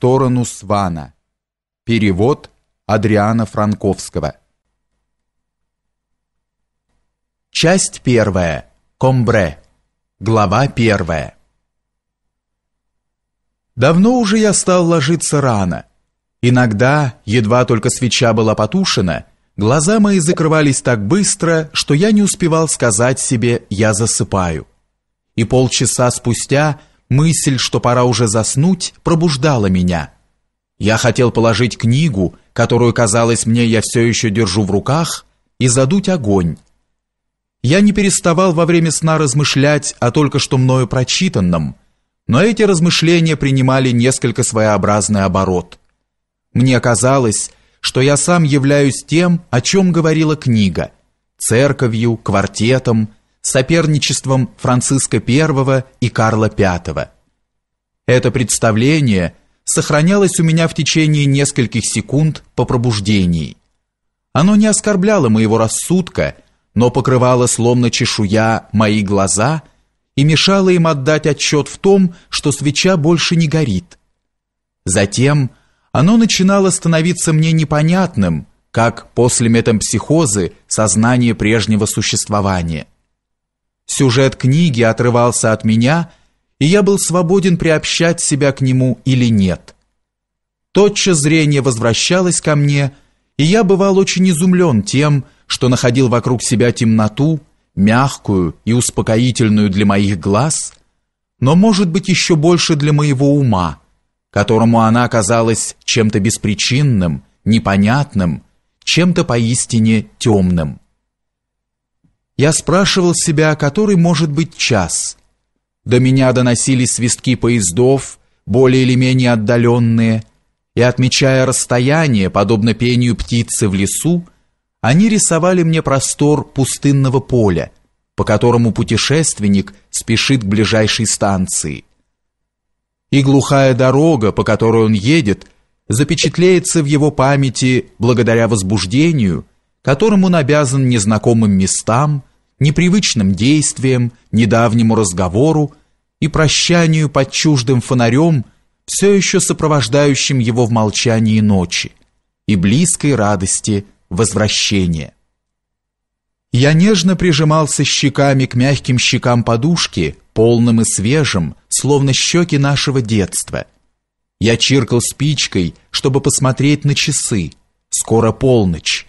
сторону Свана. Перевод Адриана Франковского. Часть первая. Комбре. Глава первая. Давно уже я стал ложиться рано. Иногда, едва только свеча была потушена, глаза мои закрывались так быстро, что я не успевал сказать себе «я засыпаю». И полчаса спустя – Мысль, что пора уже заснуть, пробуждала меня. Я хотел положить книгу, которую, казалось мне, я все еще держу в руках, и задуть огонь. Я не переставал во время сна размышлять о только что мною прочитанном, но эти размышления принимали несколько своеобразный оборот. Мне казалось, что я сам являюсь тем, о чем говорила книга, церковью, квартетом, соперничеством Франциска I и Карла V. Это представление сохранялось у меня в течение нескольких секунд по пробуждении. Оно не оскорбляло моего рассудка, но покрывало словно чешуя мои глаза и мешало им отдать отчет в том, что свеча больше не горит. Затем оно начинало становиться мне непонятным, как после метампсихозы сознание прежнего существования. Сюжет книги отрывался от меня, и я был свободен приобщать себя к нему или нет. Тотчас зрение возвращалось ко мне, и я бывал очень изумлен тем, что находил вокруг себя темноту, мягкую и успокоительную для моих глаз, но, может быть, еще больше для моего ума, которому она казалась чем-то беспричинным, непонятным, чем-то поистине темным. Я спрашивал себя, который может быть час. До меня доносились свистки поездов, более или менее отдаленные, и, отмечая расстояние, подобно пению птицы в лесу, они рисовали мне простор пустынного поля, по которому путешественник спешит к ближайшей станции. И глухая дорога, по которой он едет, запечатлеется в его памяти благодаря возбуждению, которым он обязан незнакомым местам, непривычным действиям, недавнему разговору и прощанию под чуждым фонарем, все еще сопровождающим его в молчании ночи и близкой радости возвращения. Я нежно прижимался щеками к мягким щекам подушки, полным и свежим, словно щеки нашего детства. Я чиркал спичкой, чтобы посмотреть на часы. Скоро полночь.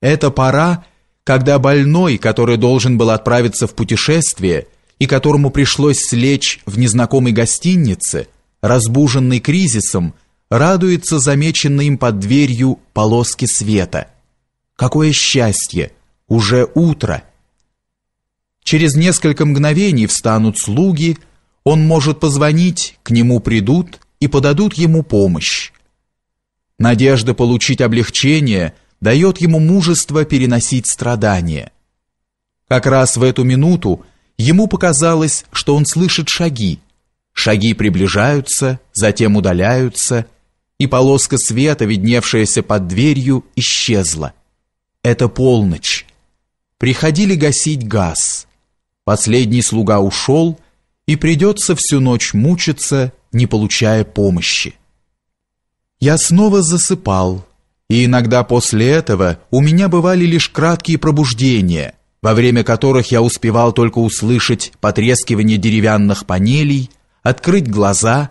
Эта пора — когда больной, который должен был отправиться в путешествие и которому пришлось слечь в незнакомой гостинице, разбуженный кризисом, радуется замеченной им под дверью полоски света. Какое счастье! Уже утро! Через несколько мгновений встанут слуги, он может позвонить, к нему придут и подадут ему помощь. Надежда получить облегчение – дает ему мужество переносить страдания. Как раз в эту минуту ему показалось, что он слышит шаги. Шаги приближаются, затем удаляются, и полоска света, видневшаяся под дверью, исчезла. Это полночь. Приходили гасить газ. Последний слуга ушел, и придется всю ночь мучиться, не получая помощи. Я снова засыпал, и иногда после этого у меня бывали лишь краткие пробуждения, во время которых я успевал только услышать потрескивание деревянных панелей, открыть глаза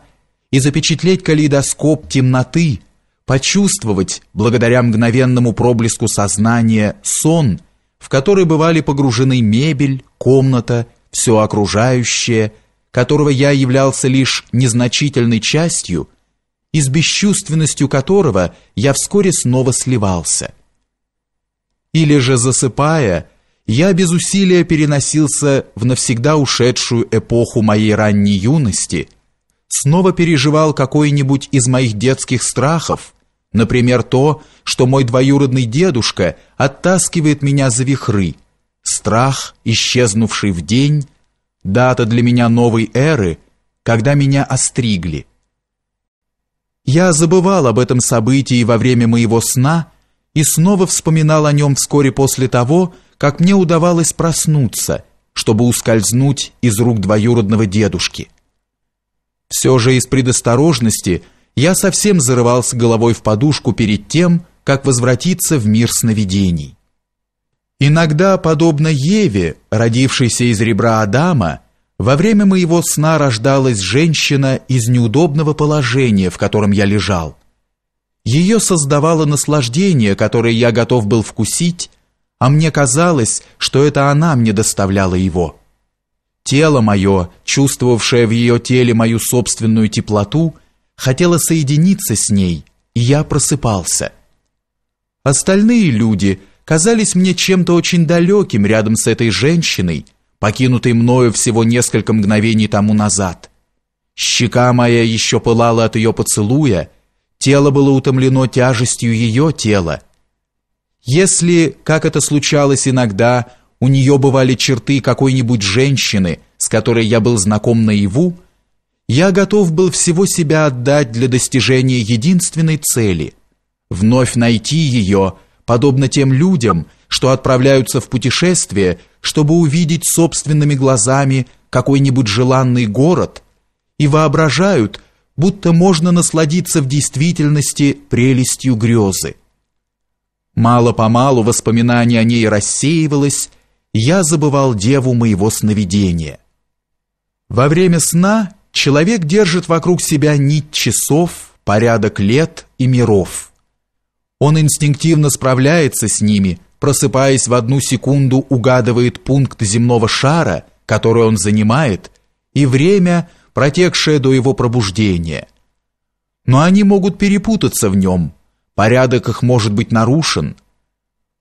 и запечатлеть калейдоскоп темноты, почувствовать, благодаря мгновенному проблеску сознания, сон, в который бывали погружены мебель, комната, все окружающее, которого я являлся лишь незначительной частью – и с бесчувственностью которого я вскоре снова сливался. Или же засыпая, я без усилия переносился в навсегда ушедшую эпоху моей ранней юности, снова переживал какой-нибудь из моих детских страхов, например, то, что мой двоюродный дедушка оттаскивает меня за вихры, страх, исчезнувший в день, дата для меня новой эры, когда меня остригли. Я забывал об этом событии во время моего сна и снова вспоминал о нем вскоре после того, как мне удавалось проснуться, чтобы ускользнуть из рук двоюродного дедушки. Все же из предосторожности я совсем зарывался головой в подушку перед тем, как возвратиться в мир сновидений. Иногда, подобно Еве, родившейся из ребра Адама, во время моего сна рождалась женщина из неудобного положения, в котором я лежал. Ее создавало наслаждение, которое я готов был вкусить, а мне казалось, что это она мне доставляла его. Тело мое, чувствовавшее в ее теле мою собственную теплоту, хотело соединиться с ней, и я просыпался. Остальные люди казались мне чем-то очень далеким рядом с этой женщиной – покинутый мною всего несколько мгновений тому назад. Щека моя еще пылала от ее поцелуя, тело было утомлено тяжестью ее тела. Если, как это случалось иногда, у нее бывали черты какой-нибудь женщины, с которой я был знаком наяву, я готов был всего себя отдать для достижения единственной цели — вновь найти ее — подобно тем людям, что отправляются в путешествие, чтобы увидеть собственными глазами какой-нибудь желанный город и воображают, будто можно насладиться в действительности прелестью грезы. Мало-помалу воспоминание о ней рассеивалось, я забывал деву моего сновидения. Во время сна человек держит вокруг себя нить часов, порядок лет и миров – он инстинктивно справляется с ними, просыпаясь в одну секунду, угадывает пункт земного шара, который он занимает, и время, протекшее до его пробуждения. Но они могут перепутаться в нем, порядок их может быть нарушен.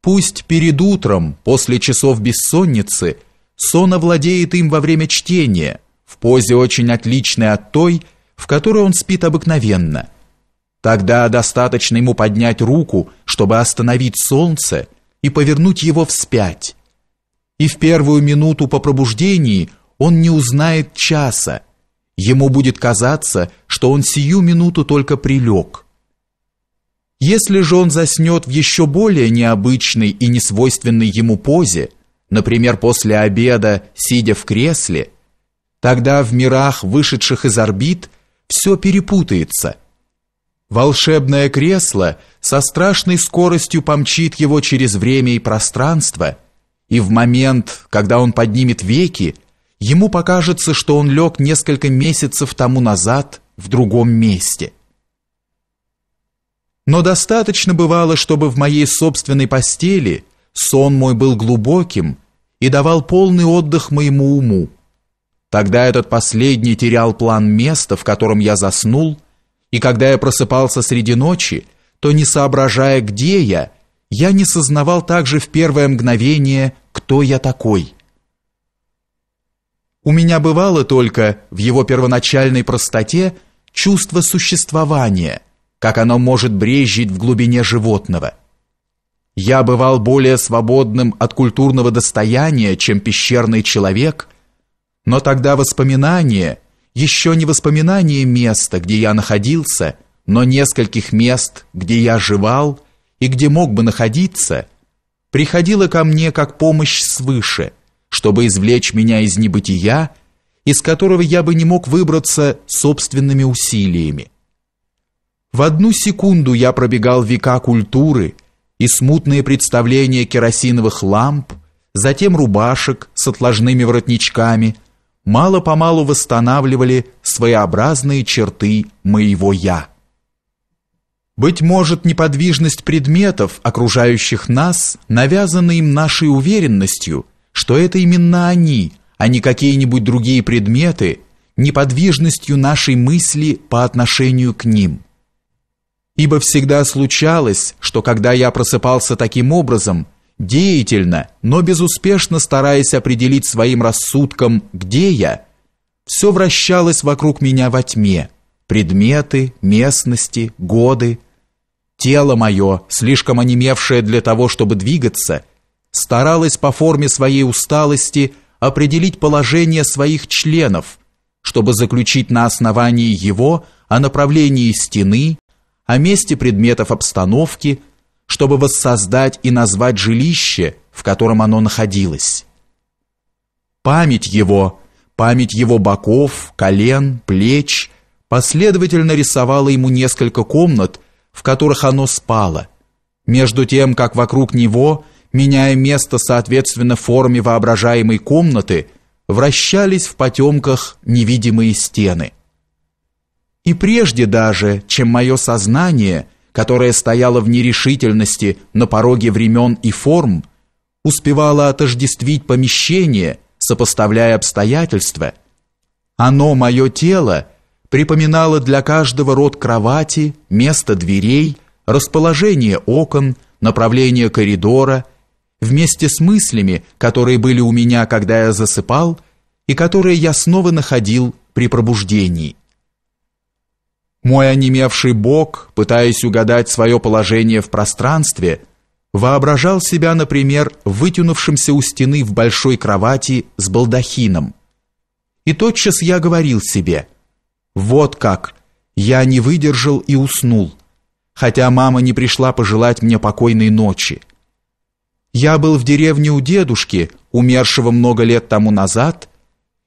Пусть перед утром, после часов бессонницы, сон овладеет им во время чтения, в позе очень отличной от той, в которой он спит обыкновенно – Тогда достаточно ему поднять руку, чтобы остановить солнце и повернуть его вспять. И в первую минуту по пробуждении он не узнает часа. Ему будет казаться, что он сию минуту только прилег. Если же он заснет в еще более необычной и несвойственной ему позе, например, после обеда, сидя в кресле, тогда в мирах, вышедших из орбит, все перепутается – Волшебное кресло со страшной скоростью помчит его через время и пространство, и в момент, когда он поднимет веки, ему покажется, что он лег несколько месяцев тому назад в другом месте. Но достаточно бывало, чтобы в моей собственной постели сон мой был глубоким и давал полный отдых моему уму. Тогда этот последний терял план места, в котором я заснул, и когда я просыпался среди ночи, то не соображая, где я, я не сознавал также в первое мгновение, кто я такой. У меня бывало только в его первоначальной простоте чувство существования, как оно может брезжить в глубине животного. Я бывал более свободным от культурного достояния, чем пещерный человек, но тогда воспоминания еще не воспоминание места, где я находился, но нескольких мест, где я жевал и где мог бы находиться, приходило ко мне как помощь свыше, чтобы извлечь меня из небытия, из которого я бы не мог выбраться собственными усилиями. В одну секунду я пробегал века культуры и смутные представления керосиновых ламп, затем рубашек с отложными воротничками – мало-помалу восстанавливали своеобразные черты моего «я». Быть может, неподвижность предметов, окружающих нас, навязана им нашей уверенностью, что это именно они, а не какие-нибудь другие предметы, неподвижностью нашей мысли по отношению к ним. Ибо всегда случалось, что когда я просыпался таким образом – деятельно, но безуспешно стараясь определить своим рассудком, где я, все вращалось вокруг меня во тьме, предметы, местности, годы. Тело мое, слишком онемевшее для того, чтобы двигаться, старалось по форме своей усталости определить положение своих членов, чтобы заключить на основании его о направлении стены, о месте предметов обстановки – чтобы воссоздать и назвать жилище, в котором оно находилось. Память его, память его боков, колен, плеч последовательно рисовала ему несколько комнат, в которых оно спало, между тем, как вокруг него, меняя место соответственно форме воображаемой комнаты, вращались в потемках невидимые стены. И прежде даже, чем мое сознание – которая стояла в нерешительности на пороге времен и форм, успевала отождествить помещение, сопоставляя обстоятельства. Оно, мое тело, припоминало для каждого род кровати, место дверей, расположение окон, направление коридора, вместе с мыслями, которые были у меня, когда я засыпал, и которые я снова находил при пробуждении. Мой онемевший бог, пытаясь угадать свое положение в пространстве, воображал себя, например, вытянувшимся у стены в большой кровати с балдахином. И тотчас я говорил себе, вот как, я не выдержал и уснул, хотя мама не пришла пожелать мне покойной ночи. Я был в деревне у дедушки, умершего много лет тому назад,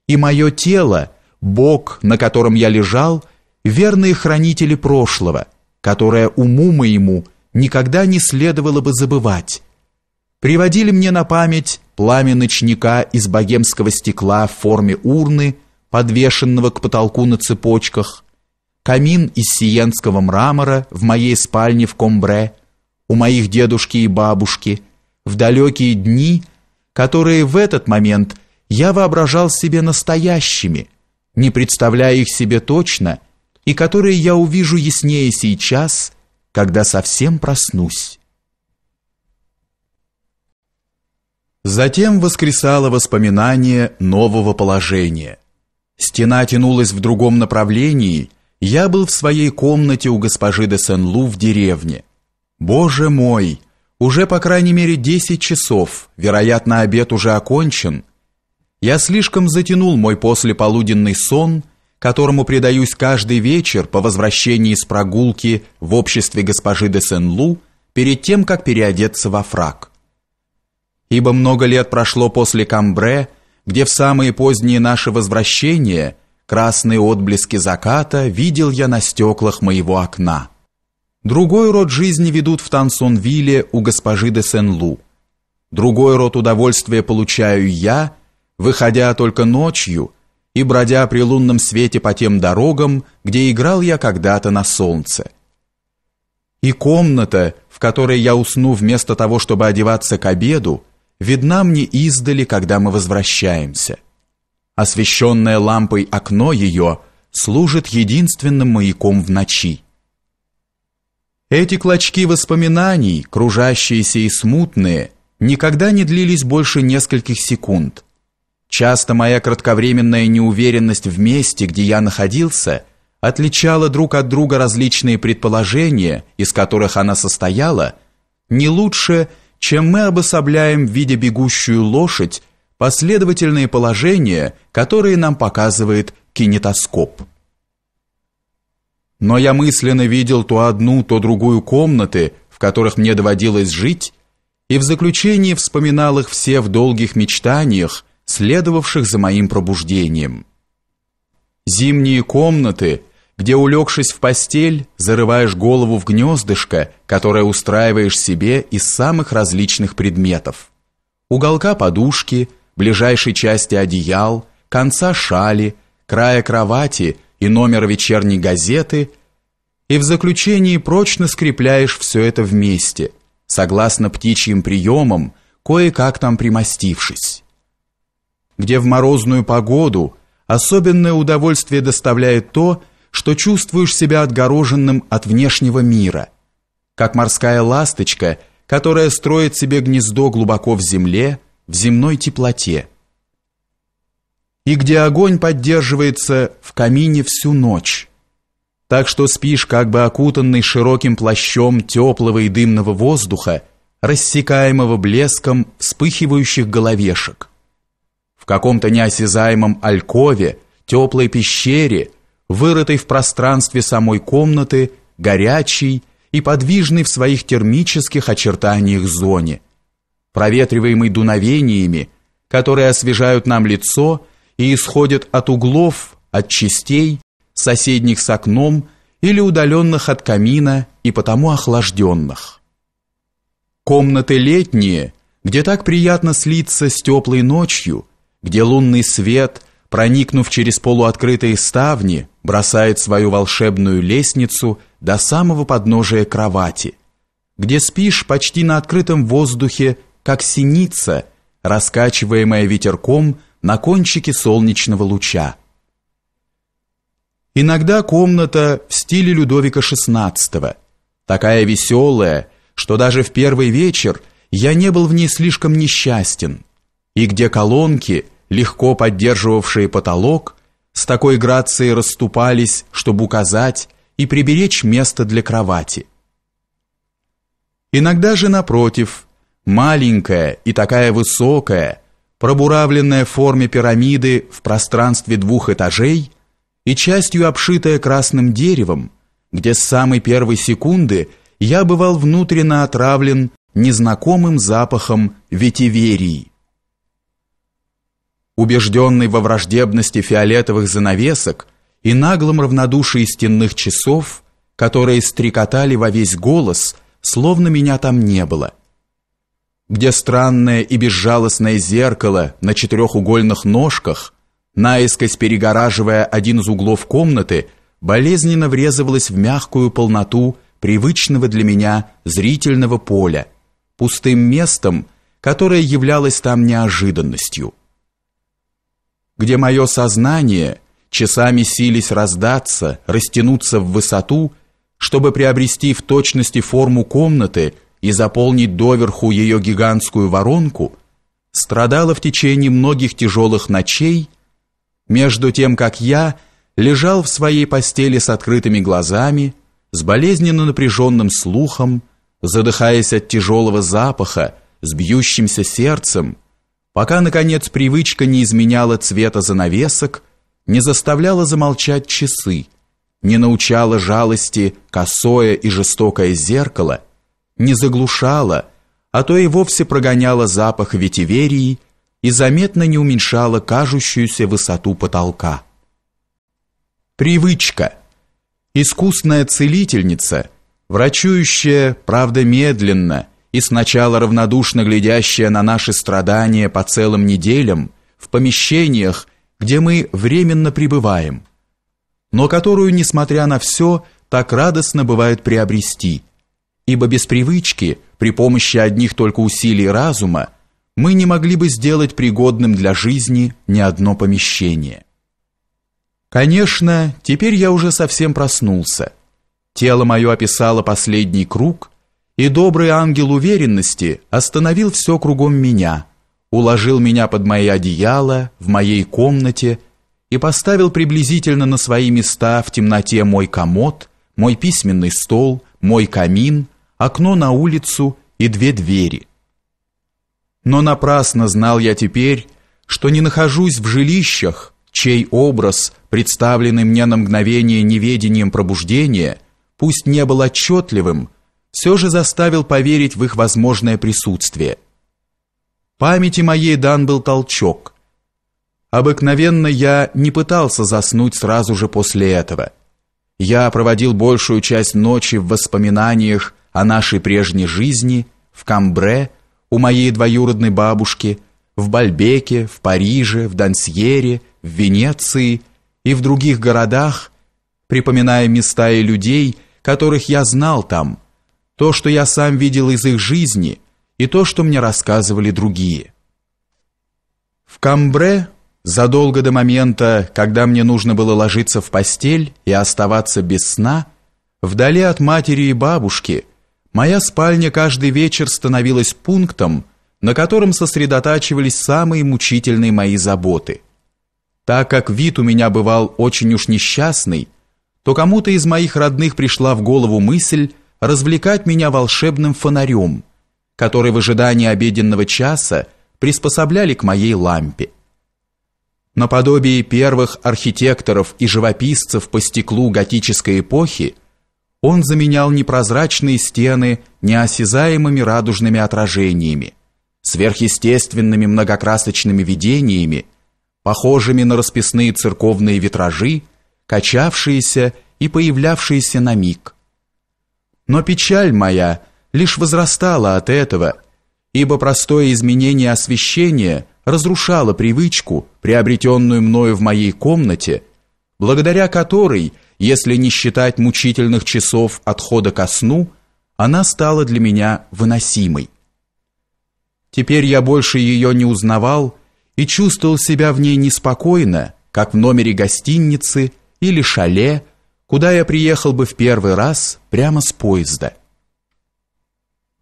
и мое тело, бог, на котором я лежал, верные хранители прошлого, которое уму моему никогда не следовало бы забывать. Приводили мне на память пламя ночника из богемского стекла в форме урны, подвешенного к потолку на цепочках, камин из сиенского мрамора в моей спальне в Комбре, у моих дедушки и бабушки, в далекие дни, которые в этот момент я воображал себе настоящими, не представляя их себе точно – и которые я увижу яснее сейчас, когда совсем проснусь. Затем воскресало воспоминание нового положения. Стена тянулась в другом направлении. Я был в своей комнате у госпожи де Сен-Лу в деревне. Боже мой, уже по крайней мере 10 часов. Вероятно, обед уже окончен. Я слишком затянул мой послеполуденный сон – которому предаюсь каждый вечер по возвращении с прогулки в обществе госпожи де Сен-Лу перед тем, как переодеться во фрак. Ибо много лет прошло после Камбре, где в самые поздние наши возвращения красные отблески заката видел я на стеклах моего окна. Другой род жизни ведут в Тансонвилле у госпожи де Сен-Лу. Другой род удовольствия получаю я, выходя только ночью – и бродя при лунном свете по тем дорогам, где играл я когда-то на солнце. И комната, в которой я усну вместо того, чтобы одеваться к обеду, видна мне издали, когда мы возвращаемся. Освещенное лампой окно ее служит единственным маяком в ночи. Эти клочки воспоминаний, кружащиеся и смутные, никогда не длились больше нескольких секунд – Часто моя кратковременная неуверенность в месте, где я находился, отличала друг от друга различные предположения, из которых она состояла, не лучше, чем мы обособляем в виде бегущую лошадь последовательные положения, которые нам показывает кинетоскоп. Но я мысленно видел то одну, то другую комнаты, в которых мне доводилось жить, и в заключении вспоминал их все в долгих мечтаниях, следовавших за моим пробуждением. Зимние комнаты, где, улегшись в постель, зарываешь голову в гнездышко, которое устраиваешь себе из самых различных предметов. Уголка подушки, ближайшей части одеял, конца шали, края кровати и номер вечерней газеты, и в заключении прочно скрепляешь все это вместе, согласно птичьим приемам, кое-как там примостившись где в морозную погоду особенное удовольствие доставляет то, что чувствуешь себя отгороженным от внешнего мира, как морская ласточка, которая строит себе гнездо глубоко в земле, в земной теплоте, и где огонь поддерживается в камине всю ночь. Так что спишь как бы окутанный широким плащом теплого и дымного воздуха, рассекаемого блеском вспыхивающих головешек каком-то неосязаемом алькове, теплой пещере, вырытой в пространстве самой комнаты, горячей и подвижной в своих термических очертаниях зоне, проветриваемой дуновениями, которые освежают нам лицо и исходят от углов, от частей, соседних с окном или удаленных от камина и потому охлажденных. Комнаты летние, где так приятно слиться с теплой ночью – где лунный свет, проникнув через полуоткрытые ставни, бросает свою волшебную лестницу до самого подножия кровати, где спишь почти на открытом воздухе, как синица, раскачиваемая ветерком на кончике солнечного луча. Иногда комната в стиле Людовика XVI, такая веселая, что даже в первый вечер я не был в ней слишком несчастен – и где колонки, легко поддерживавшие потолок, с такой грацией расступались, чтобы указать и приберечь место для кровати. Иногда же напротив, маленькая и такая высокая, пробуравленная в форме пирамиды в пространстве двух этажей и частью обшитая красным деревом, где с самой первой секунды я бывал внутренно отравлен незнакомым запахом ветиверии убежденный во враждебности фиолетовых занавесок и наглом равнодушии стенных часов, которые стрекотали во весь голос, словно меня там не было. Где странное и безжалостное зеркало на четырехугольных ножках, наискось перегораживая один из углов комнаты, болезненно врезывалось в мягкую полноту привычного для меня зрительного поля, пустым местом, которое являлось там неожиданностью где мое сознание часами сились раздаться, растянуться в высоту, чтобы приобрести в точности форму комнаты и заполнить доверху ее гигантскую воронку, страдала в течение многих тяжелых ночей, между тем, как я лежал в своей постели с открытыми глазами, с болезненно напряженным слухом, задыхаясь от тяжелого запаха, с бьющимся сердцем, пока, наконец, привычка не изменяла цвета занавесок, не заставляла замолчать часы, не научала жалости косое и жестокое зеркало, не заглушала, а то и вовсе прогоняла запах ветиверии и заметно не уменьшала кажущуюся высоту потолка. Привычка. Искусная целительница, врачующая, правда медленно, и сначала равнодушно глядящая на наши страдания по целым неделям в помещениях, где мы временно пребываем, но которую, несмотря на все, так радостно бывает приобрести, ибо без привычки, при помощи одних только усилий разума, мы не могли бы сделать пригодным для жизни ни одно помещение. Конечно, теперь я уже совсем проснулся. Тело мое описало последний круг – и добрый ангел уверенности остановил все кругом меня, уложил меня под мои одеяла, в моей комнате и поставил приблизительно на свои места в темноте мой комод, мой письменный стол, мой камин, окно на улицу и две двери. Но напрасно знал я теперь, что не нахожусь в жилищах, чей образ, представленный мне на мгновение неведением пробуждения, пусть не был отчетливым, все же заставил поверить в их возможное присутствие. Памяти моей дан был толчок. Обыкновенно я не пытался заснуть сразу же после этого. Я проводил большую часть ночи в воспоминаниях о нашей прежней жизни, в Камбре, у моей двоюродной бабушки, в Бальбеке, в Париже, в Дансьере, в Венеции и в других городах, припоминая места и людей, которых я знал там – то, что я сам видел из их жизни, и то, что мне рассказывали другие. В Камбре, задолго до момента, когда мне нужно было ложиться в постель и оставаться без сна, вдали от матери и бабушки, моя спальня каждый вечер становилась пунктом, на котором сосредотачивались самые мучительные мои заботы. Так как вид у меня бывал очень уж несчастный, то кому-то из моих родных пришла в голову мысль развлекать меня волшебным фонарем, который в ожидании обеденного часа приспособляли к моей лампе. Наподобие первых архитекторов и живописцев по стеклу готической эпохи, он заменял непрозрачные стены неосязаемыми радужными отражениями, сверхъестественными многокрасочными видениями, похожими на расписные церковные витражи, качавшиеся и появлявшиеся на миг – но печаль моя лишь возрастала от этого, ибо простое изменение освещения разрушало привычку, приобретенную мною в моей комнате, благодаря которой, если не считать мучительных часов отхода ко сну, она стала для меня выносимой. Теперь я больше ее не узнавал и чувствовал себя в ней неспокойно, как в номере гостиницы или шале, куда я приехал бы в первый раз прямо с поезда.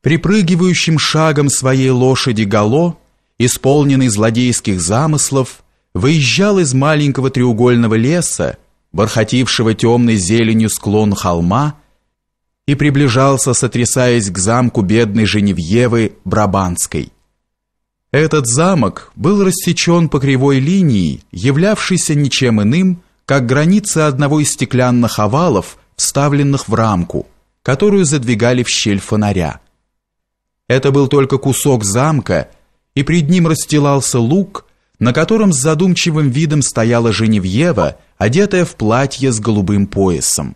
Припрыгивающим шагом своей лошади Гало, исполненный злодейских замыслов, выезжал из маленького треугольного леса, бархатившего темной зеленью склон холма, и приближался, сотрясаясь к замку бедной Женевьевы Брабанской. Этот замок был рассечен по кривой линии, являвшейся ничем иным, как границы одного из стеклянных овалов, вставленных в рамку, которую задвигали в щель фонаря. Это был только кусок замка, и пред ним расстилался луг, на котором с задумчивым видом стояла Женевьева, одетая в платье с голубым поясом.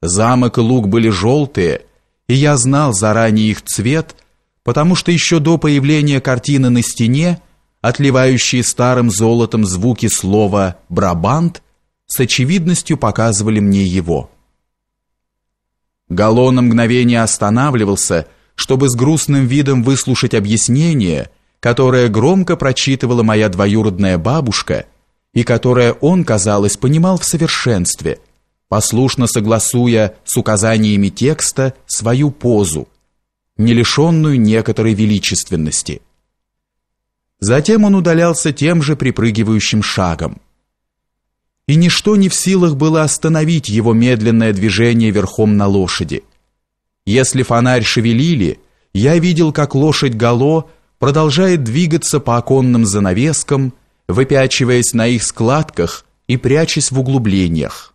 Замок и луг были желтые, и я знал заранее их цвет, потому что еще до появления картины на стене отливающие старым золотом звуки слова «брабант» с очевидностью показывали мне его. Гало на мгновение останавливался, чтобы с грустным видом выслушать объяснение, которое громко прочитывала моя двоюродная бабушка и которое он, казалось, понимал в совершенстве, послушно согласуя с указаниями текста свою позу, не лишенную некоторой величественности. Затем он удалялся тем же припрыгивающим шагом и ничто не в силах было остановить его медленное движение верхом на лошади. Если фонарь шевелили, я видел, как лошадь Гало продолжает двигаться по оконным занавескам, выпячиваясь на их складках и прячась в углублениях.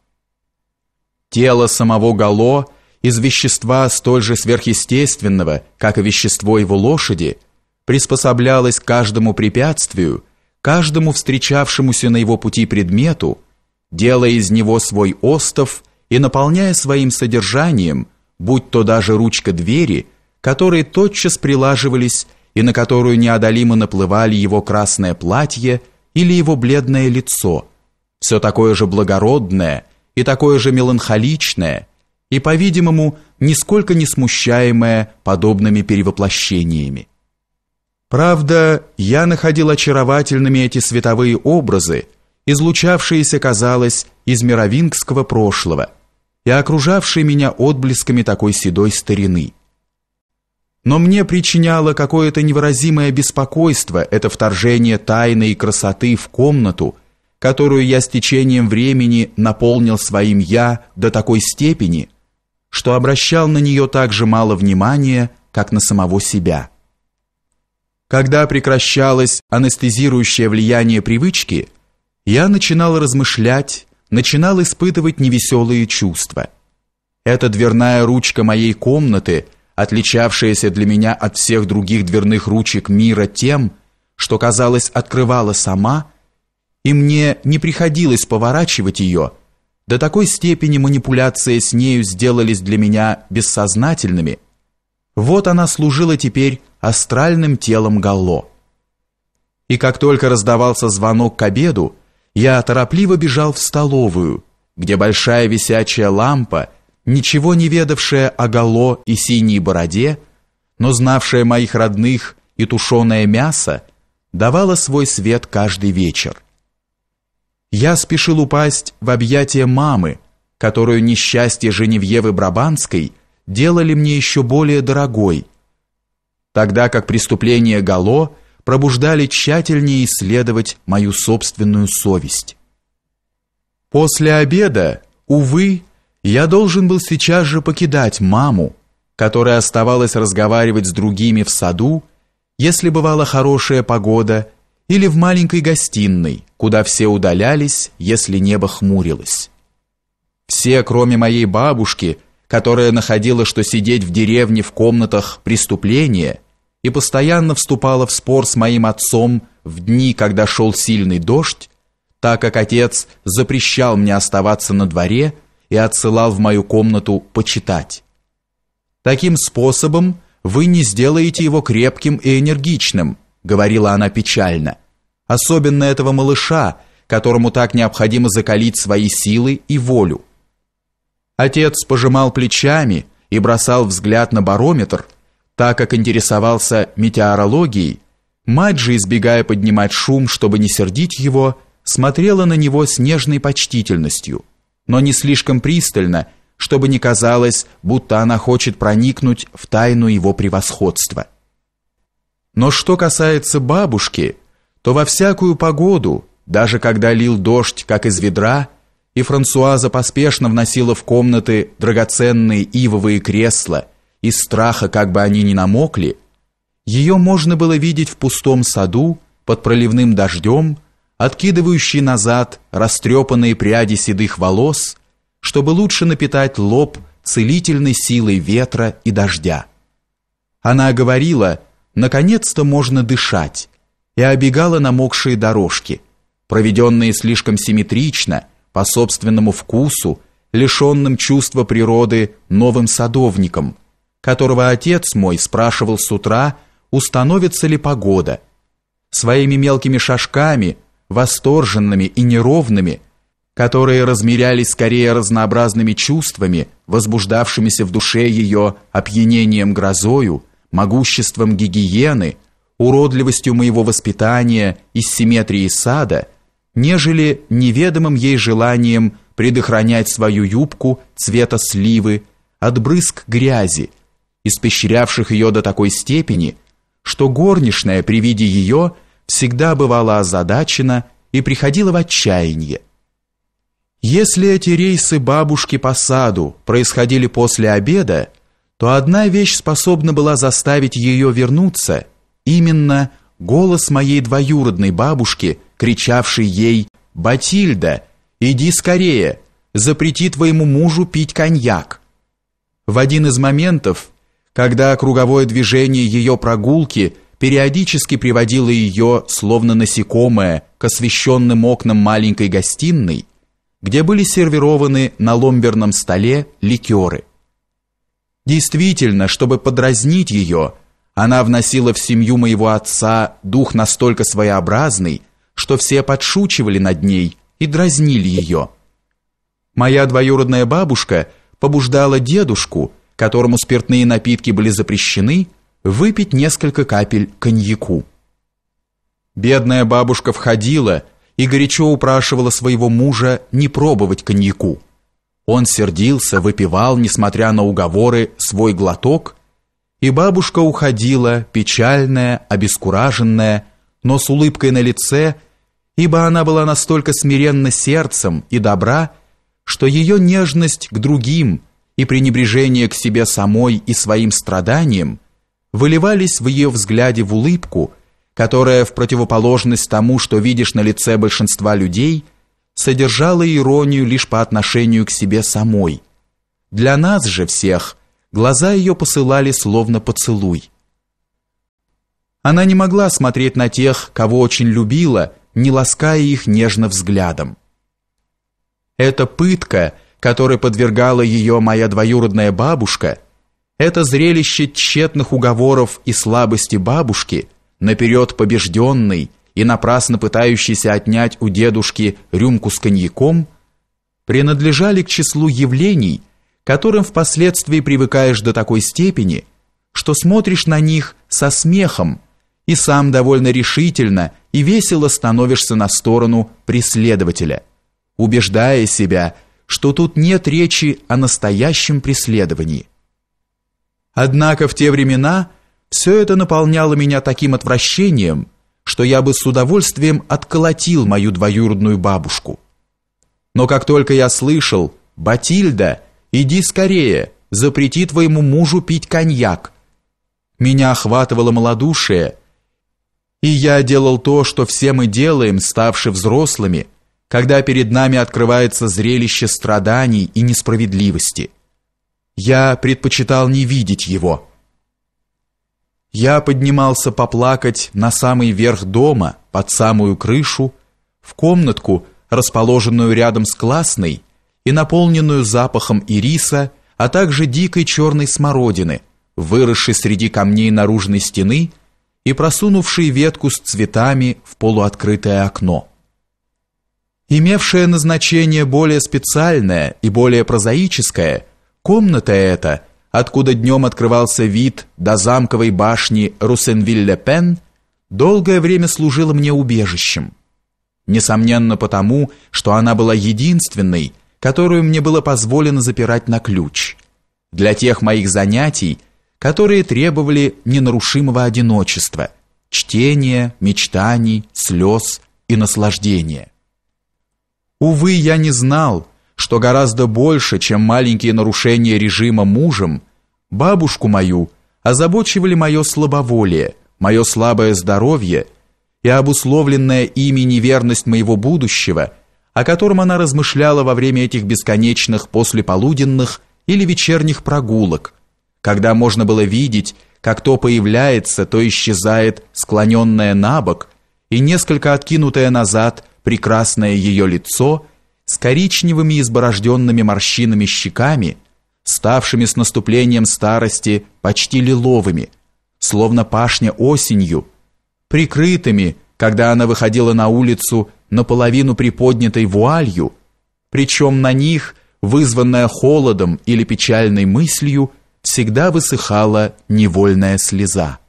Тело самого Гало из вещества столь же сверхъестественного, как и вещество его лошади, приспособлялось к каждому препятствию, каждому встречавшемуся на его пути предмету – делая из него свой остов и наполняя своим содержанием, будь то даже ручка двери, которые тотчас прилаживались и на которую неодолимо наплывали его красное платье или его бледное лицо, все такое же благородное и такое же меланхоличное, и, по-видимому, нисколько не смущаемое подобными перевоплощениями. Правда, я находил очаровательными эти световые образы, излучавшиеся, казалось, из мировингского прошлого и окружавшие меня отблесками такой седой старины. Но мне причиняло какое-то невыразимое беспокойство это вторжение тайны и красоты в комнату, которую я с течением времени наполнил своим «я» до такой степени, что обращал на нее так же мало внимания, как на самого себя. Когда прекращалось анестезирующее влияние привычки, я начинал размышлять, начинал испытывать невеселые чувства. Эта дверная ручка моей комнаты, отличавшаяся для меня от всех других дверных ручек мира тем, что, казалось, открывала сама, и мне не приходилось поворачивать ее, до такой степени манипуляции с нею сделались для меня бессознательными, вот она служила теперь астральным телом Галло. И как только раздавался звонок к обеду, я торопливо бежал в столовую, где большая висячая лампа, ничего не ведавшая о гало и синей бороде, но знавшая моих родных и тушеное мясо, давала свой свет каждый вечер. Я спешил упасть в объятия мамы, которую несчастье Женевьевы Брабанской делали мне еще более дорогой, тогда как преступление Гало – пробуждали тщательнее исследовать мою собственную совесть. После обеда, увы, я должен был сейчас же покидать маму, которая оставалась разговаривать с другими в саду, если бывала хорошая погода, или в маленькой гостиной, куда все удалялись, если небо хмурилось. Все, кроме моей бабушки, которая находила, что сидеть в деревне в комнатах преступление – и постоянно вступала в спор с моим отцом в дни, когда шел сильный дождь, так как отец запрещал мне оставаться на дворе и отсылал в мою комнату почитать. Таким способом вы не сделаете его крепким и энергичным, говорила она печально. Особенно этого малыша, которому так необходимо закалить свои силы и волю. Отец пожимал плечами и бросал взгляд на барометр, так как интересовался метеорологией, мать же, избегая поднимать шум, чтобы не сердить его, смотрела на него с нежной почтительностью, но не слишком пристально, чтобы не казалось, будто она хочет проникнуть в тайну его превосходства. Но что касается бабушки, то во всякую погоду, даже когда лил дождь, как из ведра, и Франсуаза поспешно вносила в комнаты драгоценные ивовые кресла – из страха, как бы они ни намокли, ее можно было видеть в пустом саду под проливным дождем, откидывающей назад растрепанные пряди седых волос, чтобы лучше напитать лоб целительной силой ветра и дождя. Она говорила, наконец-то можно дышать, и обегала намокшие дорожки, проведенные слишком симметрично, по собственному вкусу, лишенным чувства природы новым садовником – которого отец мой спрашивал с утра, установится ли погода. Своими мелкими шажками, восторженными и неровными, которые размерялись скорее разнообразными чувствами, возбуждавшимися в душе ее опьянением грозою, могуществом гигиены, уродливостью моего воспитания и симметрии сада, нежели неведомым ей желанием предохранять свою юбку цвета сливы от брызг грязи, испещрявших ее до такой степени, что горничная при виде ее всегда бывала озадачена и приходила в отчаяние. Если эти рейсы бабушки по саду происходили после обеда, то одна вещь способна была заставить ее вернуться, именно голос моей двоюродной бабушки, кричавшей ей «Батильда, иди скорее, запрети твоему мужу пить коньяк». В один из моментов когда круговое движение ее прогулки периодически приводило ее, словно насекомое, к освещенным окнам маленькой гостиной, где были сервированы на ломберном столе ликеры. Действительно, чтобы подразнить ее, она вносила в семью моего отца дух настолько своеобразный, что все подшучивали над ней и дразнили ее. Моя двоюродная бабушка побуждала дедушку – которому спиртные напитки были запрещены, выпить несколько капель коньяку. Бедная бабушка входила и горячо упрашивала своего мужа не пробовать коньяку. Он сердился, выпивал, несмотря на уговоры, свой глоток, и бабушка уходила, печальная, обескураженная, но с улыбкой на лице, ибо она была настолько смиренна сердцем и добра, что ее нежность к другим – и пренебрежение к себе самой и своим страданиям выливались в ее взгляде в улыбку, которая в противоположность тому, что видишь на лице большинства людей, содержала иронию лишь по отношению к себе самой. Для нас же всех глаза ее посылали словно поцелуй. Она не могла смотреть на тех, кого очень любила, не лаская их нежно взглядом. Эта пытка – которой подвергала ее моя двоюродная бабушка, это зрелище тщетных уговоров и слабости бабушки, наперед побежденной и напрасно пытающейся отнять у дедушки рюмку с коньяком, принадлежали к числу явлений, которым впоследствии привыкаешь до такой степени, что смотришь на них со смехом и сам довольно решительно и весело становишься на сторону преследователя, убеждая себя, что тут нет речи о настоящем преследовании. Однако в те времена все это наполняло меня таким отвращением, что я бы с удовольствием отколотил мою двоюродную бабушку. Но как только я слышал «Батильда, иди скорее, запрети твоему мужу пить коньяк», меня охватывало малодушие, и я делал то, что все мы делаем, ставши взрослыми – когда перед нами открывается зрелище страданий и несправедливости. Я предпочитал не видеть его. Я поднимался поплакать на самый верх дома, под самую крышу, в комнатку, расположенную рядом с классной и наполненную запахом ириса, а также дикой черной смородины, выросшей среди камней наружной стены и просунувшей ветку с цветами в полуоткрытое окно имевшая назначение более специальное и более прозаическое, комната эта, откуда днем открывался вид до замковой башни Русенвиль-ле-Пен, долгое время служила мне убежищем. Несомненно потому, что она была единственной, которую мне было позволено запирать на ключ. Для тех моих занятий, которые требовали ненарушимого одиночества, чтения, мечтаний, слез и наслаждения. Увы, я не знал, что гораздо больше, чем маленькие нарушения режима мужем, бабушку мою озабочивали мое слабоволие, мое слабое здоровье и обусловленная ими неверность моего будущего, о котором она размышляла во время этих бесконечных послеполуденных или вечерних прогулок, когда можно было видеть, как то появляется, то исчезает склоненная на бок и несколько откинутая назад прекрасное ее лицо с коричневыми изборожденными морщинами щеками, ставшими с наступлением старости почти лиловыми, словно пашня осенью, прикрытыми, когда она выходила на улицу наполовину приподнятой вуалью, причем на них, вызванная холодом или печальной мыслью, всегда высыхала невольная слеза.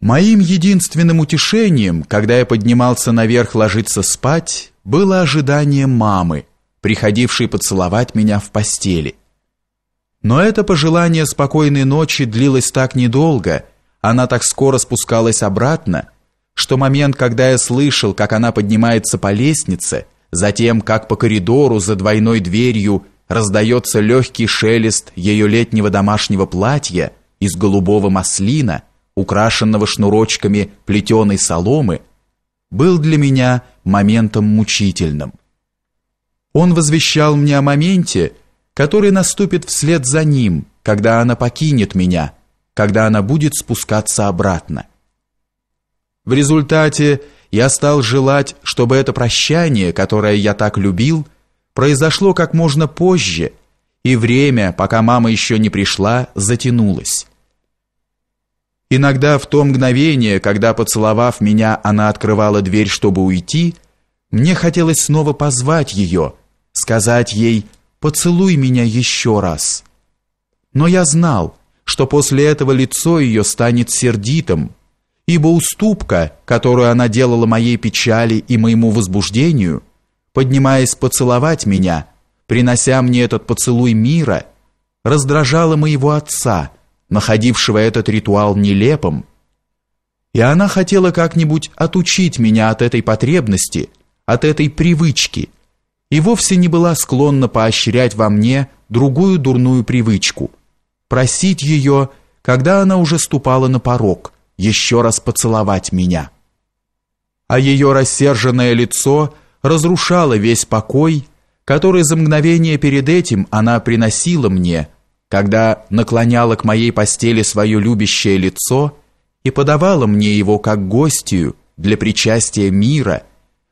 Моим единственным утешением, когда я поднимался наверх ложиться спать, было ожидание мамы, приходившей поцеловать меня в постели. Но это пожелание спокойной ночи длилось так недолго, она так скоро спускалась обратно, что момент, когда я слышал, как она поднимается по лестнице, затем, как по коридору за двойной дверью раздается легкий шелест ее летнего домашнего платья из голубого маслина – украшенного шнурочками плетеной соломы, был для меня моментом мучительным. Он возвещал мне о моменте, который наступит вслед за ним, когда она покинет меня, когда она будет спускаться обратно. В результате я стал желать, чтобы это прощание, которое я так любил, произошло как можно позже, и время, пока мама еще не пришла, затянулось. Иногда в то мгновение, когда, поцеловав меня, она открывала дверь, чтобы уйти, мне хотелось снова позвать ее, сказать ей «поцелуй меня еще раз». Но я знал, что после этого лицо ее станет сердитым, ибо уступка, которую она делала моей печали и моему возбуждению, поднимаясь поцеловать меня, принося мне этот поцелуй мира, раздражала моего отца – находившего этот ритуал нелепым, и она хотела как-нибудь отучить меня от этой потребности, от этой привычки, и вовсе не была склонна поощрять во мне другую дурную привычку, просить ее, когда она уже ступала на порог, еще раз поцеловать меня. А ее рассерженное лицо разрушало весь покой, который за мгновение перед этим она приносила мне – когда наклоняла к моей постели свое любящее лицо и подавала мне его как гостью для причастия мира,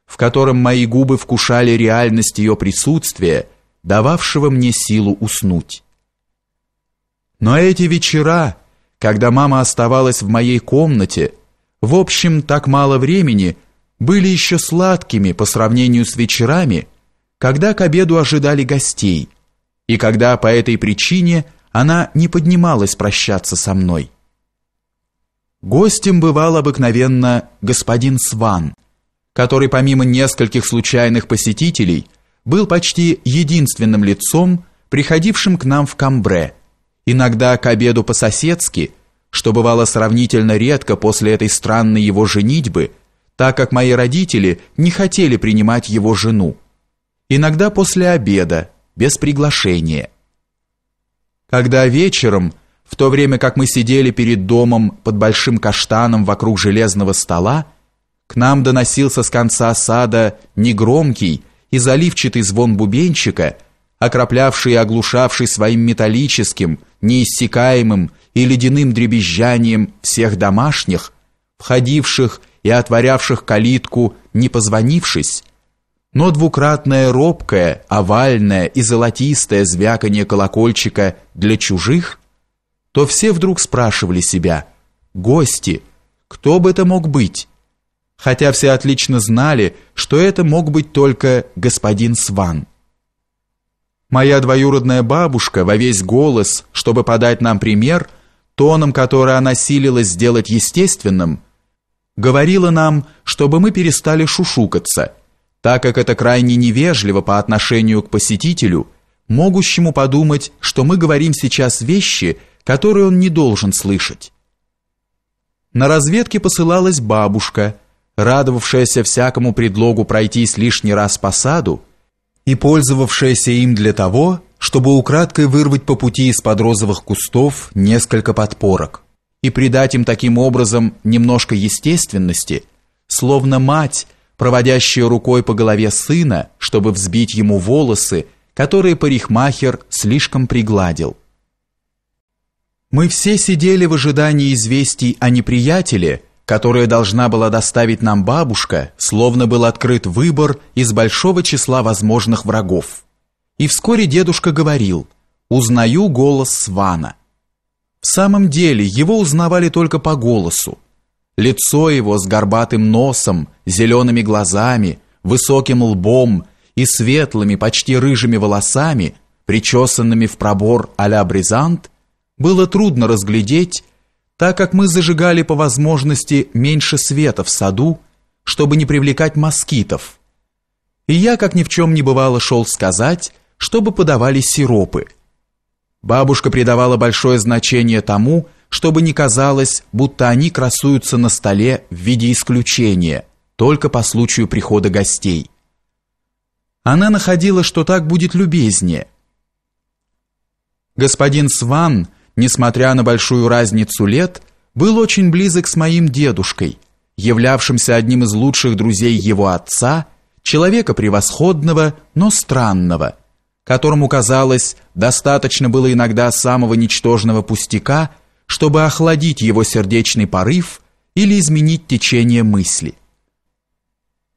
в котором мои губы вкушали реальность ее присутствия, дававшего мне силу уснуть. Но эти вечера, когда мама оставалась в моей комнате, в общем, так мало времени, были еще сладкими по сравнению с вечерами, когда к обеду ожидали гостей – и когда по этой причине она не поднималась прощаться со мной. Гостем бывал обыкновенно господин Сван, который помимо нескольких случайных посетителей был почти единственным лицом, приходившим к нам в Камбре, иногда к обеду по-соседски, что бывало сравнительно редко после этой странной его женитьбы, так как мои родители не хотели принимать его жену. Иногда после обеда, без приглашения. Когда вечером, в то время как мы сидели перед домом под большим каштаном вокруг железного стола, к нам доносился с конца сада негромкий и заливчатый звон бубенчика, окроплявший и оглушавший своим металлическим, неиссякаемым и ледяным дребезжанием всех домашних, входивших и отворявших калитку, не позвонившись, но двукратное робкое, овальное и золотистое звяканье колокольчика для чужих, то все вдруг спрашивали себя «Гости, кто бы это мог быть?» Хотя все отлично знали, что это мог быть только господин Сван. Моя двоюродная бабушка во весь голос, чтобы подать нам пример, тоном, который она силилась сделать естественным, говорила нам, чтобы мы перестали шушукаться – так как это крайне невежливо по отношению к посетителю, могущему подумать, что мы говорим сейчас вещи, которые он не должен слышать. На разведке посылалась бабушка, радовавшаяся всякому предлогу пройтись лишний раз по саду и пользовавшаяся им для того, чтобы украдкой вырвать по пути из-под розовых кустов несколько подпорок и придать им таким образом немножко естественности, словно мать, проводящая рукой по голове сына, чтобы взбить ему волосы, которые парикмахер слишком пригладил. Мы все сидели в ожидании известий о неприятеле, которое должна была доставить нам бабушка, словно был открыт выбор из большого числа возможных врагов. И вскоре дедушка говорил «Узнаю голос Свана». В самом деле его узнавали только по голосу, Лицо его с горбатым носом, зелеными глазами, высоким лбом и светлыми, почти рыжими волосами, причесанными в пробор а-ля бризант, было трудно разглядеть, так как мы зажигали по возможности меньше света в саду, чтобы не привлекать москитов. И я, как ни в чем не бывало, шел сказать, чтобы подавали сиропы. Бабушка придавала большое значение тому, чтобы не казалось, будто они красуются на столе в виде исключения, только по случаю прихода гостей. Она находила, что так будет любезнее. Господин Сван, несмотря на большую разницу лет, был очень близок с моим дедушкой, являвшимся одним из лучших друзей его отца, человека превосходного, но странного – которому, казалось, достаточно было иногда самого ничтожного пустяка – чтобы охладить его сердечный порыв или изменить течение мысли.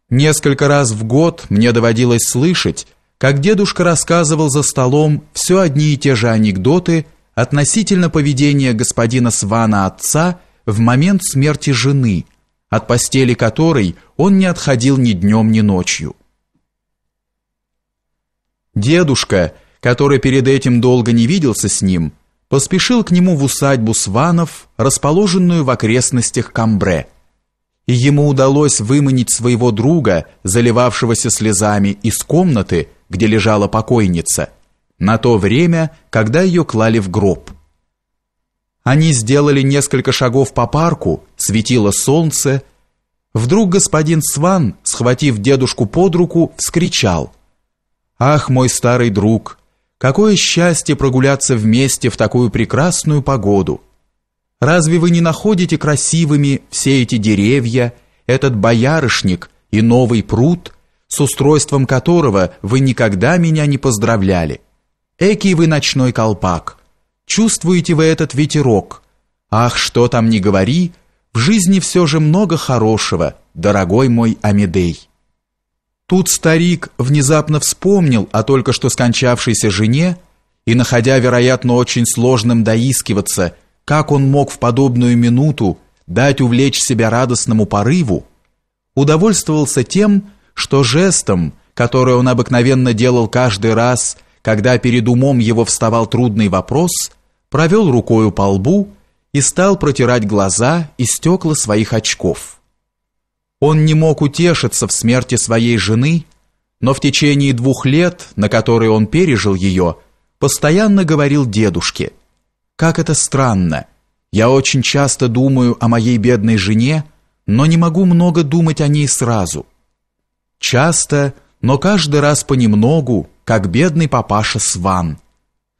Несколько раз в год мне доводилось слышать, как дедушка рассказывал за столом все одни и те же анекдоты относительно поведения господина Свана отца в момент смерти жены, от постели которой он не отходил ни днем, ни ночью. Дедушка, который перед этим долго не виделся с ним, поспешил к нему в усадьбу Сванов, расположенную в окрестностях Камбре. И ему удалось выманить своего друга, заливавшегося слезами, из комнаты, где лежала покойница, на то время, когда ее клали в гроб. Они сделали несколько шагов по парку, светило солнце. Вдруг господин Сван, схватив дедушку под руку, вскричал. «Ах, мой старый друг, Какое счастье прогуляться вместе в такую прекрасную погоду! Разве вы не находите красивыми все эти деревья, этот боярышник и новый пруд, с устройством которого вы никогда меня не поздравляли? Экий вы ночной колпак! Чувствуете вы этот ветерок? Ах, что там не говори, в жизни все же много хорошего, дорогой мой Амедей!» Тут старик внезапно вспомнил о только что скончавшейся жене и, находя, вероятно, очень сложным доискиваться, как он мог в подобную минуту дать увлечь себя радостному порыву, удовольствовался тем, что жестом, который он обыкновенно делал каждый раз, когда перед умом его вставал трудный вопрос, провел рукою по лбу и стал протирать глаза и стекла своих очков. Он не мог утешиться в смерти своей жены, но в течение двух лет, на которые он пережил ее, постоянно говорил дедушке, «Как это странно! Я очень часто думаю о моей бедной жене, но не могу много думать о ней сразу». Часто, но каждый раз понемногу, как бедный папаша Сван.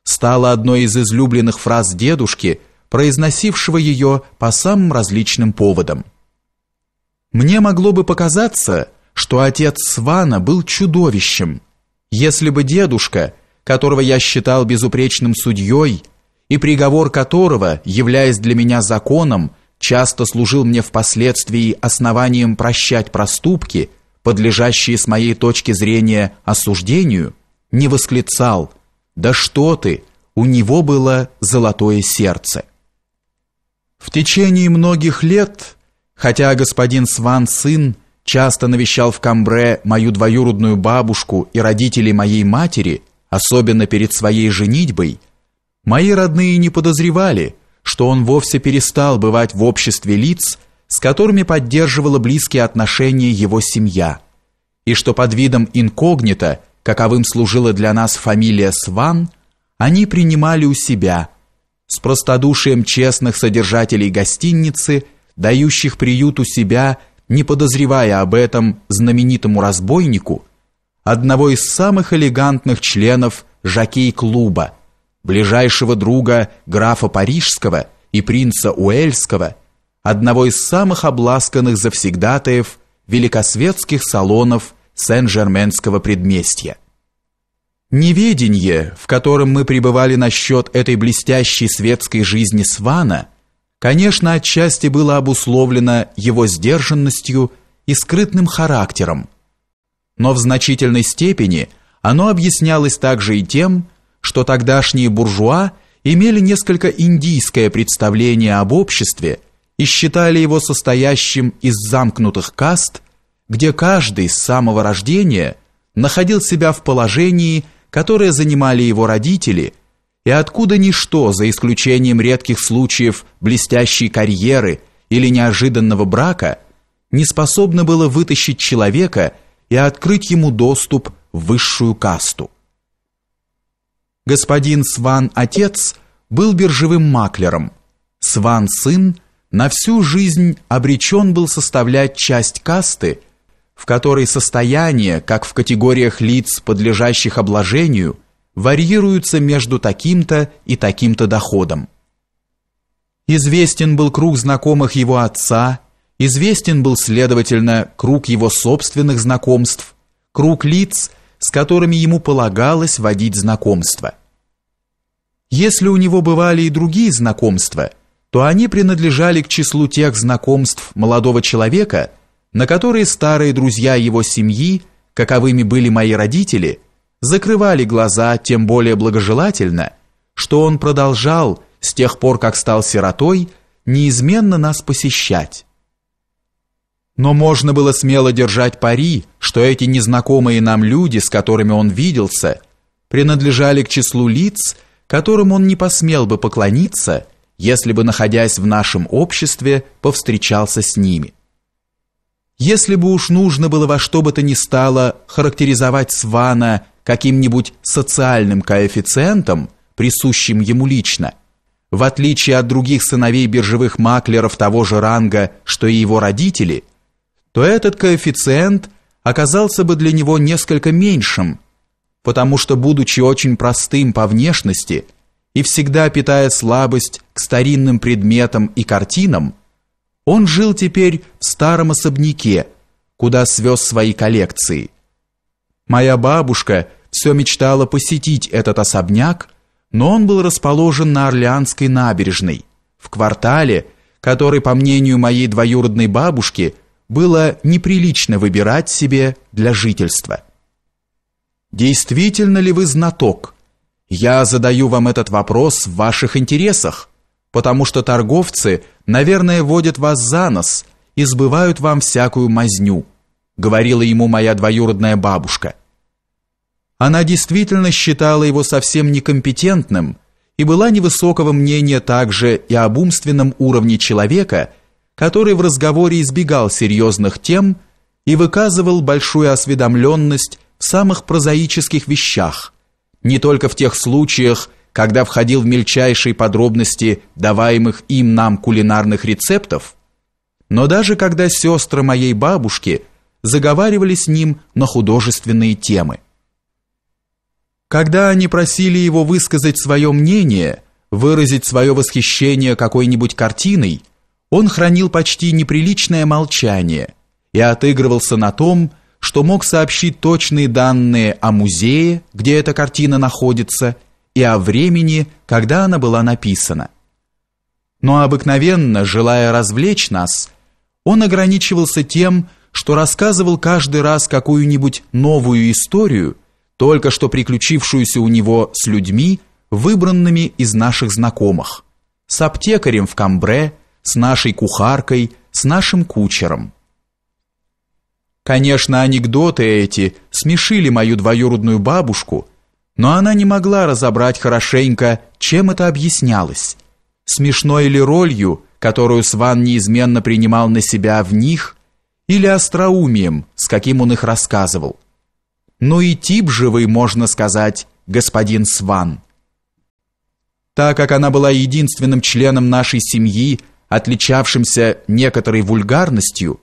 Стало одной из излюбленных фраз дедушки, произносившего ее по самым различным поводам. Мне могло бы показаться, что отец Свана был чудовищем, если бы дедушка, которого я считал безупречным судьей, и приговор которого, являясь для меня законом, часто служил мне впоследствии основанием прощать проступки, подлежащие с моей точки зрения осуждению, не восклицал «Да что ты! У него было золотое сердце!» В течение многих лет Хотя господин Сван сын часто навещал в Камбре мою двоюродную бабушку и родителей моей матери, особенно перед своей женитьбой, мои родные не подозревали, что он вовсе перестал бывать в обществе лиц, с которыми поддерживала близкие отношения его семья, и что под видом инкогнито, каковым служила для нас фамилия Сван, они принимали у себя с простодушием честных содержателей гостиницы – дающих приют у себя, не подозревая об этом знаменитому разбойнику, одного из самых элегантных членов жокей-клуба, ближайшего друга графа Парижского и принца Уэльского, одного из самых обласканных завсегдатаев великосветских салонов Сен-Жерменского предместья. Неведение, в котором мы пребывали насчет этой блестящей светской жизни Свана – конечно, отчасти было обусловлено его сдержанностью и скрытным характером, но в значительной степени оно объяснялось также и тем, что тогдашние буржуа имели несколько индийское представление об обществе и считали его состоящим из замкнутых каст, где каждый с самого рождения находил себя в положении, которое занимали его родители – и откуда ничто, за исключением редких случаев блестящей карьеры или неожиданного брака, не способно было вытащить человека и открыть ему доступ в высшую касту. Господин Сван-отец был биржевым маклером, Сван-сын на всю жизнь обречен был составлять часть касты, в которой состояние, как в категориях лиц, подлежащих обложению – варьируются между таким-то и таким-то доходом. Известен был круг знакомых его отца, известен был, следовательно, круг его собственных знакомств, круг лиц, с которыми ему полагалось водить знакомства. Если у него бывали и другие знакомства, то они принадлежали к числу тех знакомств молодого человека, на которые старые друзья его семьи, каковыми были мои родители – закрывали глаза тем более благожелательно, что он продолжал, с тех пор, как стал сиротой, неизменно нас посещать. Но можно было смело держать пари, что эти незнакомые нам люди, с которыми он виделся, принадлежали к числу лиц, которым он не посмел бы поклониться, если бы, находясь в нашем обществе, повстречался с ними. Если бы уж нужно было во что бы то ни стало характеризовать Свана каким-нибудь социальным коэффициентом, присущим ему лично, в отличие от других сыновей биржевых маклеров того же ранга, что и его родители, то этот коэффициент оказался бы для него несколько меньшим, потому что, будучи очень простым по внешности и всегда питая слабость к старинным предметам и картинам, он жил теперь в старом особняке, куда свез свои коллекции. Моя бабушка – все мечтала посетить этот особняк, но он был расположен на Орлеанской набережной, в квартале, который, по мнению моей двоюродной бабушки, было неприлично выбирать себе для жительства. Действительно ли вы знаток? Я задаю вам этот вопрос в ваших интересах, потому что торговцы, наверное, водят вас за нос и сбывают вам всякую мазню, говорила ему моя двоюродная бабушка. Она действительно считала его совсем некомпетентным и была невысокого мнения также и об умственном уровне человека, который в разговоре избегал серьезных тем и выказывал большую осведомленность в самых прозаических вещах, не только в тех случаях, когда входил в мельчайшие подробности даваемых им нам кулинарных рецептов, но даже когда сестры моей бабушки заговаривали с ним на художественные темы. Когда они просили его высказать свое мнение, выразить свое восхищение какой-нибудь картиной, он хранил почти неприличное молчание и отыгрывался на том, что мог сообщить точные данные о музее, где эта картина находится, и о времени, когда она была написана. Но обыкновенно, желая развлечь нас, он ограничивался тем, что рассказывал каждый раз какую-нибудь новую историю – только что приключившуюся у него с людьми, выбранными из наших знакомых, с аптекарем в Камбре, с нашей кухаркой, с нашим кучером. Конечно, анекдоты эти смешили мою двоюродную бабушку, но она не могла разобрать хорошенько, чем это объяснялось. Смешной ли ролью, которую Сван неизменно принимал на себя в них, или остроумием, с каким он их рассказывал. Ну и тип живой можно сказать, господин Сван. Так как она была единственным членом нашей семьи, отличавшимся некоторой вульгарностью,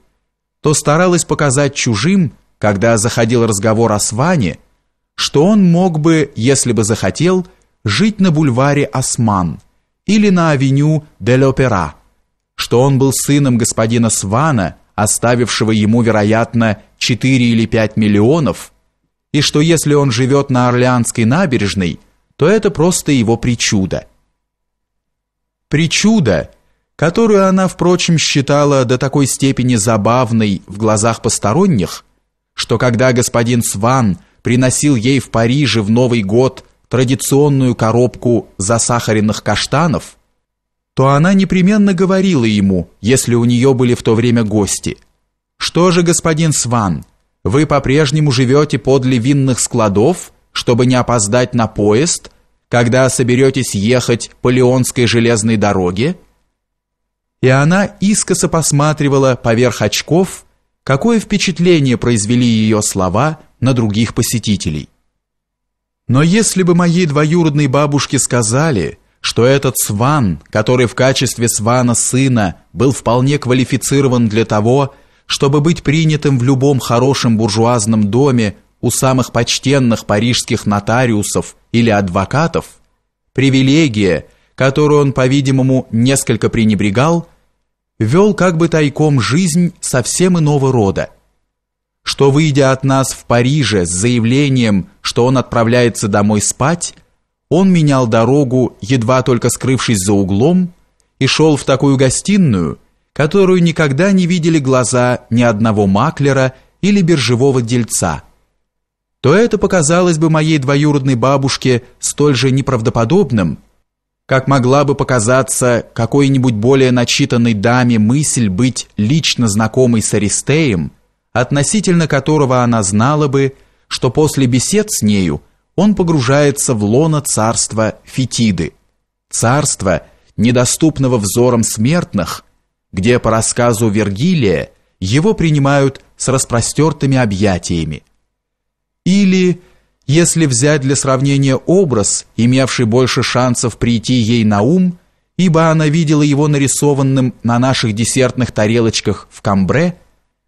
то старалась показать чужим, когда заходил разговор о Сване, что он мог бы, если бы захотел, жить на бульваре Осман или на авеню Дель Опера, что он был сыном господина Свана, оставившего ему, вероятно, 4 или 5 миллионов – и что если он живет на Орлеанской набережной, то это просто его причуда. Причуда, которую она, впрочем, считала до такой степени забавной в глазах посторонних, что когда господин Сван приносил ей в Париже в Новый год традиционную коробку засахаренных каштанов, то она непременно говорила ему, если у нее были в то время гости, «Что же, господин Сван, — вы по-прежнему живете подле винных складов, чтобы не опоздать на поезд, когда соберетесь ехать по Леонской железной дороге?» И она искоса посматривала поверх очков, какое впечатление произвели ее слова на других посетителей. Но если бы моей двоюродной бабушке сказали, что этот сван, который в качестве свана сына был вполне квалифицирован для того, чтобы быть принятым в любом хорошем буржуазном доме у самых почтенных парижских нотариусов или адвокатов, привилегия, которую он, по-видимому, несколько пренебрегал, вел как бы тайком жизнь совсем иного рода. Что, выйдя от нас в Париже с заявлением, что он отправляется домой спать, он менял дорогу, едва только скрывшись за углом, и шел в такую гостиную – которую никогда не видели глаза ни одного маклера или биржевого дельца, то это показалось бы моей двоюродной бабушке столь же неправдоподобным, как могла бы показаться какой-нибудь более начитанной даме мысль быть лично знакомой с Аристеем, относительно которого она знала бы, что после бесед с нею он погружается в лоно царства Фетиды, царства, недоступного взором смертных, где, по рассказу Вергилия, его принимают с распростертыми объятиями. Или, если взять для сравнения образ, имевший больше шансов прийти ей на ум, ибо она видела его нарисованным на наших десертных тарелочках в камбре,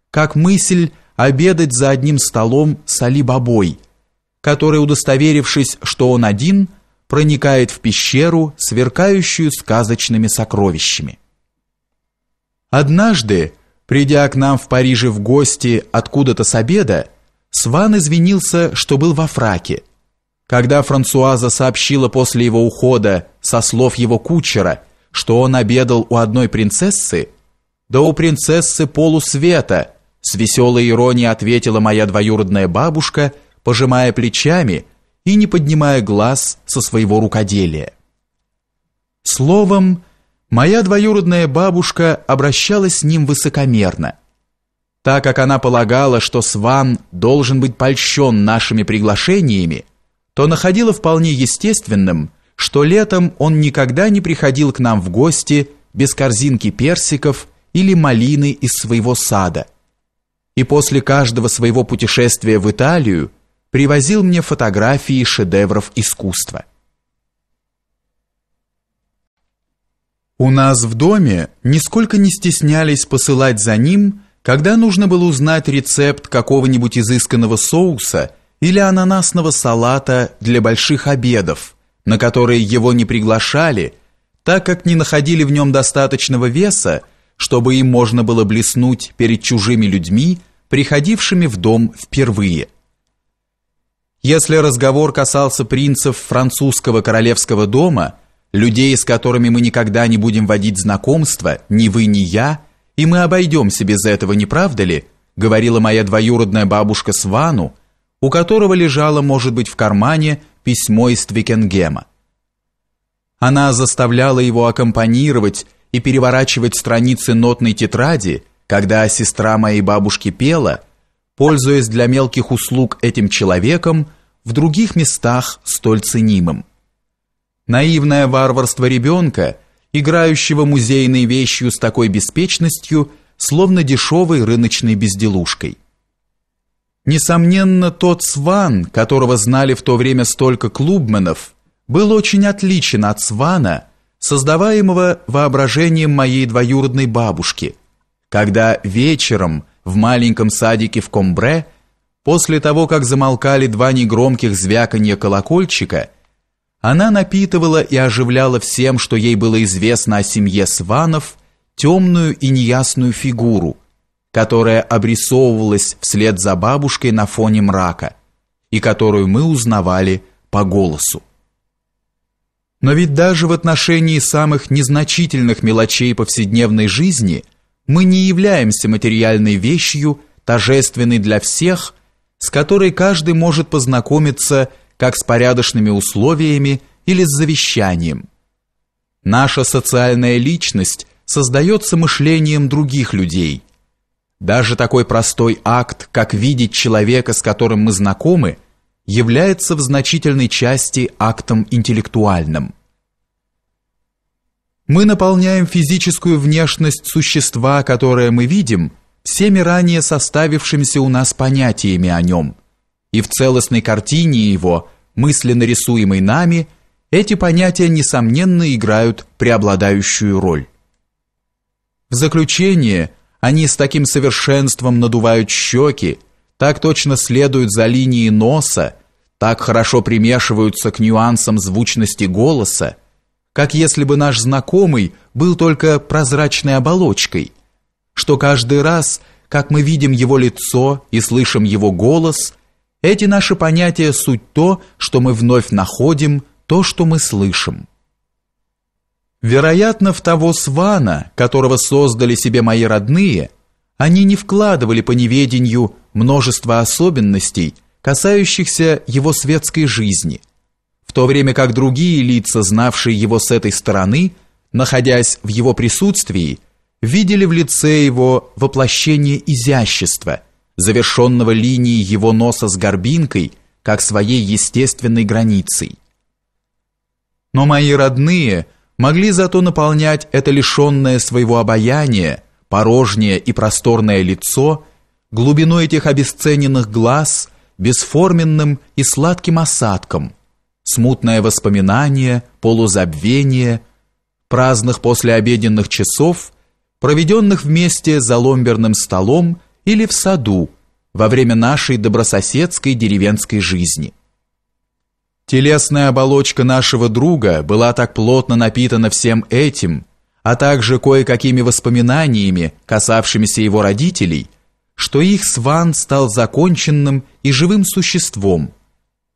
как мысль обедать за одним столом с Али-Бабой, который, удостоверившись, что он один, проникает в пещеру, сверкающую сказочными сокровищами. Однажды, придя к нам в Париже в гости откуда-то с обеда, Сван извинился, что был во фраке. Когда Франсуаза сообщила после его ухода, со слов его кучера, что он обедал у одной принцессы, «Да у принцессы полусвета», с веселой иронией ответила моя двоюродная бабушка, пожимая плечами и не поднимая глаз со своего рукоделия. Словом, Моя двоюродная бабушка обращалась с ним высокомерно. Так как она полагала, что Сван должен быть польщен нашими приглашениями, то находила вполне естественным, что летом он никогда не приходил к нам в гости без корзинки персиков или малины из своего сада. И после каждого своего путешествия в Италию привозил мне фотографии шедевров искусства. У нас в доме нисколько не стеснялись посылать за ним, когда нужно было узнать рецепт какого-нибудь изысканного соуса или ананасного салата для больших обедов, на которые его не приглашали, так как не находили в нем достаточного веса, чтобы им можно было блеснуть перед чужими людьми, приходившими в дом впервые. Если разговор касался принцев французского королевского дома, людей, с которыми мы никогда не будем водить знакомства, ни вы, ни я, и мы обойдемся без этого, не правда ли?» говорила моя двоюродная бабушка Свану, у которого лежало, может быть, в кармане письмо из Твикенгема. Она заставляла его аккомпанировать и переворачивать страницы нотной тетради, когда сестра моей бабушки пела, пользуясь для мелких услуг этим человеком в других местах столь ценимым. Наивное варварство ребенка, играющего музейной вещью с такой беспечностью, словно дешевой рыночной безделушкой. Несомненно, тот Сван, которого знали в то время столько клубменов, был очень отличен от Свана, создаваемого воображением моей двоюродной бабушки, когда вечером в маленьком садике в Комбре, после того, как замолкали два негромких звяканья колокольчика – она напитывала и оживляла всем, что ей было известно о семье Сванов, темную и неясную фигуру, которая обрисовывалась вслед за бабушкой на фоне мрака и которую мы узнавали по голосу. Но ведь даже в отношении самых незначительных мелочей повседневной жизни мы не являемся материальной вещью, торжественной для всех, с которой каждый может познакомиться как с порядочными условиями или с завещанием. Наша социальная личность создается мышлением других людей. Даже такой простой акт, как видеть человека, с которым мы знакомы, является в значительной части актом интеллектуальным. Мы наполняем физическую внешность существа, которое мы видим, всеми ранее составившимися у нас понятиями о нем – и в целостной картине его, мысленно рисуемой нами, эти понятия, несомненно, играют преобладающую роль. В заключение, они с таким совершенством надувают щеки, так точно следуют за линией носа, так хорошо примешиваются к нюансам звучности голоса, как если бы наш знакомый был только прозрачной оболочкой, что каждый раз, как мы видим его лицо и слышим его голос – эти наши понятия суть то, что мы вновь находим, то, что мы слышим. Вероятно, в того свана, которого создали себе мои родные, они не вкладывали по неведению множество особенностей, касающихся его светской жизни, в то время как другие лица, знавшие его с этой стороны, находясь в его присутствии, видели в лице его воплощение изящества – завершенного линией его носа с горбинкой, как своей естественной границей. Но мои родные могли зато наполнять это лишенное своего обаяния, порожнее и просторное лицо, глубину этих обесцененных глаз, бесформенным и сладким осадком, смутное воспоминание, полузабвение, праздных послеобеденных часов, проведенных вместе за ломберным столом или в саду во время нашей добрососедской деревенской жизни. Телесная оболочка нашего друга была так плотно напитана всем этим, а также кое-какими воспоминаниями, касавшимися его родителей, что их Сван стал законченным и живым существом.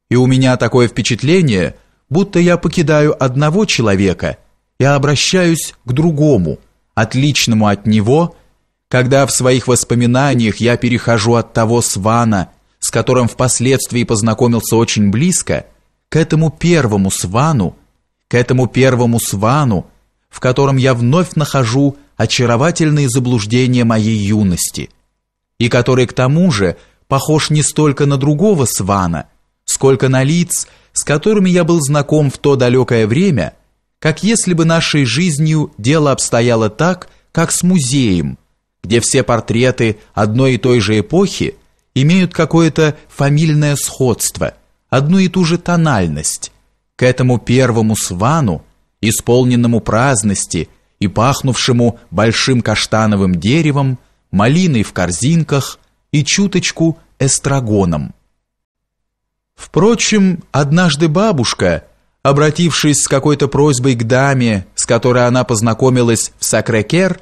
И у меня такое впечатление, будто я покидаю одного человека и обращаюсь к другому, отличному от него – когда в своих воспоминаниях я перехожу от того свана, с которым впоследствии познакомился очень близко, к этому первому свану, к этому первому свану, в котором я вновь нахожу очаровательные заблуждения моей юности, и который к тому же похож не столько на другого свана, сколько на лиц, с которыми я был знаком в то далекое время, как если бы нашей жизнью дело обстояло так, как с музеем – где все портреты одной и той же эпохи имеют какое-то фамильное сходство, одну и ту же тональность. К этому первому свану, исполненному праздности и пахнувшему большим каштановым деревом, малиной в корзинках и чуточку эстрагоном. Впрочем, однажды бабушка, обратившись с какой-то просьбой к даме, с которой она познакомилась в Сакрекер,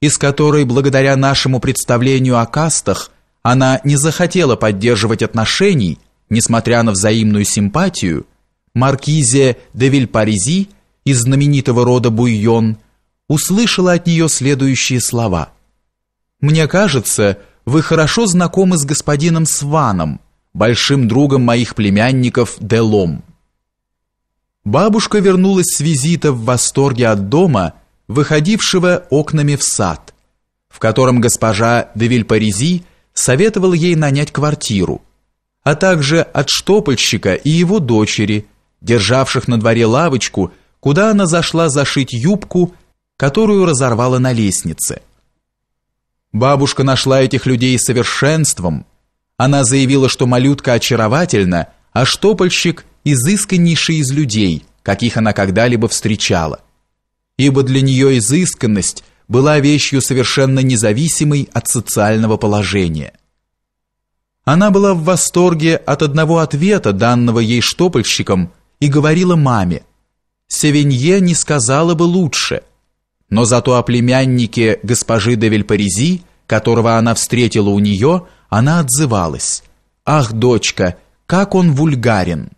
из которой, благодаря нашему представлению о кастах, она не захотела поддерживать отношений, несмотря на взаимную симпатию, маркизе де Вильпаризи из знаменитого рода Буйон услышала от нее следующие слова. «Мне кажется, вы хорошо знакомы с господином Сваном, большим другом моих племянников Делом». Бабушка вернулась с визита в восторге от дома – выходившего окнами в сад, в котором госпожа де Вильпаризи советовал ей нанять квартиру, а также от штопольщика и его дочери, державших на дворе лавочку, куда она зашла зашить юбку, которую разорвала на лестнице. Бабушка нашла этих людей совершенством. Она заявила, что малютка очаровательна, а штопольщик – изысканнейший из людей, каких она когда-либо встречала ибо для нее изысканность была вещью совершенно независимой от социального положения. Она была в восторге от одного ответа, данного ей штопольщиком, и говорила маме, «Севинье не сказала бы лучше», но зато о племяннике госпожи де Вильпаризи, которого она встретила у нее, она отзывалась, «Ах, дочка, как он вульгарен!»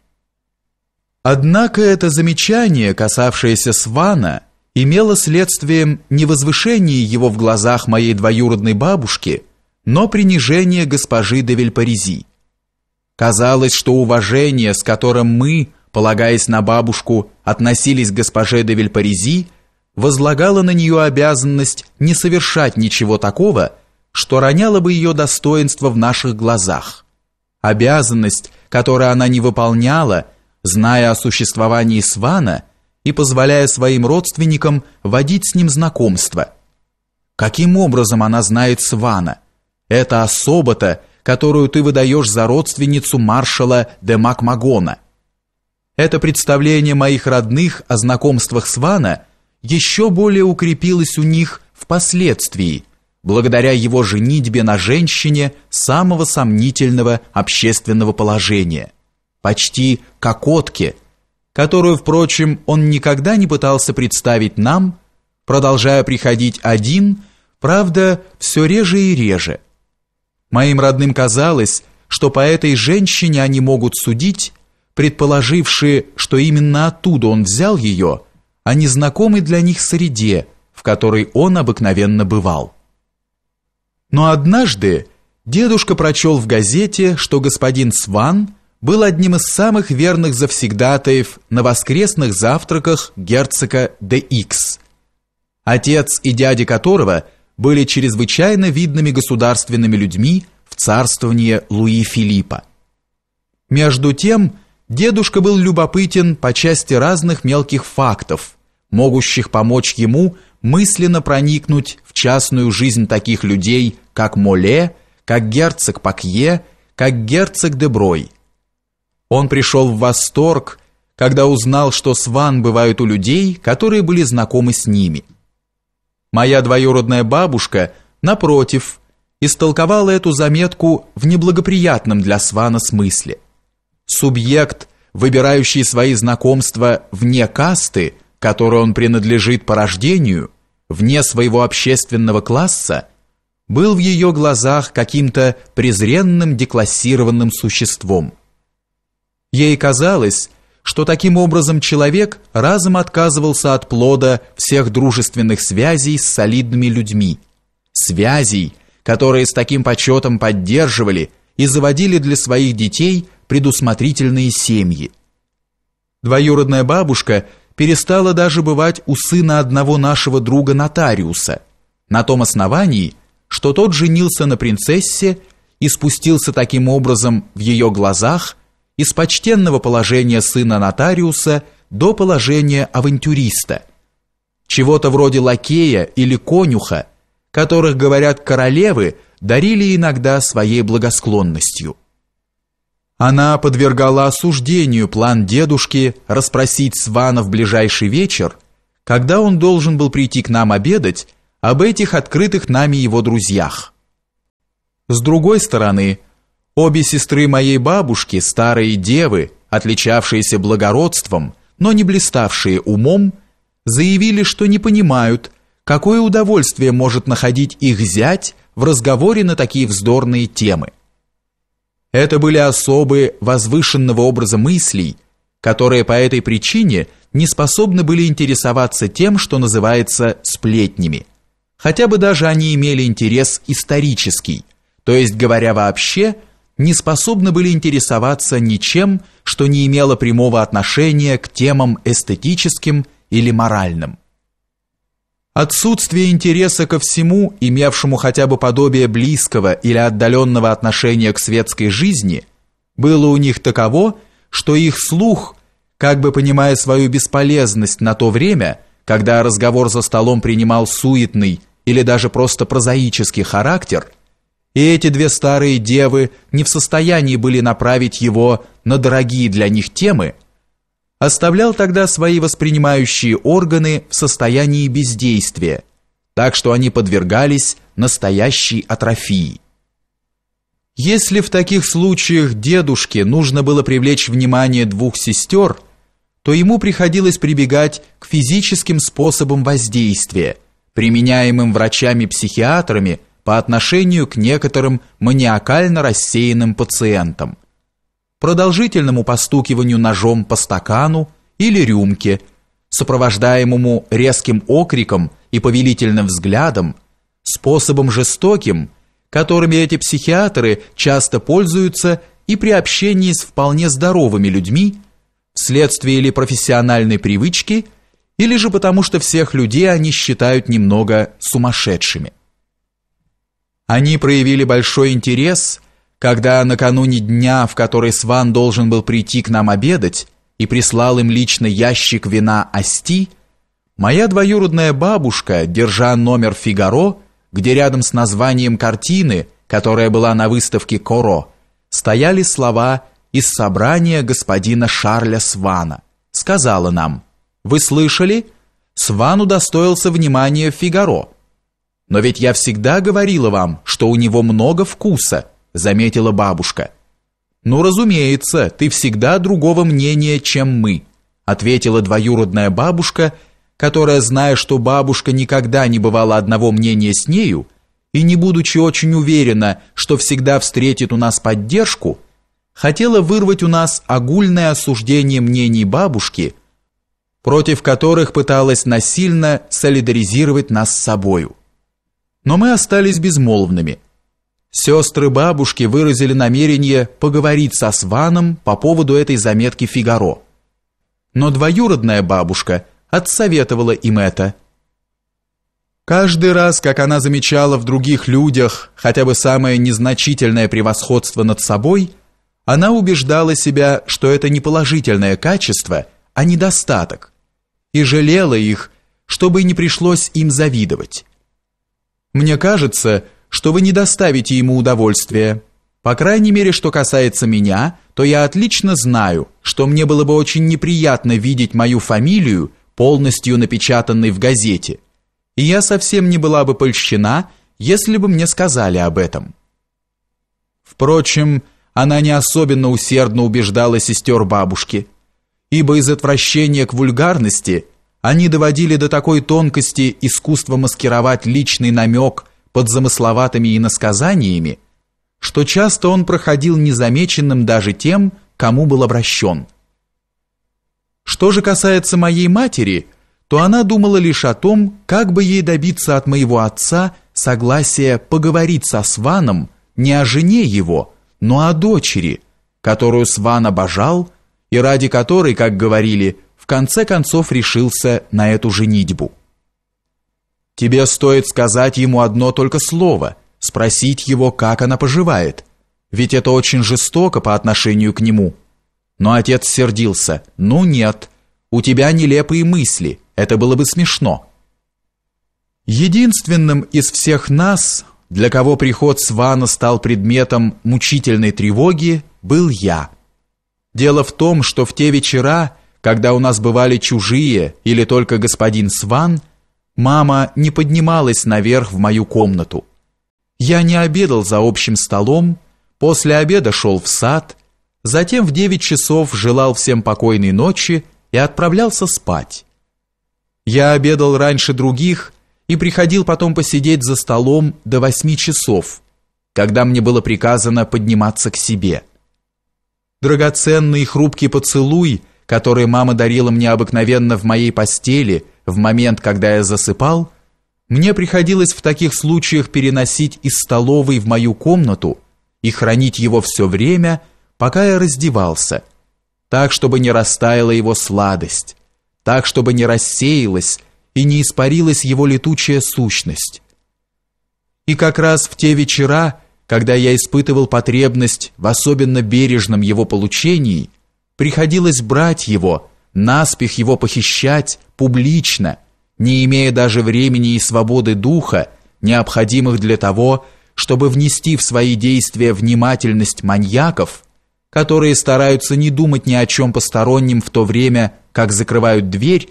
Однако это замечание, касавшееся Свана, имело следствием не возвышение его в глазах моей двоюродной бабушки, но принижение госпожи де Вильпаризи. Казалось, что уважение, с которым мы, полагаясь на бабушку, относились к госпоже де Вильпаризи, возлагало на нее обязанность не совершать ничего такого, что роняло бы ее достоинство в наших глазах. Обязанность, которую она не выполняла, зная о существовании Свана – и позволяя своим родственникам водить с ним знакомство. Каким образом она знает Свана? Это особа-то, которую ты выдаешь за родственницу маршала де Макмагона. Это представление моих родных о знакомствах Свана еще более укрепилось у них впоследствии, благодаря его женитьбе на женщине самого сомнительного общественного положения, почти кокотке, которую, впрочем, он никогда не пытался представить нам, продолжая приходить один, правда, все реже и реже. Моим родным казалось, что по этой женщине они могут судить, предположившие, что именно оттуда он взял ее, а не знакомый для них среде, в которой он обыкновенно бывал. Но однажды дедушка прочел в газете, что господин Сван – был одним из самых верных завсегдатаев на воскресных завтраках герцога де Икс, отец и дядя которого были чрезвычайно видными государственными людьми в царствовании Луи Филиппа. Между тем, дедушка был любопытен по части разных мелких фактов, могущих помочь ему мысленно проникнуть в частную жизнь таких людей, как Моле, как герцог Пакье, как герцог де Брой – он пришел в восторг, когда узнал, что сван бывают у людей, которые были знакомы с ними. Моя двоюродная бабушка, напротив, истолковала эту заметку в неблагоприятном для свана смысле. Субъект, выбирающий свои знакомства вне касты, которой он принадлежит по рождению, вне своего общественного класса, был в ее глазах каким-то презренным деклассированным существом. Ей казалось, что таким образом человек разом отказывался от плода всех дружественных связей с солидными людьми, связей, которые с таким почетом поддерживали и заводили для своих детей предусмотрительные семьи. Двоюродная бабушка перестала даже бывать у сына одного нашего друга-нотариуса, на том основании, что тот женился на принцессе и спустился таким образом в ее глазах из почтенного положения сына нотариуса до положения авантюриста, чего-то вроде лакея или конюха, которых, говорят, королевы дарили иногда своей благосклонностью. Она подвергала осуждению план дедушки расспросить Свана в ближайший вечер, когда он должен был прийти к нам обедать, об этих открытых нами его друзьях. С другой стороны, Обе сестры моей бабушки, старые девы, отличавшиеся благородством, но не блиставшие умом, заявили, что не понимают, какое удовольствие может находить их зять в разговоре на такие вздорные темы. Это были особы возвышенного образа мыслей, которые по этой причине не способны были интересоваться тем, что называется сплетнями. Хотя бы даже они имели интерес исторический, то есть, говоря вообще, не способны были интересоваться ничем, что не имело прямого отношения к темам эстетическим или моральным. Отсутствие интереса ко всему, имевшему хотя бы подобие близкого или отдаленного отношения к светской жизни, было у них таково, что их слух, как бы понимая свою бесполезность на то время, когда разговор за столом принимал суетный или даже просто прозаический характер – и эти две старые девы не в состоянии были направить его на дорогие для них темы, оставлял тогда свои воспринимающие органы в состоянии бездействия, так что они подвергались настоящей атрофии. Если в таких случаях дедушке нужно было привлечь внимание двух сестер, то ему приходилось прибегать к физическим способам воздействия, применяемым врачами-психиатрами – по отношению к некоторым маниакально рассеянным пациентам, продолжительному постукиванию ножом по стакану или рюмке, сопровождаемому резким окриком и повелительным взглядом, способом жестоким, которыми эти психиатры часто пользуются и при общении с вполне здоровыми людьми, вследствие или профессиональной привычки, или же потому, что всех людей они считают немного сумасшедшими. Они проявили большой интерес, когда накануне дня, в который Сван должен был прийти к нам обедать, и прислал им лично ящик вина Асти, моя двоюродная бабушка, держа номер «Фигаро», где рядом с названием картины, которая была на выставке «Коро», стояли слова из собрания господина Шарля Свана, сказала нам «Вы слышали? Свану удостоился внимание «Фигаро». Но ведь я всегда говорила вам, что у него много вкуса, заметила бабушка. Ну, разумеется, ты всегда другого мнения, чем мы, ответила двоюродная бабушка, которая, зная, что бабушка никогда не бывала одного мнения с нею, и не будучи очень уверена, что всегда встретит у нас поддержку, хотела вырвать у нас огульное осуждение мнений бабушки, против которых пыталась насильно солидаризировать нас с собою но мы остались безмолвными. Сестры бабушки выразили намерение поговорить со Сваном по поводу этой заметки Фигаро. Но двоюродная бабушка отсоветовала им это. Каждый раз, как она замечала в других людях хотя бы самое незначительное превосходство над собой, она убеждала себя, что это не положительное качество, а недостаток, и жалела их, чтобы не пришлось им завидовать. Мне кажется, что вы не доставите ему удовольствия. По крайней мере, что касается меня, то я отлично знаю, что мне было бы очень неприятно видеть мою фамилию, полностью напечатанной в газете. И я совсем не была бы польщена, если бы мне сказали об этом. Впрочем, она не особенно усердно убеждала сестер бабушки, ибо из отвращения к вульгарности – они доводили до такой тонкости искусство маскировать личный намек под замысловатыми иносказаниями, что часто он проходил незамеченным даже тем, кому был обращен. Что же касается моей матери, то она думала лишь о том, как бы ей добиться от моего отца согласия поговорить со Сваном не о жене его, но о дочери, которую Сван обожал и ради которой, как говорили, в конце концов решился на эту женитьбу. Тебе стоит сказать ему одно только слово, спросить его, как она поживает, ведь это очень жестоко по отношению к нему. Но отец сердился. Ну нет, у тебя нелепые мысли, это было бы смешно. Единственным из всех нас, для кого приход Свана стал предметом мучительной тревоги, был я. Дело в том, что в те вечера когда у нас бывали чужие или только господин Сван, мама не поднималась наверх в мою комнату. Я не обедал за общим столом, после обеда шел в сад, затем в девять часов желал всем покойной ночи и отправлялся спать. Я обедал раньше других и приходил потом посидеть за столом до восьми часов, когда мне было приказано подниматься к себе. Драгоценный хрупкий поцелуй – которые мама дарила мне обыкновенно в моей постели, в момент, когда я засыпал, мне приходилось в таких случаях переносить из столовой в мою комнату и хранить его все время, пока я раздевался, так, чтобы не растаяла его сладость, так, чтобы не рассеялась и не испарилась его летучая сущность. И как раз в те вечера, когда я испытывал потребность в особенно бережном его получении, Приходилось брать его, наспех его похищать публично, не имея даже времени и свободы духа, необходимых для того, чтобы внести в свои действия внимательность маньяков, которые стараются не думать ни о чем постороннем в то время, как закрывают дверь,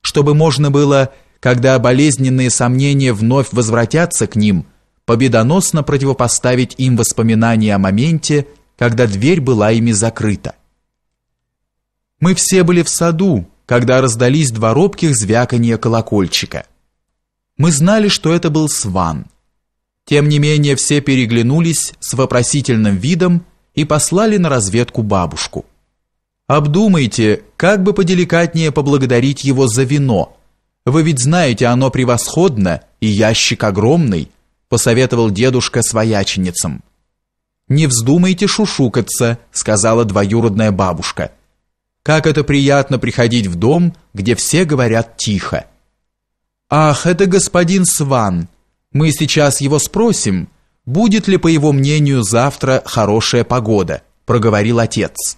чтобы можно было, когда болезненные сомнения вновь возвратятся к ним, победоносно противопоставить им воспоминания о моменте, когда дверь была ими закрыта. Мы все были в саду, когда раздались два робких звяканья колокольчика. Мы знали, что это был сван. Тем не менее, все переглянулись с вопросительным видом и послали на разведку бабушку. Обдумайте, как бы поделикатнее поблагодарить его за вино. Вы ведь знаете, оно превосходно, и ящик огромный, посоветовал дедушка свояченицам. Не вздумайте шушукаться, сказала двоюродная бабушка. Как это приятно приходить в дом, где все говорят тихо. Ах, это господин Сван. Мы сейчас его спросим, будет ли, по его мнению, завтра хорошая погода, проговорил отец.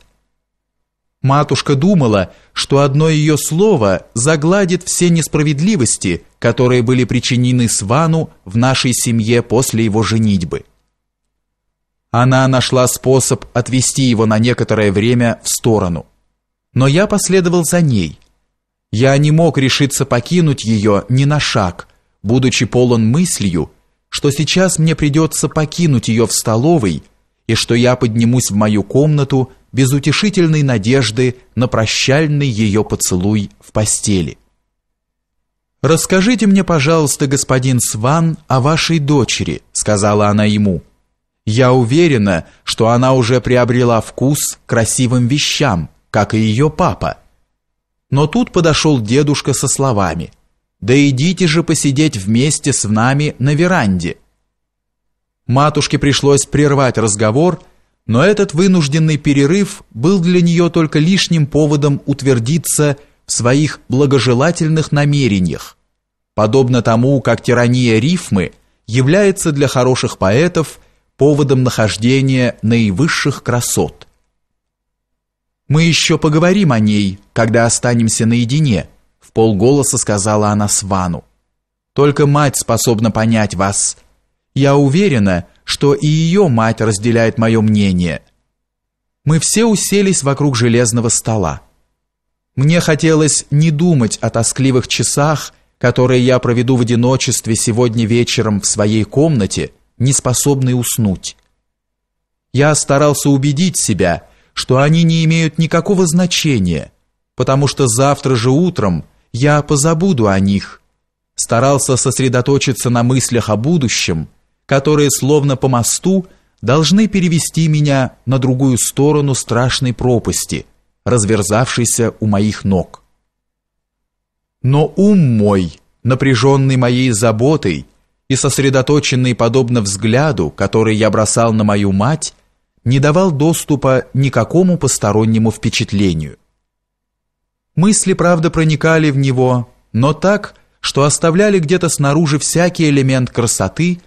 Матушка думала, что одно ее слово загладит все несправедливости, которые были причинены Свану в нашей семье после его женитьбы. Она нашла способ отвести его на некоторое время в сторону но я последовал за ней. Я не мог решиться покинуть ее ни на шаг, будучи полон мыслью, что сейчас мне придется покинуть ее в столовой и что я поднимусь в мою комнату без утешительной надежды на прощальный ее поцелуй в постели. «Расскажите мне, пожалуйста, господин Сван, о вашей дочери», — сказала она ему. «Я уверена, что она уже приобрела вкус к красивым вещам» как и ее папа. Но тут подошел дедушка со словами «Да идите же посидеть вместе с нами на веранде». Матушке пришлось прервать разговор, но этот вынужденный перерыв был для нее только лишним поводом утвердиться в своих благожелательных намерениях, подобно тому, как тирания рифмы является для хороших поэтов поводом нахождения наивысших красот – мы еще поговорим о ней, когда останемся наедине, в полголоса сказала она Свану. Только мать способна понять вас. Я уверена, что и ее мать разделяет мое мнение. Мы все уселись вокруг железного стола. Мне хотелось не думать о тоскливых часах, которые я проведу в одиночестве сегодня вечером в своей комнате, не способной уснуть. Я старался убедить себя, что они не имеют никакого значения, потому что завтра же утром я позабуду о них. Старался сосредоточиться на мыслях о будущем, которые словно по мосту должны перевести меня на другую сторону страшной пропасти, разверзавшейся у моих ног. Но ум мой, напряженный моей заботой и сосредоточенный подобно взгляду, который я бросал на мою мать, не давал доступа никакому постороннему впечатлению. Мысли, правда, проникали в него, но так, что оставляли где-то снаружи всякий элемент красоты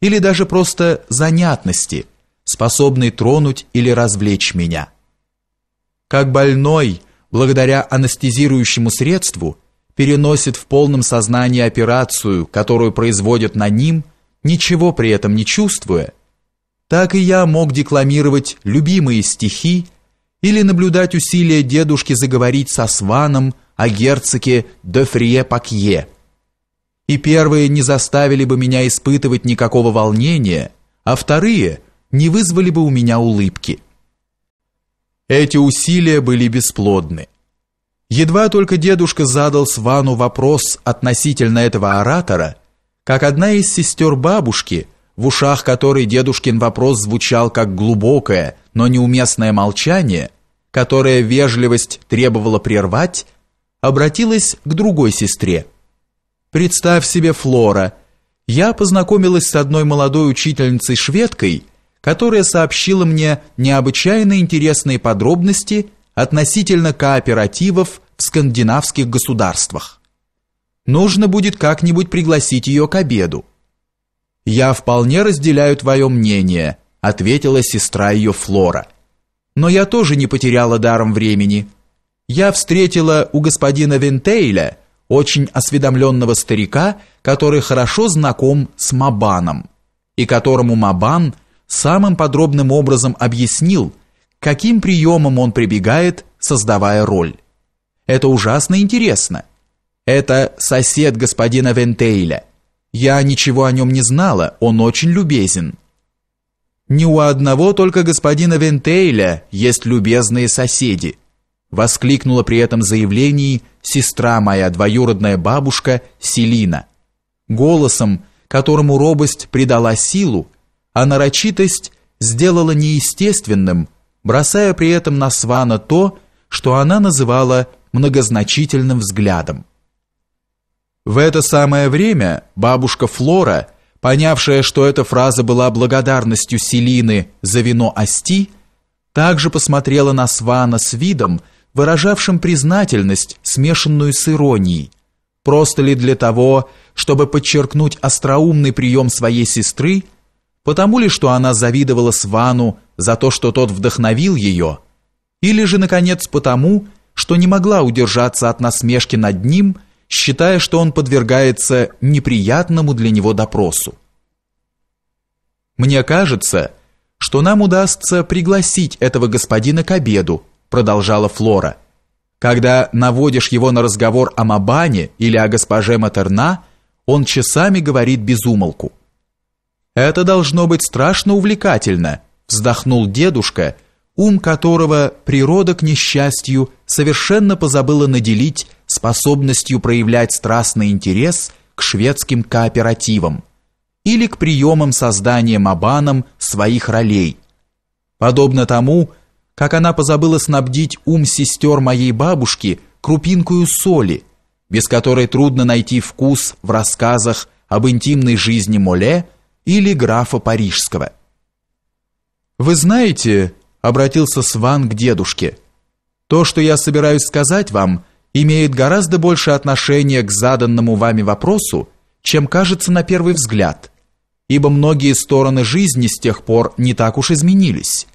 или даже просто занятности, способный тронуть или развлечь меня. Как больной, благодаря анестезирующему средству, переносит в полном сознании операцию, которую производят на ним, ничего при этом не чувствуя, так и я мог декламировать любимые стихи или наблюдать усилия дедушки заговорить со Сваном о герцоге де Фрие-Пакье. И первые не заставили бы меня испытывать никакого волнения, а вторые не вызвали бы у меня улыбки. Эти усилия были бесплодны. Едва только дедушка задал Свану вопрос относительно этого оратора, как одна из сестер бабушки – в ушах которой дедушкин вопрос звучал как глубокое, но неуместное молчание, которое вежливость требовала прервать, обратилась к другой сестре. «Представь себе, Флора, я познакомилась с одной молодой учительницей-шведкой, которая сообщила мне необычайно интересные подробности относительно кооперативов в скандинавских государствах. Нужно будет как-нибудь пригласить ее к обеду. «Я вполне разделяю твое мнение», — ответила сестра ее Флора. «Но я тоже не потеряла даром времени. Я встретила у господина Вентейля, очень осведомленного старика, который хорошо знаком с Мабаном, и которому Мабан самым подробным образом объяснил, каким приемом он прибегает, создавая роль. Это ужасно интересно. Это сосед господина Вентейля» Я ничего о нем не знала, он очень любезен. Ни у одного только господина Вентейля есть любезные соседи, воскликнула при этом заявлении сестра моя двоюродная бабушка Селина, голосом, которому робость придала силу, а нарочитость сделала неестественным, бросая при этом на Свана то, что она называла многозначительным взглядом. В это самое время бабушка Флора, понявшая, что эта фраза была благодарностью Селины за вино Асти, также посмотрела на Свана с видом, выражавшим признательность, смешанную с иронией, просто ли для того, чтобы подчеркнуть остроумный прием своей сестры, потому ли, что она завидовала Свану за то, что тот вдохновил ее, или же, наконец, потому, что не могла удержаться от насмешки над ним – считая, что он подвергается неприятному для него допросу. «Мне кажется, что нам удастся пригласить этого господина к обеду», продолжала Флора. «Когда наводишь его на разговор о Мабане или о госпоже Матерна, он часами говорит без умолку». «Это должно быть страшно увлекательно», вздохнул дедушка, ум которого природа к несчастью совершенно позабыла наделить способностью проявлять страстный интерес к шведским кооперативам или к приемам создания Мабаном своих ролей, подобно тому, как она позабыла снабдить ум сестер моей бабушки крупинкою соли, без которой трудно найти вкус в рассказах об интимной жизни Моле или графа Парижского. «Вы знаете», — обратился Сван к дедушке, — «то, что я собираюсь сказать вам — имеет гораздо больше отношения к заданному вами вопросу, чем кажется на первый взгляд, ибо многие стороны жизни с тех пор не так уж изменились.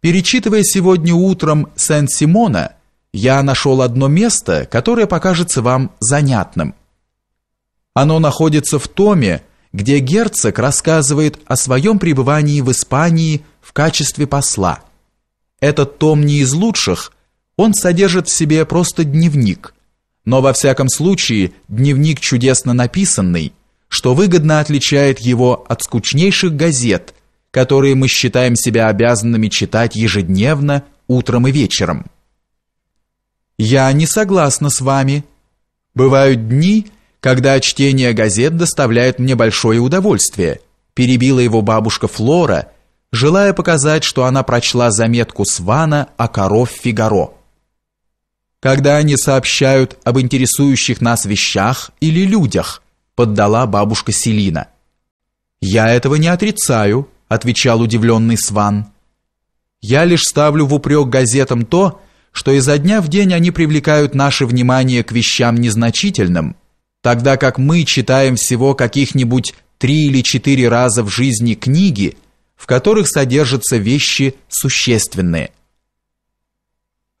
Перечитывая сегодня утром Сен-Симона, я нашел одно место, которое покажется вам занятным. Оно находится в томе, где герцог рассказывает о своем пребывании в Испании в качестве посла. Этот том не из лучших, он содержит в себе просто дневник, но во всяком случае дневник чудесно написанный, что выгодно отличает его от скучнейших газет, которые мы считаем себя обязанными читать ежедневно, утром и вечером. Я не согласна с вами. Бывают дни, когда чтение газет доставляет мне большое удовольствие, перебила его бабушка Флора, желая показать, что она прочла заметку Свана о коров Фигаро когда они сообщают об интересующих нас вещах или людях, поддала бабушка Селина. Я этого не отрицаю, отвечал удивленный Сван. Я лишь ставлю в упрёк газетам то, что изо дня в день они привлекают наше внимание к вещам незначительным, тогда как мы читаем всего каких-нибудь три или четыре раза в жизни книги, в которых содержатся вещи существенные.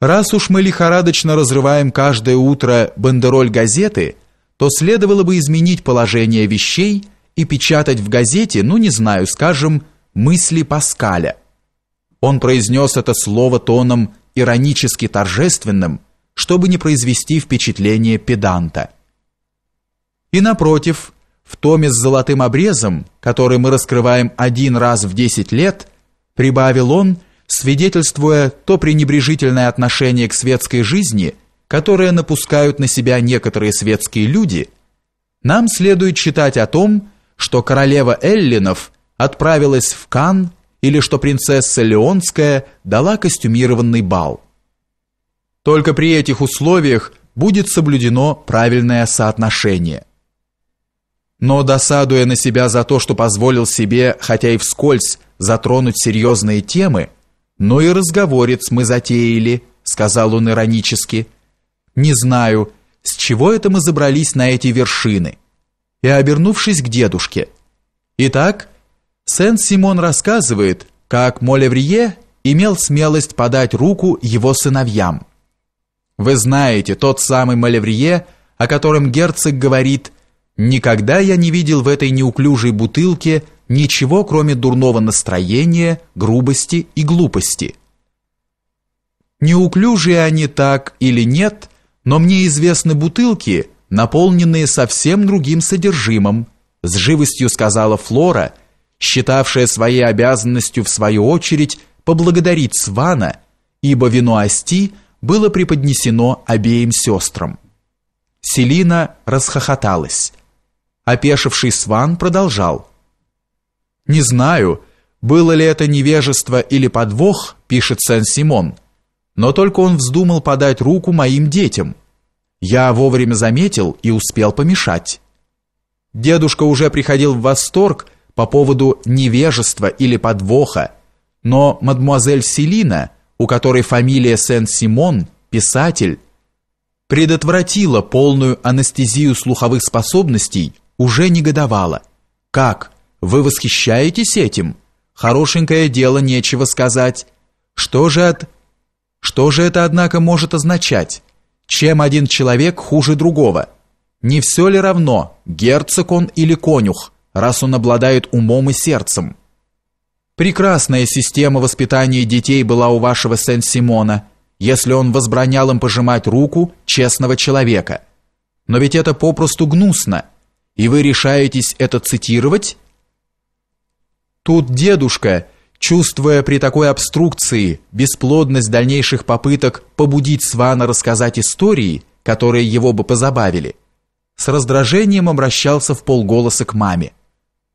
Раз уж мы лихорадочно разрываем каждое утро бандероль газеты, то следовало бы изменить положение вещей и печатать в газете, ну не знаю, скажем, мысли Паскаля. Он произнес это слово тоном иронически торжественным, чтобы не произвести впечатление педанта. И напротив, в томе с золотым обрезом, который мы раскрываем один раз в 10 лет, прибавил он – свидетельствуя то пренебрежительное отношение к светской жизни, которое напускают на себя некоторые светские люди, нам следует читать о том, что королева Эллинов отправилась в Кан или что принцесса Леонская дала костюмированный бал. Только при этих условиях будет соблюдено правильное соотношение. Но досадуя на себя за то, что позволил себе, хотя и вскользь, затронуть серьезные темы, «Ну и разговорец мы затеяли», — сказал он иронически. «Не знаю, с чего это мы забрались на эти вершины?» И обернувшись к дедушке. «Итак, Сен-Симон рассказывает, как Молеврие имел смелость подать руку его сыновьям. Вы знаете, тот самый Молеврие, о котором герцог говорит, «Никогда я не видел в этой неуклюжей бутылке ничего, кроме дурного настроения, грубости и глупости. Неуклюжие они так или нет, но мне известны бутылки, наполненные совсем другим содержимым, с живостью сказала Флора, считавшая своей обязанностью в свою очередь поблагодарить Свана, ибо вино Асти было преподнесено обеим сестрам. Селина расхохоталась. Опешивший Сван продолжал. Не знаю, было ли это невежество или подвох, пишет Сен-Симон, но только он вздумал подать руку моим детям. Я вовремя заметил и успел помешать. Дедушка уже приходил в восторг по поводу невежества или подвоха, но мадмуазель Селина, у которой фамилия Сен-Симон, писатель, предотвратила полную анестезию слуховых способностей, уже негодовала. Как? Вы восхищаетесь этим? Хорошенькое дело, нечего сказать. Что же от... Что же это, однако, может означать? Чем один человек хуже другого? Не все ли равно, герцог он или конюх, раз он обладает умом и сердцем? Прекрасная система воспитания детей была у вашего Сен-Симона, если он возбранял им пожимать руку честного человека. Но ведь это попросту гнусно, и вы решаетесь это цитировать? Тут дедушка, чувствуя при такой обструкции бесплодность дальнейших попыток побудить Свана рассказать истории, которые его бы позабавили, с раздражением обращался в полголоса к маме.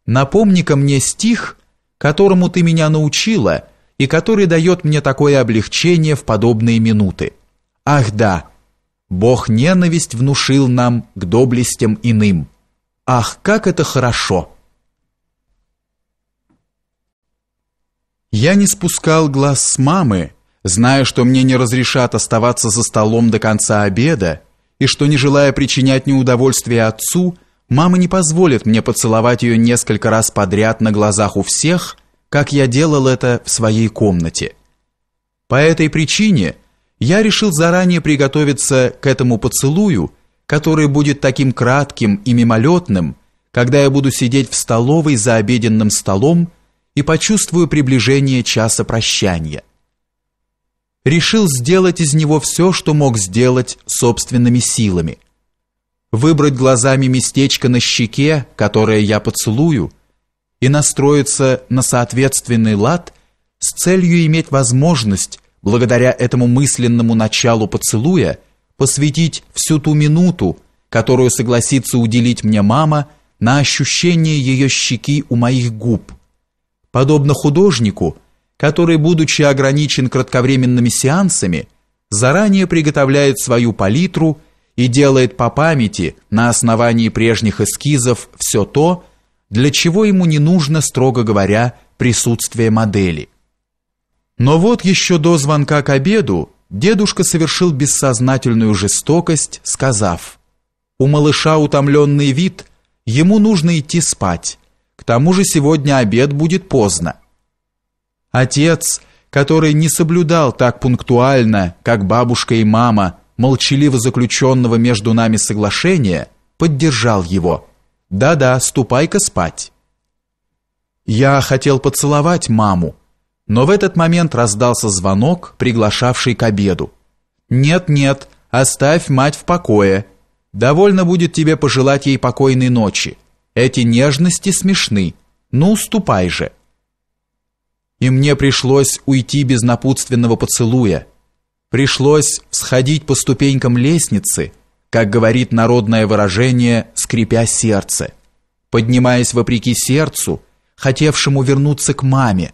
«Напомни-ка мне стих, которому ты меня научила и который дает мне такое облегчение в подобные минуты. Ах да, Бог ненависть внушил нам к доблестям иным. Ах, как это хорошо!» Я не спускал глаз с мамы, зная, что мне не разрешат оставаться за столом до конца обеда, и что, не желая причинять неудовольствие отцу, мама не позволит мне поцеловать ее несколько раз подряд на глазах у всех, как я делал это в своей комнате. По этой причине я решил заранее приготовиться к этому поцелую, который будет таким кратким и мимолетным, когда я буду сидеть в столовой за обеденным столом, и почувствую приближение часа прощания. Решил сделать из него все, что мог сделать собственными силами. Выбрать глазами местечко на щеке, которое я поцелую, и настроиться на соответственный лад с целью иметь возможность, благодаря этому мысленному началу поцелуя, посвятить всю ту минуту, которую согласится уделить мне мама, на ощущение ее щеки у моих губ – подобно художнику, который, будучи ограничен кратковременными сеансами, заранее приготовляет свою палитру и делает по памяти на основании прежних эскизов все то, для чего ему не нужно, строго говоря, присутствие модели. Но вот еще до звонка к обеду дедушка совершил бессознательную жестокость, сказав, «У малыша утомленный вид, ему нужно идти спать, к тому же сегодня обед будет поздно. Отец, который не соблюдал так пунктуально, как бабушка и мама, молчаливо заключенного между нами соглашения, поддержал его. «Да-да, ступай-ка спать». Я хотел поцеловать маму, но в этот момент раздался звонок, приглашавший к обеду. «Нет-нет, оставь мать в покое. Довольно будет тебе пожелать ей покойной ночи. Эти нежности смешны. Ну, ступай же. И мне пришлось уйти без напутственного поцелуя. Пришлось всходить по ступенькам лестницы, как говорит народное выражение, скрипя сердце, поднимаясь вопреки сердцу, хотевшему вернуться к маме,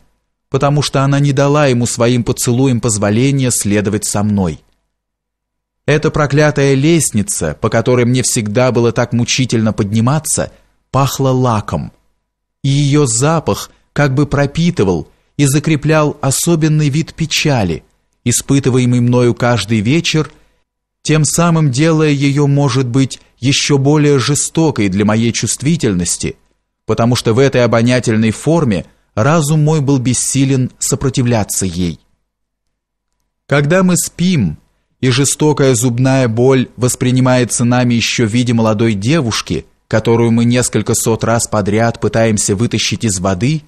потому что она не дала ему своим поцелуем позволения следовать со мной. Эта проклятая лестница, по которой мне всегда было так мучительно подниматься – пахло лаком, и ее запах как бы пропитывал и закреплял особенный вид печали, испытываемый мною каждый вечер, тем самым делая ее, может быть, еще более жестокой для моей чувствительности, потому что в этой обонятельной форме разум мой был бессилен сопротивляться ей. Когда мы спим, и жестокая зубная боль воспринимается нами еще в виде молодой девушки – которую мы несколько сот раз подряд пытаемся вытащить из воды,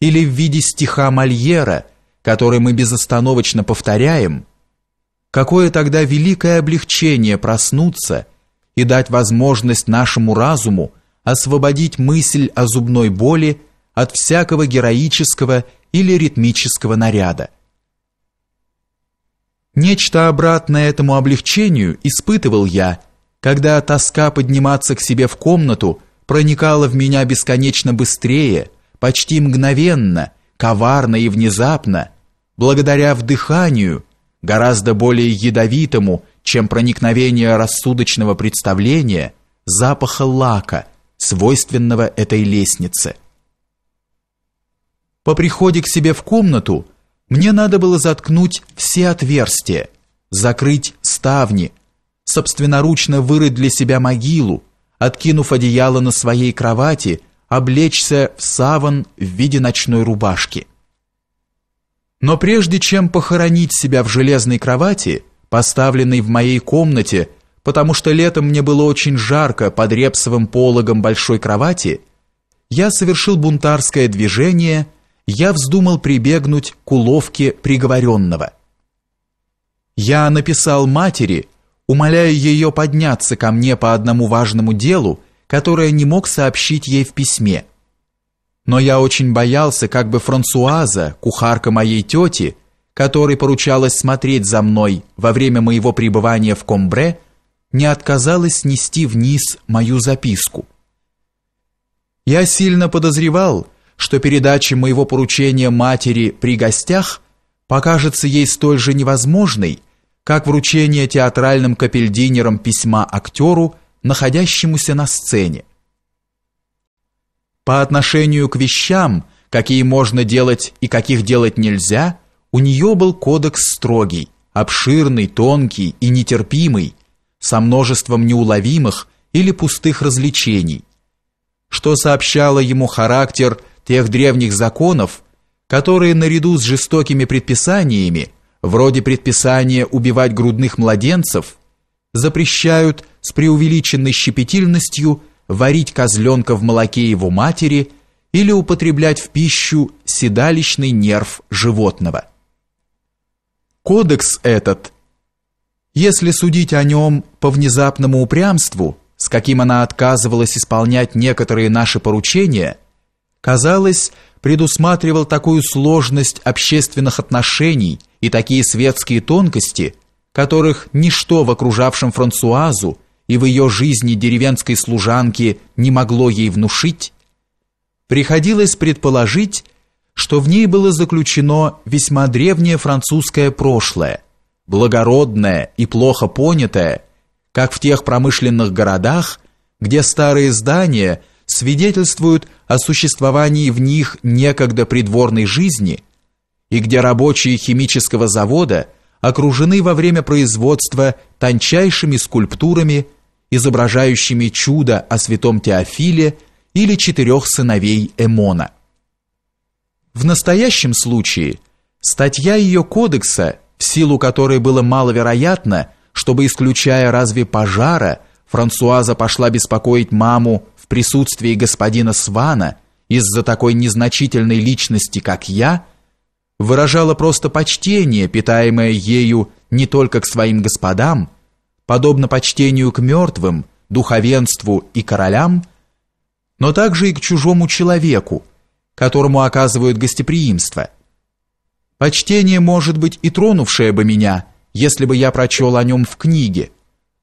или в виде стиха Мольера, который мы безостановочно повторяем, какое тогда великое облегчение проснуться и дать возможность нашему разуму освободить мысль о зубной боли от всякого героического или ритмического наряда. Нечто обратное этому облегчению испытывал я – когда тоска подниматься к себе в комнату проникала в меня бесконечно быстрее, почти мгновенно, коварно и внезапно, благодаря вдыханию, гораздо более ядовитому, чем проникновение рассудочного представления, запаха лака, свойственного этой лестнице. По приходе к себе в комнату мне надо было заткнуть все отверстия, закрыть ставни, собственноручно вырыть для себя могилу, откинув одеяло на своей кровати, облечься в саван в виде ночной рубашки. Но прежде чем похоронить себя в железной кровати, поставленной в моей комнате, потому что летом мне было очень жарко под репсовым пологом большой кровати, я совершил бунтарское движение, я вздумал прибегнуть к уловке приговоренного. Я написал матери, Умоляя ее подняться ко мне по одному важному делу, которое не мог сообщить ей в письме. Но я очень боялся, как бы Франсуаза, кухарка моей тети, которой поручалось смотреть за мной во время моего пребывания в Комбре, не отказалась снести вниз мою записку. Я сильно подозревал, что передача моего поручения матери при гостях покажется ей столь же невозможной, как вручение театральным капельдинерам письма актеру, находящемуся на сцене. По отношению к вещам, какие можно делать и каких делать нельзя, у нее был кодекс строгий, обширный, тонкий и нетерпимый, со множеством неуловимых или пустых развлечений, что сообщало ему характер тех древних законов, которые наряду с жестокими предписаниями вроде предписания убивать грудных младенцев, запрещают с преувеличенной щепетильностью варить козленка в молоке его матери или употреблять в пищу седалищный нерв животного. Кодекс этот, если судить о нем по внезапному упрямству, с каким она отказывалась исполнять некоторые наши поручения, казалось, предусматривал такую сложность общественных отношений, и такие светские тонкости, которых ничто в окружавшем Франсуазу и в ее жизни деревенской служанки не могло ей внушить, приходилось предположить, что в ней было заключено весьма древнее французское прошлое, благородное и плохо понятое, как в тех промышленных городах, где старые здания свидетельствуют о существовании в них некогда придворной жизни – и где рабочие химического завода окружены во время производства тончайшими скульптурами, изображающими чудо о святом Теофиле или четырех сыновей Эмона. В настоящем случае статья ее кодекса, в силу которой было маловероятно, чтобы, исключая разве пожара, Франсуаза пошла беспокоить маму в присутствии господина Свана из-за такой незначительной личности, как я – выражала просто почтение, питаемое ею не только к своим господам, подобно почтению к мертвым, духовенству и королям, но также и к чужому человеку, которому оказывают гостеприимство. Почтение, может быть, и тронувшее бы меня, если бы я прочел о нем в книге,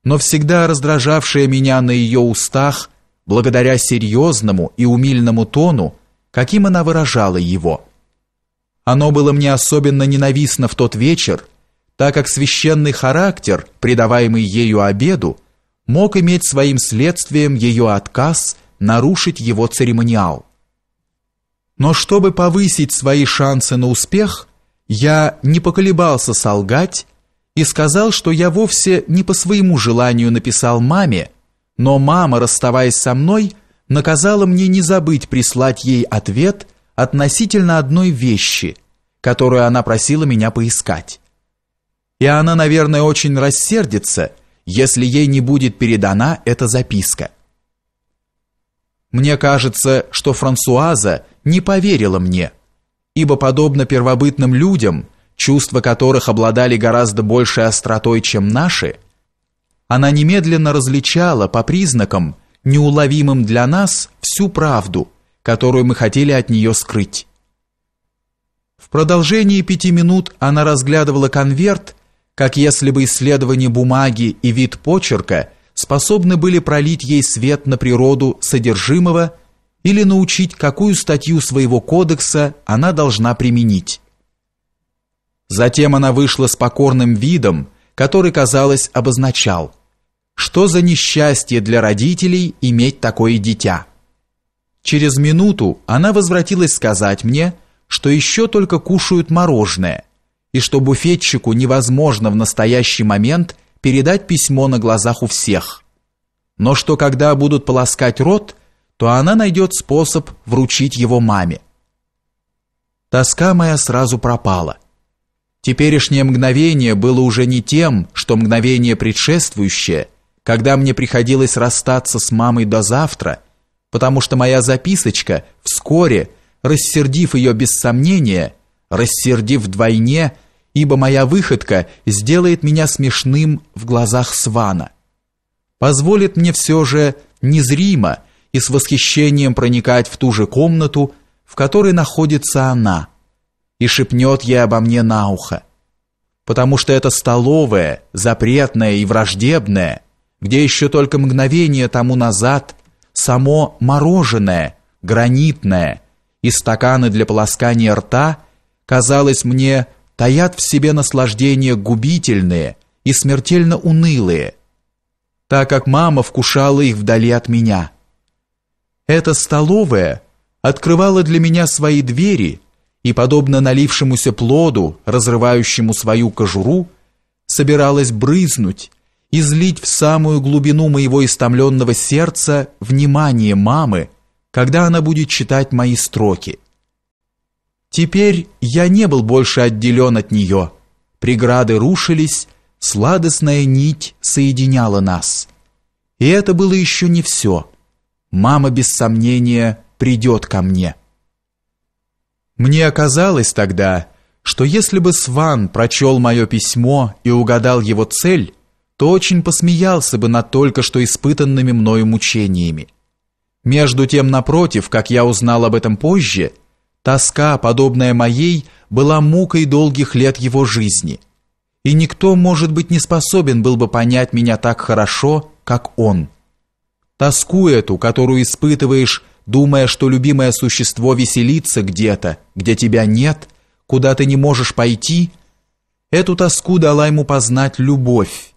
но всегда раздражавшее меня на ее устах благодаря серьезному и умильному тону, каким она выражала его – оно было мне особенно ненавистно в тот вечер, так как священный характер, придаваемый ею обеду, мог иметь своим следствием ее отказ нарушить его церемониал. Но чтобы повысить свои шансы на успех, я не поколебался солгать и сказал, что я вовсе не по своему желанию написал маме, но мама, расставаясь со мной, наказала мне не забыть прислать ей ответ – относительно одной вещи, которую она просила меня поискать. И она, наверное, очень рассердится, если ей не будет передана эта записка. Мне кажется, что Франсуаза не поверила мне, ибо подобно первобытным людям, чувства которых обладали гораздо большей остротой, чем наши, она немедленно различала по признакам, неуловимым для нас, всю правду – которую мы хотели от нее скрыть. В продолжении пяти минут она разглядывала конверт, как если бы исследование бумаги и вид почерка способны были пролить ей свет на природу содержимого или научить, какую статью своего кодекса она должна применить. Затем она вышла с покорным видом, который, казалось, обозначал, что за несчастье для родителей иметь такое дитя. Через минуту она возвратилась сказать мне, что еще только кушают мороженое, и что буфетчику невозможно в настоящий момент передать письмо на глазах у всех. Но что когда будут полоскать рот, то она найдет способ вручить его маме. Тоска моя сразу пропала. Теперешнее мгновение было уже не тем, что мгновение предшествующее, когда мне приходилось расстаться с мамой до завтра потому что моя записочка вскоре, рассердив ее без сомнения, рассердив вдвойне, ибо моя выходка сделает меня смешным в глазах Свана. Позволит мне все же незримо и с восхищением проникать в ту же комнату, в которой находится она, и шепнет ей обо мне на ухо. Потому что это столовая, запретная и враждебная, где еще только мгновение тому назад – само мороженое, гранитное, и стаканы для полоскания рта, казалось мне, таят в себе наслаждения губительные и смертельно унылые, так как мама вкушала их вдали от меня. Эта столовая открывала для меня свои двери и, подобно налившемуся плоду, разрывающему свою кожуру, собиралась брызнуть, излить в самую глубину моего истомленного сердца внимание мамы, когда она будет читать мои строки. Теперь я не был больше отделен от нее. Преграды рушились, сладостная нить соединяла нас. И это было еще не все. Мама, без сомнения, придет ко мне. Мне оказалось тогда, что если бы Сван прочел мое письмо и угадал его цель, то очень посмеялся бы над только что испытанными мною мучениями. Между тем, напротив, как я узнал об этом позже, тоска, подобная моей, была мукой долгих лет его жизни. И никто, может быть, не способен был бы понять меня так хорошо, как он. Тоску эту, которую испытываешь, думая, что любимое существо веселится где-то, где тебя нет, куда ты не можешь пойти, эту тоску дала ему познать любовь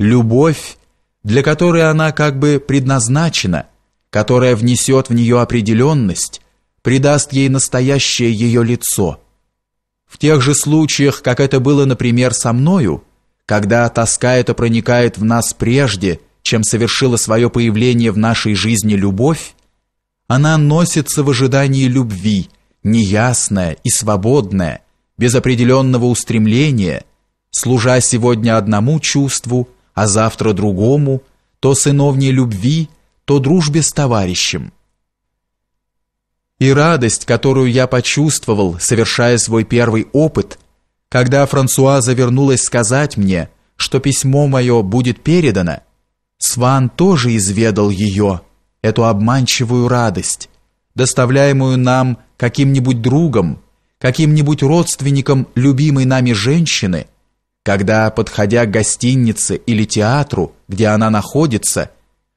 любовь, для которой она как бы предназначена, которая внесет в нее определенность, придаст ей настоящее ее лицо. В тех же случаях, как это было, например, со мною, когда тоска эта проникает в нас прежде, чем совершила свое появление в нашей жизни любовь, она носится в ожидании любви, неясная и свободная, без определенного устремления, служа сегодня одному чувству – а завтра другому, то сыновней любви, то дружбе с товарищем. И радость, которую я почувствовал, совершая свой первый опыт, когда Франсуа завернулась сказать мне, что письмо мое будет передано, Сван тоже изведал ее, эту обманчивую радость, доставляемую нам каким-нибудь другом, каким-нибудь родственником любимой нами женщины – когда, подходя к гостинице или театру, где она находится,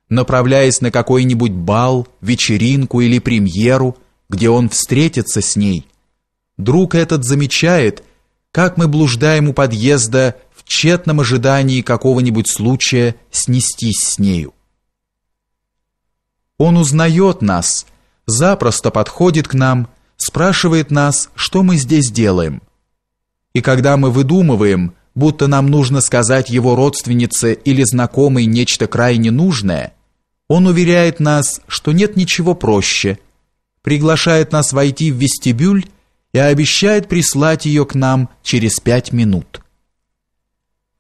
направляясь на какой-нибудь бал, вечеринку или премьеру, где он встретится с ней, друг этот замечает, как мы блуждаем у подъезда в тщетном ожидании какого-нибудь случая снестись с нею. Он узнает нас, запросто подходит к нам, спрашивает нас, что мы здесь делаем. И когда мы выдумываем, будто нам нужно сказать его родственнице или знакомой нечто крайне нужное, он уверяет нас, что нет ничего проще, приглашает нас войти в вестибюль и обещает прислать ее к нам через пять минут.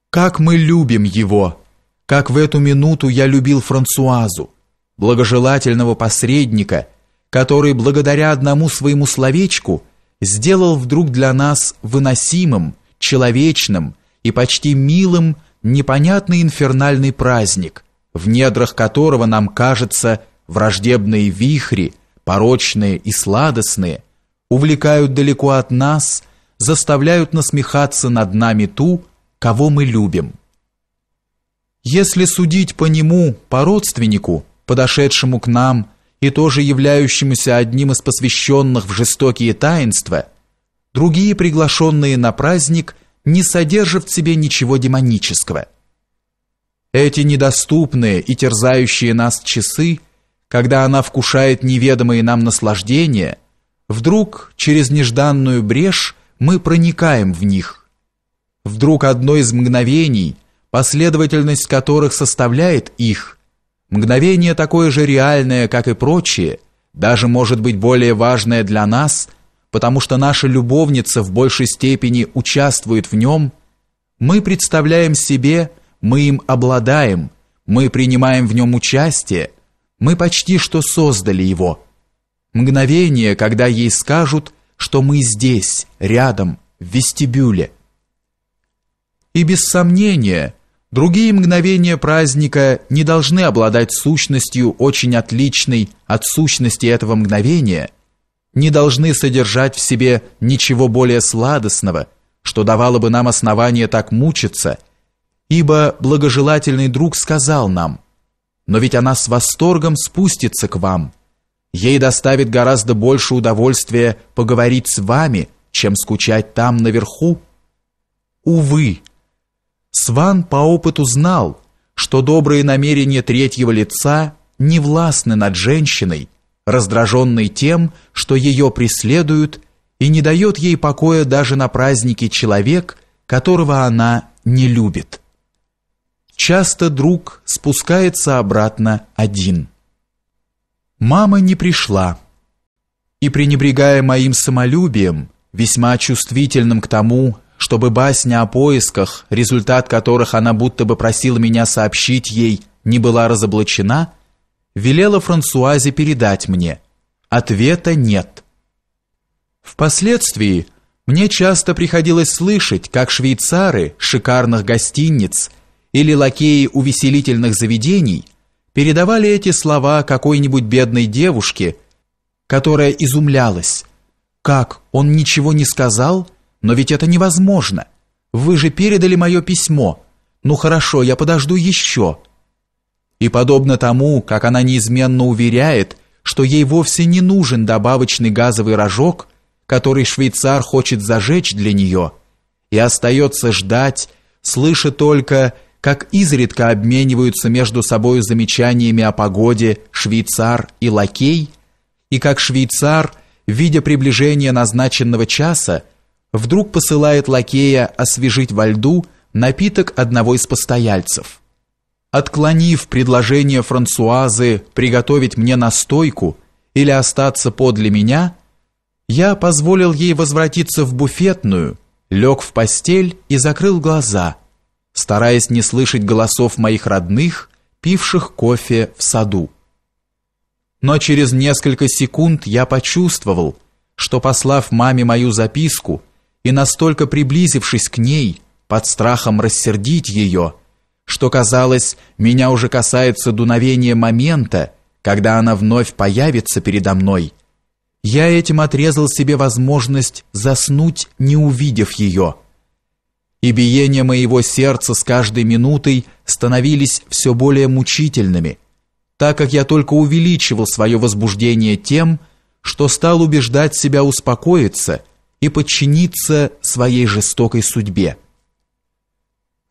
Как мы любим его! Как в эту минуту я любил Франсуазу, благожелательного посредника, который благодаря одному своему словечку сделал вдруг для нас выносимым, человечным, и почти милым непонятный инфернальный праздник, в недрах которого нам кажется враждебные вихри, порочные и сладостные, увлекают далеко от нас, заставляют насмехаться над нами ту, кого мы любим. Если судить по нему, по родственнику, подошедшему к нам и тоже являющемуся одним из посвященных в жестокие таинства, другие приглашенные на праздник – не содержит в себе ничего демонического. Эти недоступные и терзающие нас часы, когда она вкушает неведомые нам наслаждения, вдруг через нежданную брешь мы проникаем в них. Вдруг одно из мгновений, последовательность которых составляет их, мгновение такое же реальное, как и прочие, даже может быть более важное для нас – потому что наша любовница в большей степени участвует в нем, мы представляем себе, мы им обладаем, мы принимаем в нем участие, мы почти что создали его. Мгновение, когда ей скажут, что мы здесь, рядом, в вестибюле. И без сомнения, другие мгновения праздника не должны обладать сущностью очень отличной от сущности этого мгновения – не должны содержать в себе ничего более сладостного, что давало бы нам основание так мучиться, ибо благожелательный друг сказал нам, «Но ведь она с восторгом спустится к вам. Ей доставит гораздо больше удовольствия поговорить с вами, чем скучать там наверху». Увы, Сван по опыту знал, что добрые намерения третьего лица не властны над женщиной, раздраженный тем, что ее преследуют, и не дает ей покоя даже на празднике человек, которого она не любит. Часто друг спускается обратно один. Мама не пришла, и, пренебрегая моим самолюбием, весьма чувствительным к тому, чтобы басня о поисках, результат которых она будто бы просила меня сообщить ей, не была разоблачена – велела Франсуазе передать мне. Ответа нет. Впоследствии мне часто приходилось слышать, как швейцары шикарных гостиниц или лакеи увеселительных заведений передавали эти слова какой-нибудь бедной девушке, которая изумлялась. «Как? Он ничего не сказал? Но ведь это невозможно. Вы же передали мое письмо. Ну хорошо, я подожду еще». И подобно тому, как она неизменно уверяет, что ей вовсе не нужен добавочный газовый рожок, который швейцар хочет зажечь для нее, и остается ждать, слыша только, как изредка обмениваются между собою замечаниями о погоде швейцар и лакей, и как швейцар, видя приближение назначенного часа, вдруг посылает лакея освежить во льду напиток одного из постояльцев. Отклонив предложение Франсуазы приготовить мне настойку или остаться подле меня, я позволил ей возвратиться в буфетную, лег в постель и закрыл глаза, стараясь не слышать голосов моих родных, пивших кофе в саду. Но через несколько секунд я почувствовал, что, послав маме мою записку и настолько приблизившись к ней, под страхом рассердить ее, что, казалось, меня уже касается дуновение момента, когда она вновь появится передо мной. Я этим отрезал себе возможность заснуть, не увидев ее. И биения моего сердца с каждой минутой становились все более мучительными, так как я только увеличивал свое возбуждение тем, что стал убеждать себя успокоиться и подчиниться своей жестокой судьбе.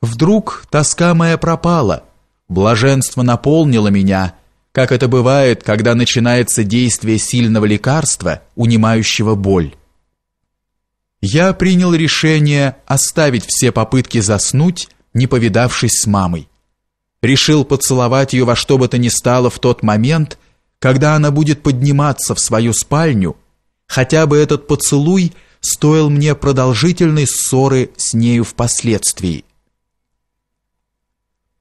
Вдруг тоска моя пропала, блаженство наполнило меня, как это бывает, когда начинается действие сильного лекарства, унимающего боль. Я принял решение оставить все попытки заснуть, не повидавшись с мамой. Решил поцеловать ее во что бы то ни стало в тот момент, когда она будет подниматься в свою спальню, хотя бы этот поцелуй стоил мне продолжительной ссоры с нею впоследствии.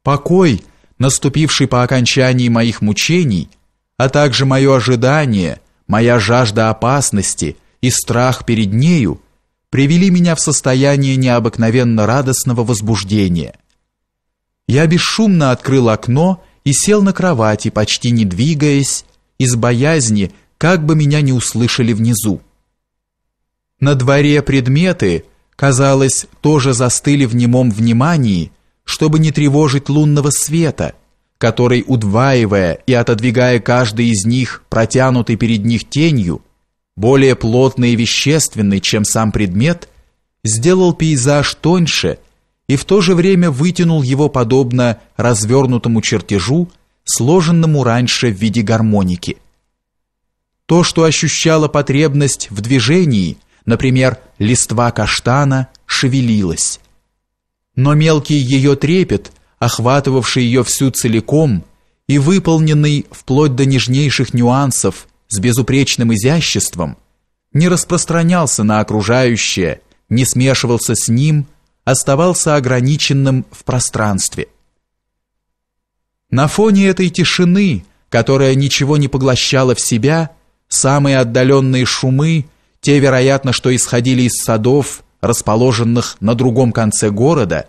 Покой, наступивший по окончании моих мучений, а также мое ожидание, моя жажда опасности и страх перед нею привели меня в состояние необыкновенно радостного возбуждения. Я бесшумно открыл окно и сел на кровати, почти не двигаясь, из боязни, как бы меня не услышали внизу. На дворе предметы, казалось, тоже застыли в немом внимании – чтобы не тревожить лунного света, который, удваивая и отодвигая каждый из них протянутый перед них тенью, более плотный и вещественный, чем сам предмет, сделал пейзаж тоньше и в то же время вытянул его подобно развернутому чертежу, сложенному раньше в виде гармоники. То, что ощущало потребность в движении, например, листва каштана, шевелилось – но мелкий ее трепет, охватывавший ее всю целиком и выполненный вплоть до нежнейших нюансов с безупречным изяществом, не распространялся на окружающее, не смешивался с ним, оставался ограниченным в пространстве. На фоне этой тишины, которая ничего не поглощала в себя, самые отдаленные шумы, те, вероятно, что исходили из садов, расположенных на другом конце города,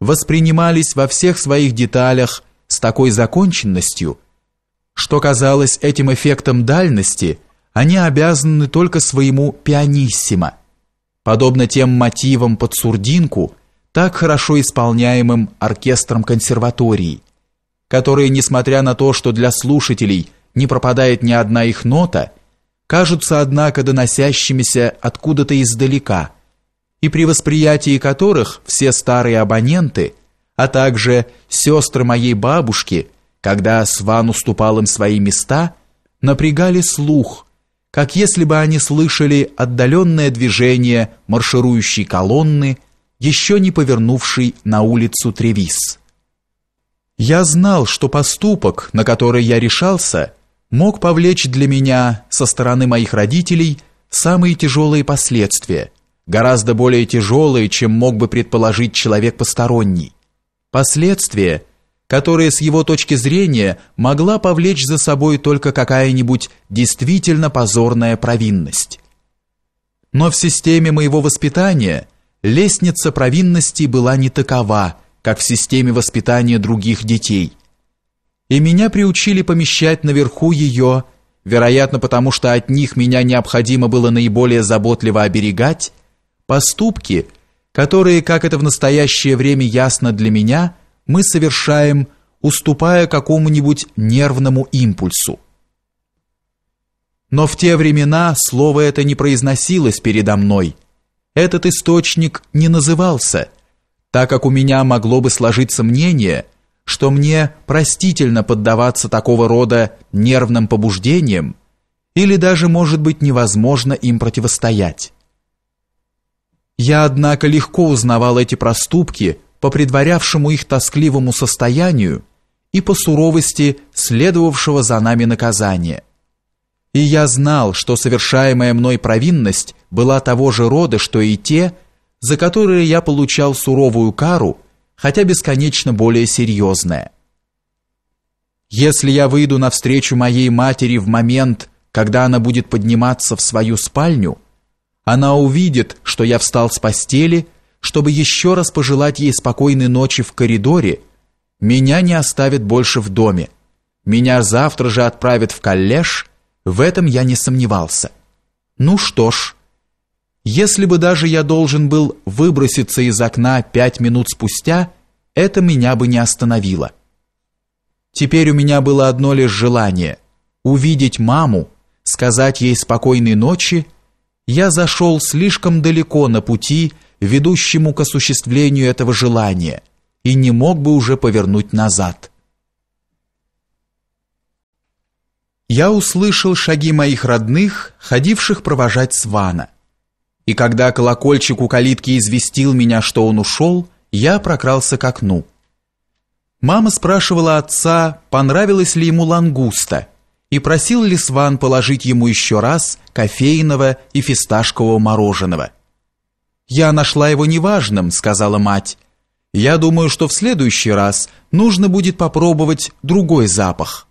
воспринимались во всех своих деталях с такой законченностью, что казалось этим эффектом дальности они обязаны только своему пианиссимо, подобно тем мотивам под сурдинку, так хорошо исполняемым оркестром консерватории, которые, несмотря на то, что для слушателей не пропадает ни одна их нота, кажутся, однако, доносящимися откуда-то издалека – и при восприятии которых все старые абоненты, а также сестры моей бабушки, когда Сван уступал им свои места, напрягали слух, как если бы они слышали отдаленное движение марширующей колонны, еще не повернувшей на улицу Тревис. Я знал, что поступок, на который я решался, мог повлечь для меня со стороны моих родителей самые тяжелые последствия – гораздо более тяжелые, чем мог бы предположить человек посторонний. Последствия, которые с его точки зрения могла повлечь за собой только какая-нибудь действительно позорная провинность. Но в системе моего воспитания лестница провинности была не такова, как в системе воспитания других детей. И меня приучили помещать наверху ее, вероятно потому, что от них меня необходимо было наиболее заботливо оберегать, поступки, которые, как это в настоящее время ясно для меня, мы совершаем, уступая какому-нибудь нервному импульсу. Но в те времена слово это не произносилось передо мной. Этот источник не назывался, так как у меня могло бы сложиться мнение, что мне простительно поддаваться такого рода нервным побуждениям или даже, может быть, невозможно им противостоять. Я, однако, легко узнавал эти проступки по предварявшему их тоскливому состоянию и по суровости следовавшего за нами наказания. И я знал, что совершаемая мной провинность была того же рода, что и те, за которые я получал суровую кару, хотя бесконечно более серьезная. Если я выйду навстречу моей матери в момент, когда она будет подниматься в свою спальню – она увидит, что я встал с постели, чтобы еще раз пожелать ей спокойной ночи в коридоре. Меня не оставят больше в доме. Меня завтра же отправят в коллеж, в этом я не сомневался. Ну что ж, если бы даже я должен был выброситься из окна пять минут спустя, это меня бы не остановило. Теперь у меня было одно лишь желание – увидеть маму, сказать ей спокойной ночи – я зашел слишком далеко на пути, ведущему к осуществлению этого желания, и не мог бы уже повернуть назад. Я услышал шаги моих родных, ходивших провожать Свана. И когда колокольчик у калитки известил меня, что он ушел, я прокрался к окну. Мама спрашивала отца, понравилось ли ему лангуста, и просил Лисван положить ему еще раз кофейного и фисташкового мороженого. «Я нашла его неважным», — сказала мать. «Я думаю, что в следующий раз нужно будет попробовать другой запах».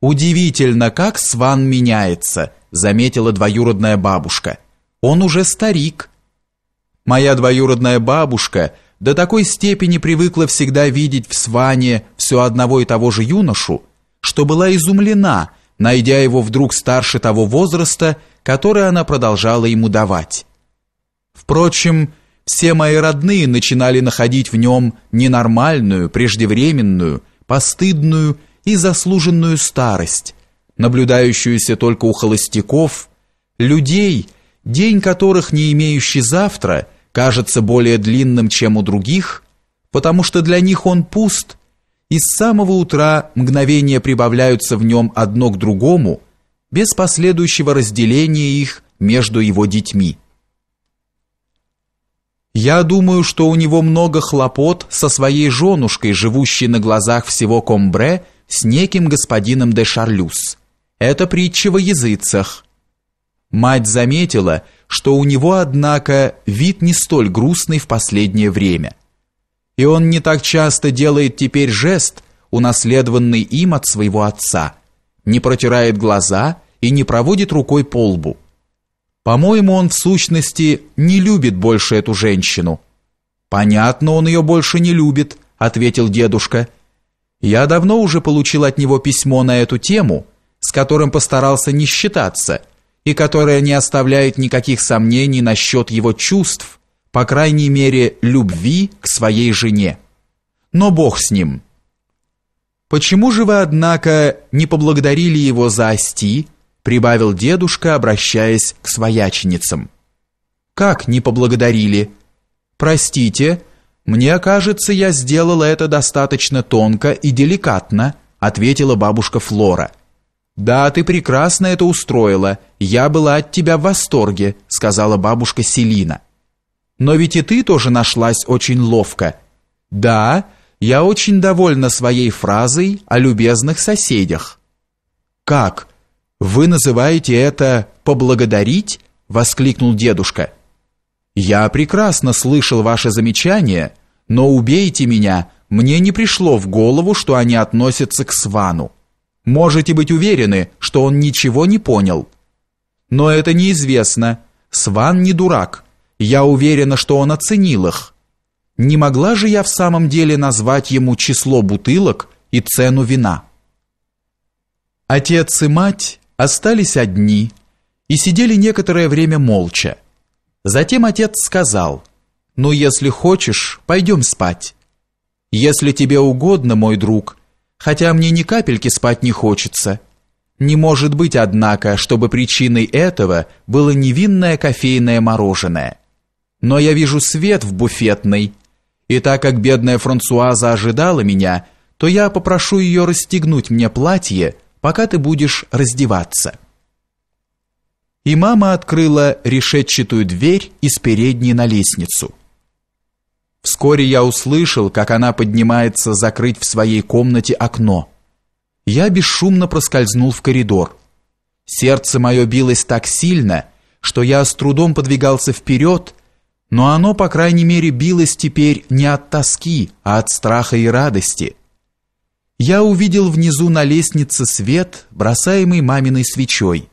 «Удивительно, как Сван меняется», — заметила двоюродная бабушка. «Он уже старик». Моя двоюродная бабушка до такой степени привыкла всегда видеть в Сване все одного и того же юношу, что была изумлена, найдя его вдруг старше того возраста, который она продолжала ему давать. Впрочем, все мои родные начинали находить в нем ненормальную, преждевременную, постыдную и заслуженную старость, наблюдающуюся только у холостяков, людей, день которых, не имеющий завтра, кажется более длинным, чем у других, потому что для них он пуст и с самого утра мгновения прибавляются в нем одно к другому, без последующего разделения их между его детьми. Я думаю, что у него много хлопот со своей женушкой, живущей на глазах всего Комбре, с неким господином де Шарлюс. Это притча во языцах. Мать заметила, что у него, однако, вид не столь грустный в последнее время – и он не так часто делает теперь жест, унаследованный им от своего отца, не протирает глаза и не проводит рукой по лбу. По-моему, он в сущности не любит больше эту женщину. Понятно, он ее больше не любит, ответил дедушка. Я давно уже получил от него письмо на эту тему, с которым постарался не считаться и которое не оставляет никаких сомнений насчет его чувств по крайней мере, любви к своей жене. Но Бог с ним. Почему же вы, однако, не поблагодарили его за ости, прибавил дедушка, обращаясь к свояченицам. Как не поблагодарили? Простите, мне кажется, я сделала это достаточно тонко и деликатно, ответила бабушка Флора. Да, ты прекрасно это устроила. Я была от тебя в восторге, сказала бабушка Селина. Но ведь и ты тоже нашлась очень ловко. Да, я очень довольна своей фразой о любезных соседях. Как? Вы называете это поблагодарить? воскликнул дедушка. Я прекрасно слышал ваше замечание, но убейте меня, мне не пришло в голову, что они относятся к Свану. Можете быть уверены, что он ничего не понял. Но это неизвестно. Сван не дурак. Я уверена, что он оценил их. Не могла же я в самом деле назвать ему число бутылок и цену вина. Отец и мать остались одни и сидели некоторое время молча. Затем отец сказал, «Ну, если хочешь, пойдем спать. Если тебе угодно, мой друг, хотя мне ни капельки спать не хочется». Не может быть, однако, чтобы причиной этого было невинное кофейное мороженое. Но я вижу свет в буфетной, и так как бедная Франсуаза ожидала меня, то я попрошу ее расстегнуть мне платье, пока ты будешь раздеваться». И мама открыла решетчатую дверь из передней на лестницу. Вскоре я услышал, как она поднимается закрыть в своей комнате окно. Я бесшумно проскользнул в коридор. Сердце мое билось так сильно, что я с трудом подвигался вперед, но оно, по крайней мере, билось теперь не от тоски, а от страха и радости. Я увидел внизу на лестнице свет, бросаемый маминой свечой.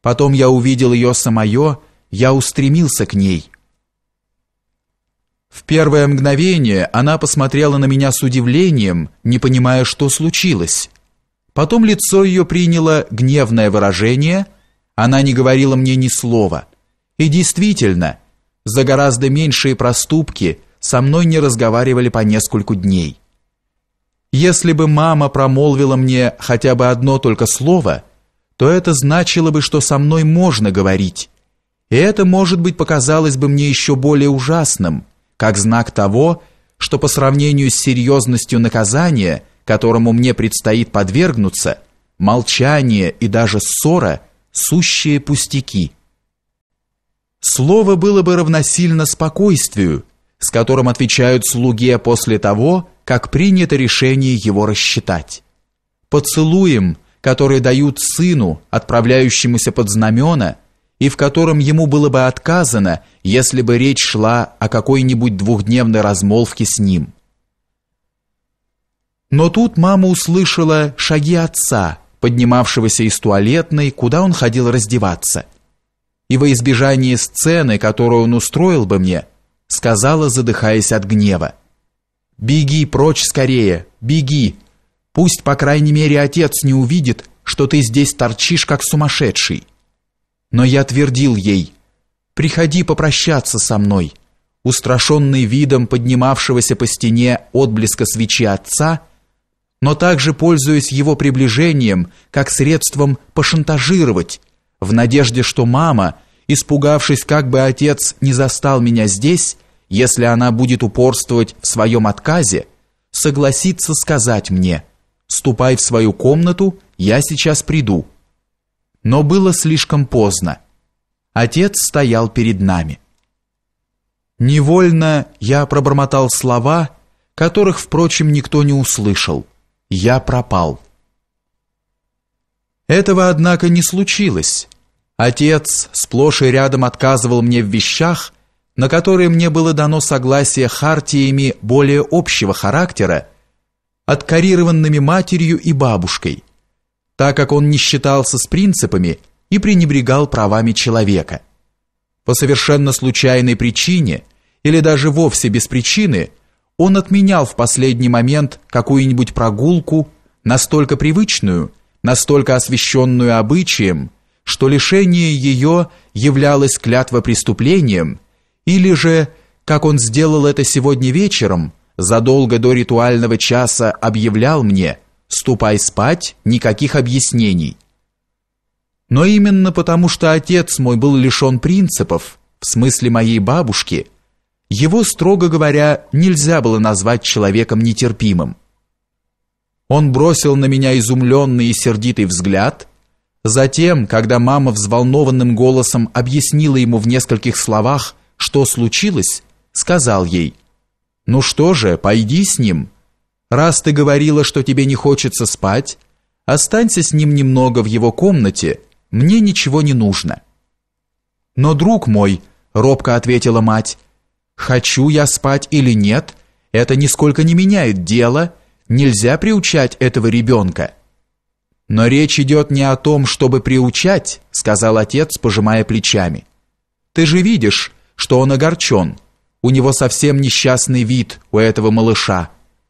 Потом я увидел ее самое, я устремился к ней. В первое мгновение она посмотрела на меня с удивлением, не понимая, что случилось. Потом лицо ее приняло гневное выражение, она не говорила мне ни слова. И действительно, за гораздо меньшие проступки со мной не разговаривали по нескольку дней. Если бы мама промолвила мне хотя бы одно только слово, то это значило бы, что со мной можно говорить. И это, может быть, показалось бы мне еще более ужасным, как знак того, что по сравнению с серьезностью наказания, которому мне предстоит подвергнуться, молчание и даже ссора – сущие пустяки – Слово было бы равносильно спокойствию, с которым отвечают слуге после того, как принято решение его рассчитать. Поцелуем, который дают сыну, отправляющемуся под знамена, и в котором ему было бы отказано, если бы речь шла о какой-нибудь двухдневной размолвке с ним. Но тут мама услышала шаги отца, поднимавшегося из туалетной, куда он ходил раздеваться – и во избежание сцены, которую он устроил бы мне, сказала, задыхаясь от гнева. «Беги прочь скорее, беги! Пусть, по крайней мере, отец не увидит, что ты здесь торчишь, как сумасшедший!» Но я твердил ей, «Приходи попрощаться со мной!» Устрашенный видом поднимавшегося по стене отблеска свечи отца, но также пользуясь его приближением, как средством пошантажировать, в надежде, что мама, испугавшись, как бы отец не застал меня здесь, если она будет упорствовать в своем отказе, согласится сказать мне «Ступай в свою комнату, я сейчас приду». Но было слишком поздно. Отец стоял перед нами. Невольно я пробормотал слова, которых, впрочем, никто не услышал. «Я пропал». Этого, однако, не случилось, Отец сплошь и рядом отказывал мне в вещах, на которые мне было дано согласие хартиями более общего характера, откорированными матерью и бабушкой, так как он не считался с принципами и пренебрегал правами человека. По совершенно случайной причине или даже вовсе без причины он отменял в последний момент какую-нибудь прогулку, настолько привычную, настолько освещенную обычаем, что лишение ее являлось клятва преступлением, или же, как он сделал это сегодня вечером, задолго до ритуального часа объявлял мне «ступай спать, никаких объяснений». Но именно потому, что отец мой был лишен принципов, в смысле моей бабушки, его, строго говоря, нельзя было назвать человеком нетерпимым. Он бросил на меня изумленный и сердитый взгляд – Затем, когда мама взволнованным голосом объяснила ему в нескольких словах, что случилось, сказал ей, «Ну что же, пойди с ним. Раз ты говорила, что тебе не хочется спать, останься с ним немного в его комнате, мне ничего не нужно». «Но, друг мой», — робко ответила мать, «хочу я спать или нет, это нисколько не меняет дело, нельзя приучать этого ребенка». «Но речь идет не о том, чтобы приучать», — сказал отец, пожимая плечами. «Ты же видишь, что он огорчен. У него совсем несчастный вид, у этого малыша.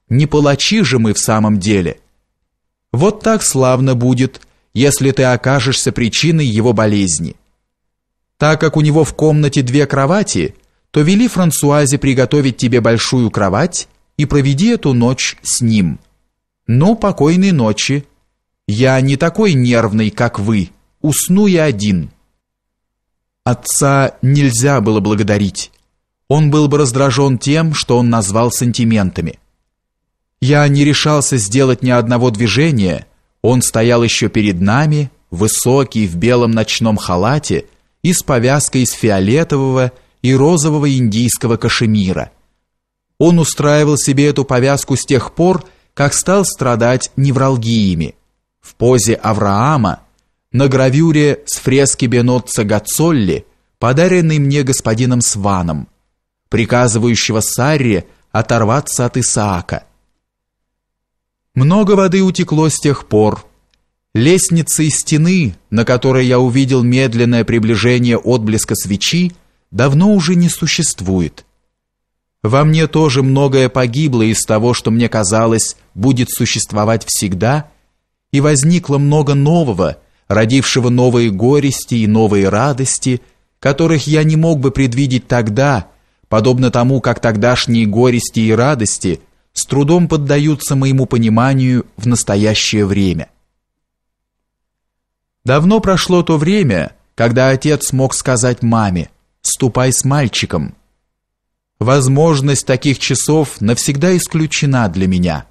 Не палачи же мы в самом деле». «Вот так славно будет, если ты окажешься причиной его болезни». Так как у него в комнате две кровати, то вели Франсуазе приготовить тебе большую кровать и проведи эту ночь с ним. Ну, покойной ночи. Я не такой нервный, как вы. Усну я один. Отца нельзя было благодарить. Он был бы раздражен тем, что он назвал сантиментами. Я не решался сделать ни одного движения. Он стоял еще перед нами, высокий в белом ночном халате и с повязкой из фиолетового и розового индийского кашемира. Он устраивал себе эту повязку с тех пор, как стал страдать невралгиями в позе Авраама на гравюре с фрески Бенотца Гацолли, подаренной мне господином Сваном, приказывающего Сарре оторваться от Исаака. Много воды утекло с тех пор. Лестницы и стены, на которой я увидел медленное приближение отблеска свечи, давно уже не существует. Во мне тоже многое погибло из того, что мне казалось, будет существовать всегда и возникло много нового, родившего новые горести и новые радости, которых я не мог бы предвидеть тогда, подобно тому, как тогдашние горести и радости с трудом поддаются моему пониманию в настоящее время. Давно прошло то время, когда отец мог сказать маме «ступай с мальчиком». Возможность таких часов навсегда исключена для меня.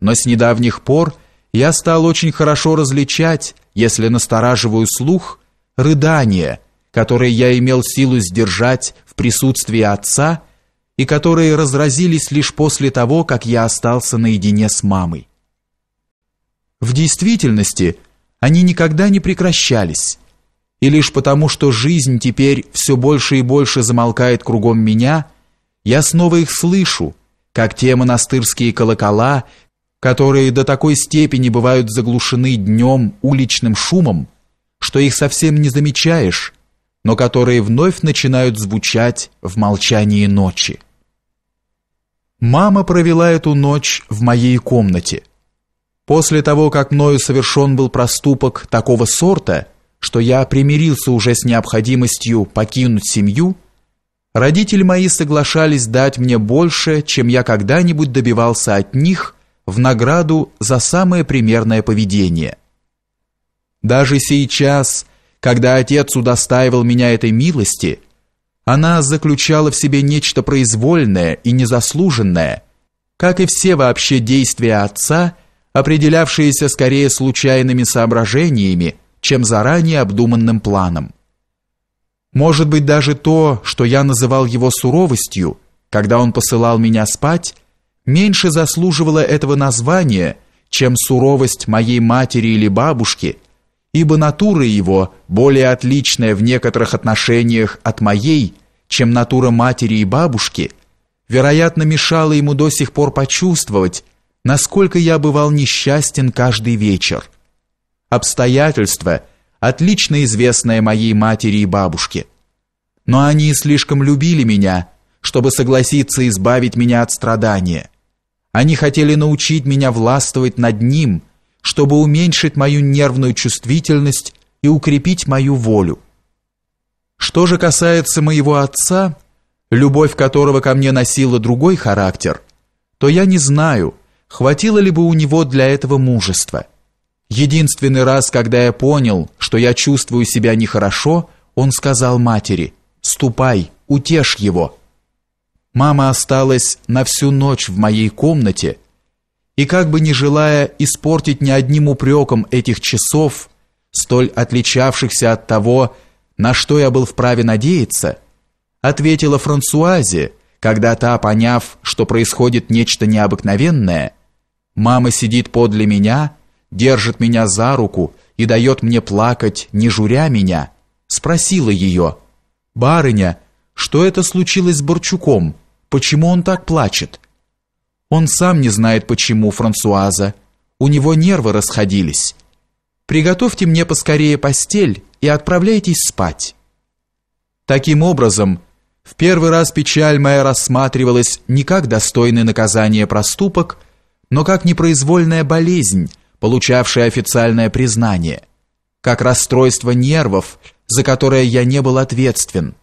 Но с недавних пор – я стал очень хорошо различать, если настораживаю слух, рыдания, которые я имел силу сдержать в присутствии отца и которые разразились лишь после того, как я остался наедине с мамой. В действительности они никогда не прекращались, и лишь потому, что жизнь теперь все больше и больше замолкает кругом меня, я снова их слышу, как те монастырские колокола, которые до такой степени бывают заглушены днем уличным шумом, что их совсем не замечаешь, но которые вновь начинают звучать в молчании ночи. Мама провела эту ночь в моей комнате. После того, как мною совершен был проступок такого сорта, что я примирился уже с необходимостью покинуть семью, родители мои соглашались дать мне больше, чем я когда-нибудь добивался от них – в награду за самое примерное поведение. Даже сейчас, когда отец удостаивал меня этой милости, она заключала в себе нечто произвольное и незаслуженное, как и все вообще действия отца, определявшиеся скорее случайными соображениями, чем заранее обдуманным планом. Может быть, даже то, что я называл его суровостью, когда он посылал меня спать, меньше заслуживала этого названия, чем суровость моей матери или бабушки, ибо натура его более отличная в некоторых отношениях от моей, чем натура матери и бабушки, вероятно, мешала ему до сих пор почувствовать, насколько я бывал несчастен каждый вечер. Обстоятельства, отлично известные моей матери и бабушке. Но они слишком любили меня, чтобы согласиться избавить меня от страдания. Они хотели научить меня властвовать над ним, чтобы уменьшить мою нервную чувствительность и укрепить мою волю. Что же касается моего отца, любовь которого ко мне носила другой характер, то я не знаю, хватило ли бы у него для этого мужества. Единственный раз, когда я понял, что я чувствую себя нехорошо, он сказал матери «Ступай, утешь его» мама осталась на всю ночь в моей комнате, и как бы не желая испортить ни одним упреком этих часов, столь отличавшихся от того, на что я был вправе надеяться, ответила Франсуазе, когда та, поняв, что происходит нечто необыкновенное, мама сидит подле меня, держит меня за руку и дает мне плакать, не журя меня, спросила ее, «Барыня, что это случилось с Борчуком?» Почему он так плачет? Он сам не знает почему, Франсуаза. У него нервы расходились. Приготовьте мне поскорее постель и отправляйтесь спать. Таким образом, в первый раз печаль моя рассматривалась не как достойный наказания проступок, но как непроизвольная болезнь, получавшая официальное признание, как расстройство нервов, за которое я не был ответственен.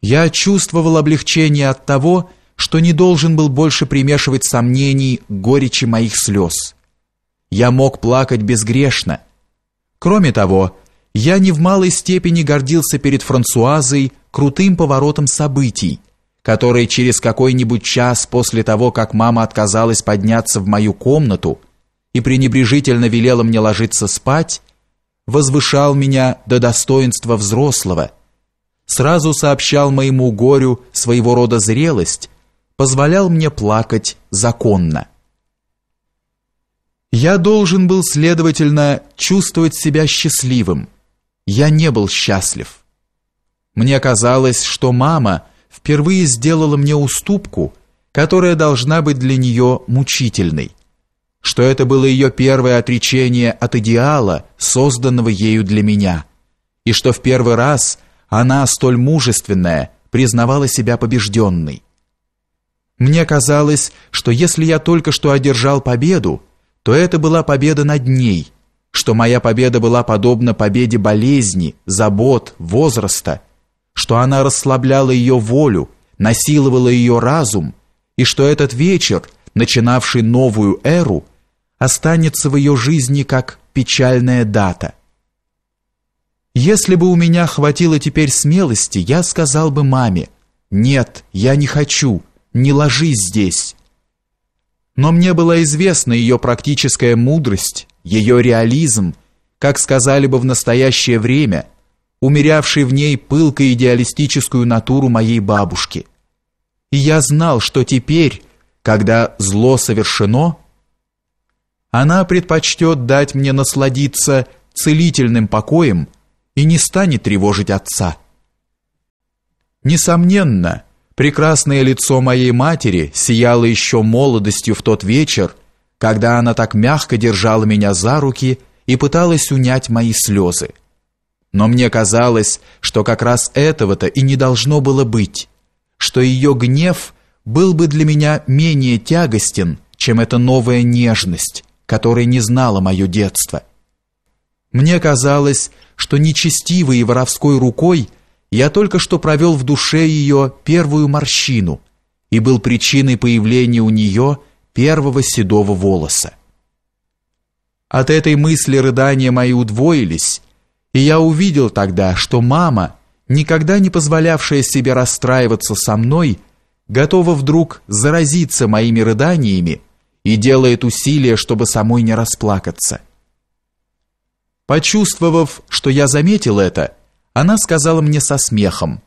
Я чувствовал облегчение от того, что не должен был больше примешивать сомнений к горечи моих слез. Я мог плакать безгрешно. Кроме того, я не в малой степени гордился перед Франсуазой крутым поворотом событий, который через какой-нибудь час после того, как мама отказалась подняться в мою комнату и пренебрежительно велела мне ложиться спать, возвышал меня до достоинства взрослого – сразу сообщал моему горю своего рода зрелость, позволял мне плакать законно. Я должен был, следовательно, чувствовать себя счастливым. Я не был счастлив. Мне казалось, что мама впервые сделала мне уступку, которая должна быть для нее мучительной, что это было ее первое отречение от идеала, созданного ею для меня, и что в первый раз – она, столь мужественная, признавала себя побежденной. Мне казалось, что если я только что одержал победу, то это была победа над ней, что моя победа была подобна победе болезни, забот, возраста, что она расслабляла ее волю, насиловала ее разум, и что этот вечер, начинавший новую эру, останется в ее жизни как печальная дата. Если бы у меня хватило теперь смелости, я сказал бы маме: "Нет, я не хочу. Не ложись здесь". Но мне была известна ее практическая мудрость, ее реализм, как сказали бы в настоящее время, умерявший в ней пылко идеалистическую натуру моей бабушки. И я знал, что теперь, когда зло совершено, она предпочтет дать мне насладиться целительным покоем и не станет тревожить отца. Несомненно, прекрасное лицо моей матери сияло еще молодостью в тот вечер, когда она так мягко держала меня за руки и пыталась унять мои слезы. Но мне казалось, что как раз этого-то и не должно было быть, что ее гнев был бы для меня менее тягостен, чем эта новая нежность, которой не знала мое детство. Мне казалось, что нечестивой и воровской рукой я только что провел в душе ее первую морщину и был причиной появления у нее первого седого волоса. От этой мысли рыдания мои удвоились, и я увидел тогда, что мама, никогда не позволявшая себе расстраиваться со мной, готова вдруг заразиться моими рыданиями и делает усилия, чтобы самой не расплакаться. Почувствовав, что я заметил это, она сказала мне со смехом,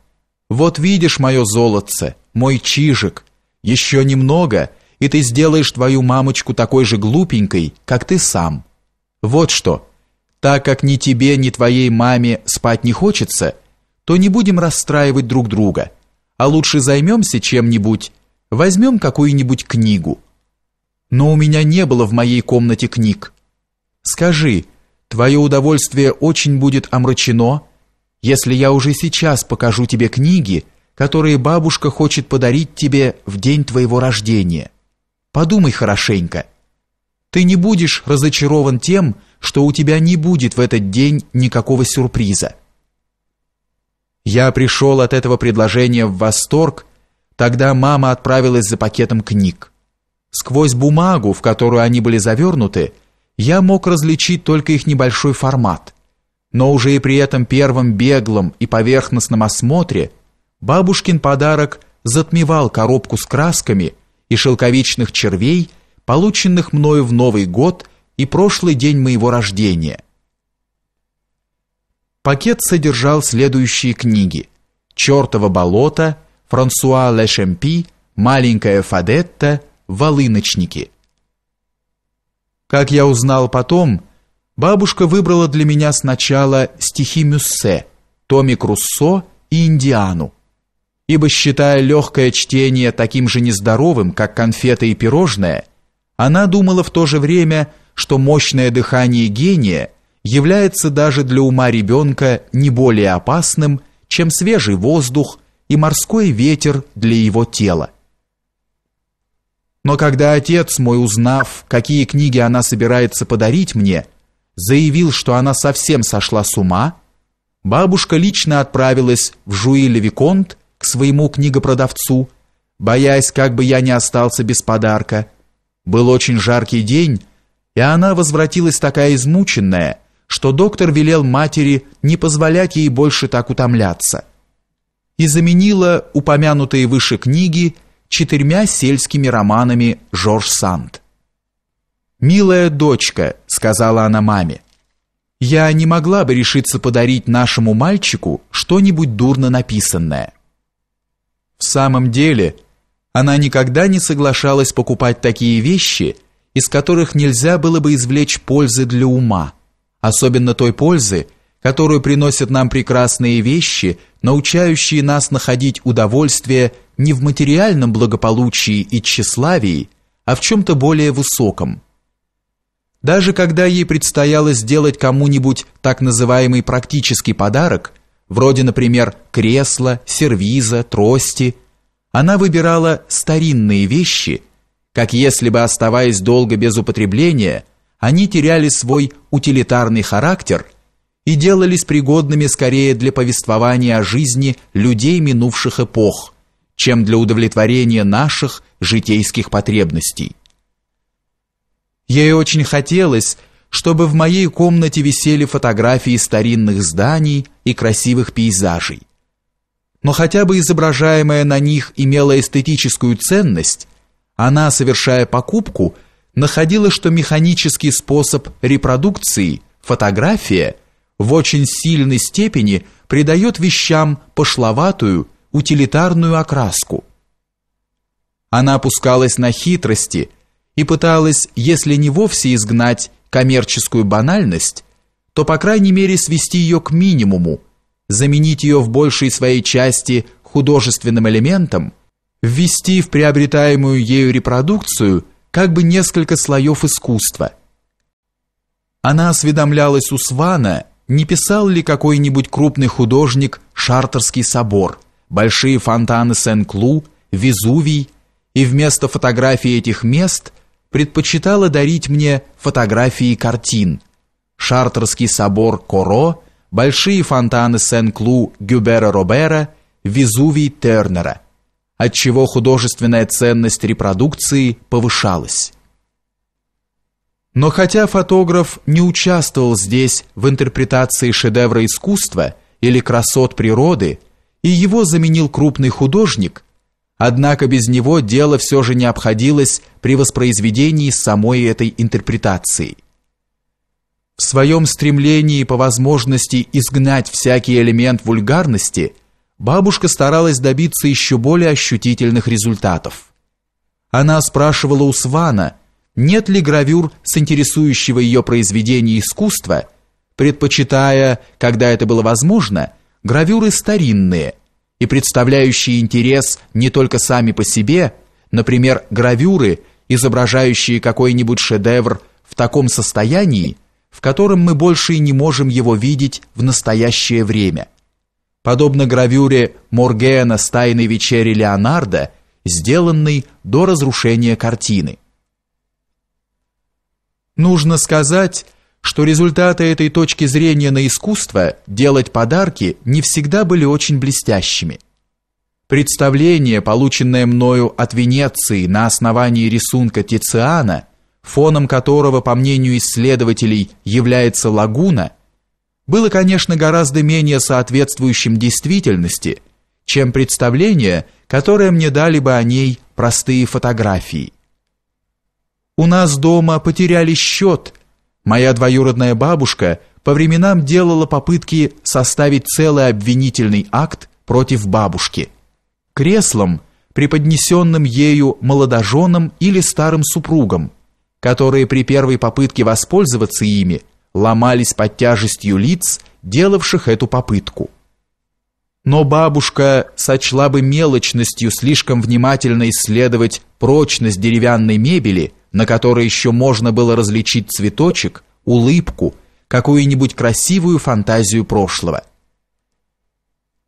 «Вот видишь мое золотце, мой чижик, еще немного, и ты сделаешь твою мамочку такой же глупенькой, как ты сам. Вот что, так как ни тебе, ни твоей маме спать не хочется, то не будем расстраивать друг друга, а лучше займемся чем-нибудь, возьмем какую-нибудь книгу». Но у меня не было в моей комнате книг. «Скажи, Твое удовольствие очень будет омрачено, если я уже сейчас покажу тебе книги, которые бабушка хочет подарить тебе в день твоего рождения. Подумай хорошенько. Ты не будешь разочарован тем, что у тебя не будет в этот день никакого сюрприза. Я пришел от этого предложения в восторг, тогда мама отправилась за пакетом книг. Сквозь бумагу, в которую они были завернуты, я мог различить только их небольшой формат. Но уже и при этом первом беглом и поверхностном осмотре бабушкин подарок затмевал коробку с красками и шелковичных червей, полученных мною в Новый год и прошлый день моего рождения. Пакет содержал следующие книги: «Чёртово болото», Франсуа Лешемпи, Маленькая Фадетта, Волыночники. Как я узнал потом, бабушка выбрала для меня сначала стихи Мюссе, томик Руссо и Индиану. Ибо считая легкое чтение таким же нездоровым, как конфеты и пирожное, она думала в то же время, что мощное дыхание гения является даже для ума ребенка не более опасным, чем свежий воздух и морской ветер для его тела. Но когда отец мой, узнав, какие книги она собирается подарить мне, заявил, что она совсем сошла с ума, бабушка лично отправилась в Жуи-Левиконт к своему книгопродавцу, боясь, как бы я не остался без подарка. Был очень жаркий день, и она возвратилась такая измученная, что доктор велел матери не позволять ей больше так утомляться. И заменила упомянутые выше книги четырьмя сельскими романами Жорж Санд. «Милая дочка», — сказала она маме, — «я не могла бы решиться подарить нашему мальчику что-нибудь дурно написанное». В самом деле, она никогда не соглашалась покупать такие вещи, из которых нельзя было бы извлечь пользы для ума, особенно той пользы, которую приносят нам прекрасные вещи, научающие нас находить удовольствие не в материальном благополучии и тщеславии, а в чем-то более высоком. Даже когда ей предстояло сделать кому-нибудь так называемый практический подарок, вроде, например, кресла, сервиза, трости, она выбирала старинные вещи, как если бы, оставаясь долго без употребления, они теряли свой утилитарный характер и делались пригодными скорее для повествования о жизни людей минувших эпох, чем для удовлетворения наших житейских потребностей. Ей очень хотелось, чтобы в моей комнате висели фотографии старинных зданий и красивых пейзажей. Но хотя бы изображаемая на них имела эстетическую ценность, она, совершая покупку, находила, что механический способ репродукции, фотография, в очень сильной степени придает вещам пошловатую утилитарную окраску. Она опускалась на хитрости и пыталась, если не вовсе изгнать коммерческую банальность, то, по крайней мере, свести ее к минимуму, заменить ее в большей своей части художественным элементом, ввести в приобретаемую ею репродукцию как бы несколько слоев искусства. Она осведомлялась у Свана, не писал ли какой-нибудь крупный художник Шартерский собор – большие фонтаны Сен-Клу, Везувий, и вместо фотографий этих мест предпочитала дарить мне фотографии картин. Шартерский собор Коро, большие фонтаны Сен-Клу Гюбера-Робера, Везувий Тернера, отчего художественная ценность репродукции повышалась. Но хотя фотограф не участвовал здесь в интерпретации шедевра искусства или красот природы, и его заменил крупный художник, однако без него дело все же не обходилось при воспроизведении самой этой интерпретации. В своем стремлении по возможности изгнать всякий элемент вульгарности бабушка старалась добиться еще более ощутительных результатов. Она спрашивала у Свана, нет ли гравюр с интересующего ее произведения искусства, предпочитая, когда это было возможно, гравюры старинные и представляющие интерес не только сами по себе, например, гравюры, изображающие какой-нибудь шедевр в таком состоянии, в котором мы больше и не можем его видеть в настоящее время. Подобно гравюре Моргена с «Тайной вечери Леонардо», сделанной до разрушения картины. Нужно сказать, что результаты этой точки зрения на искусство делать подарки не всегда были очень блестящими. Представление, полученное мною от Венеции на основании рисунка Тициана, фоном которого, по мнению исследователей, является лагуна, было, конечно, гораздо менее соответствующим действительности, чем представление, которое мне дали бы о ней простые фотографии. У нас дома потеряли счет – Моя двоюродная бабушка по временам делала попытки составить целый обвинительный акт против бабушки. Креслом, преподнесенным ею молодоженам или старым супругам, которые при первой попытке воспользоваться ими ломались под тяжестью лиц, делавших эту попытку. Но бабушка сочла бы мелочностью слишком внимательно исследовать прочность деревянной мебели – на которой еще можно было различить цветочек, улыбку, какую-нибудь красивую фантазию прошлого.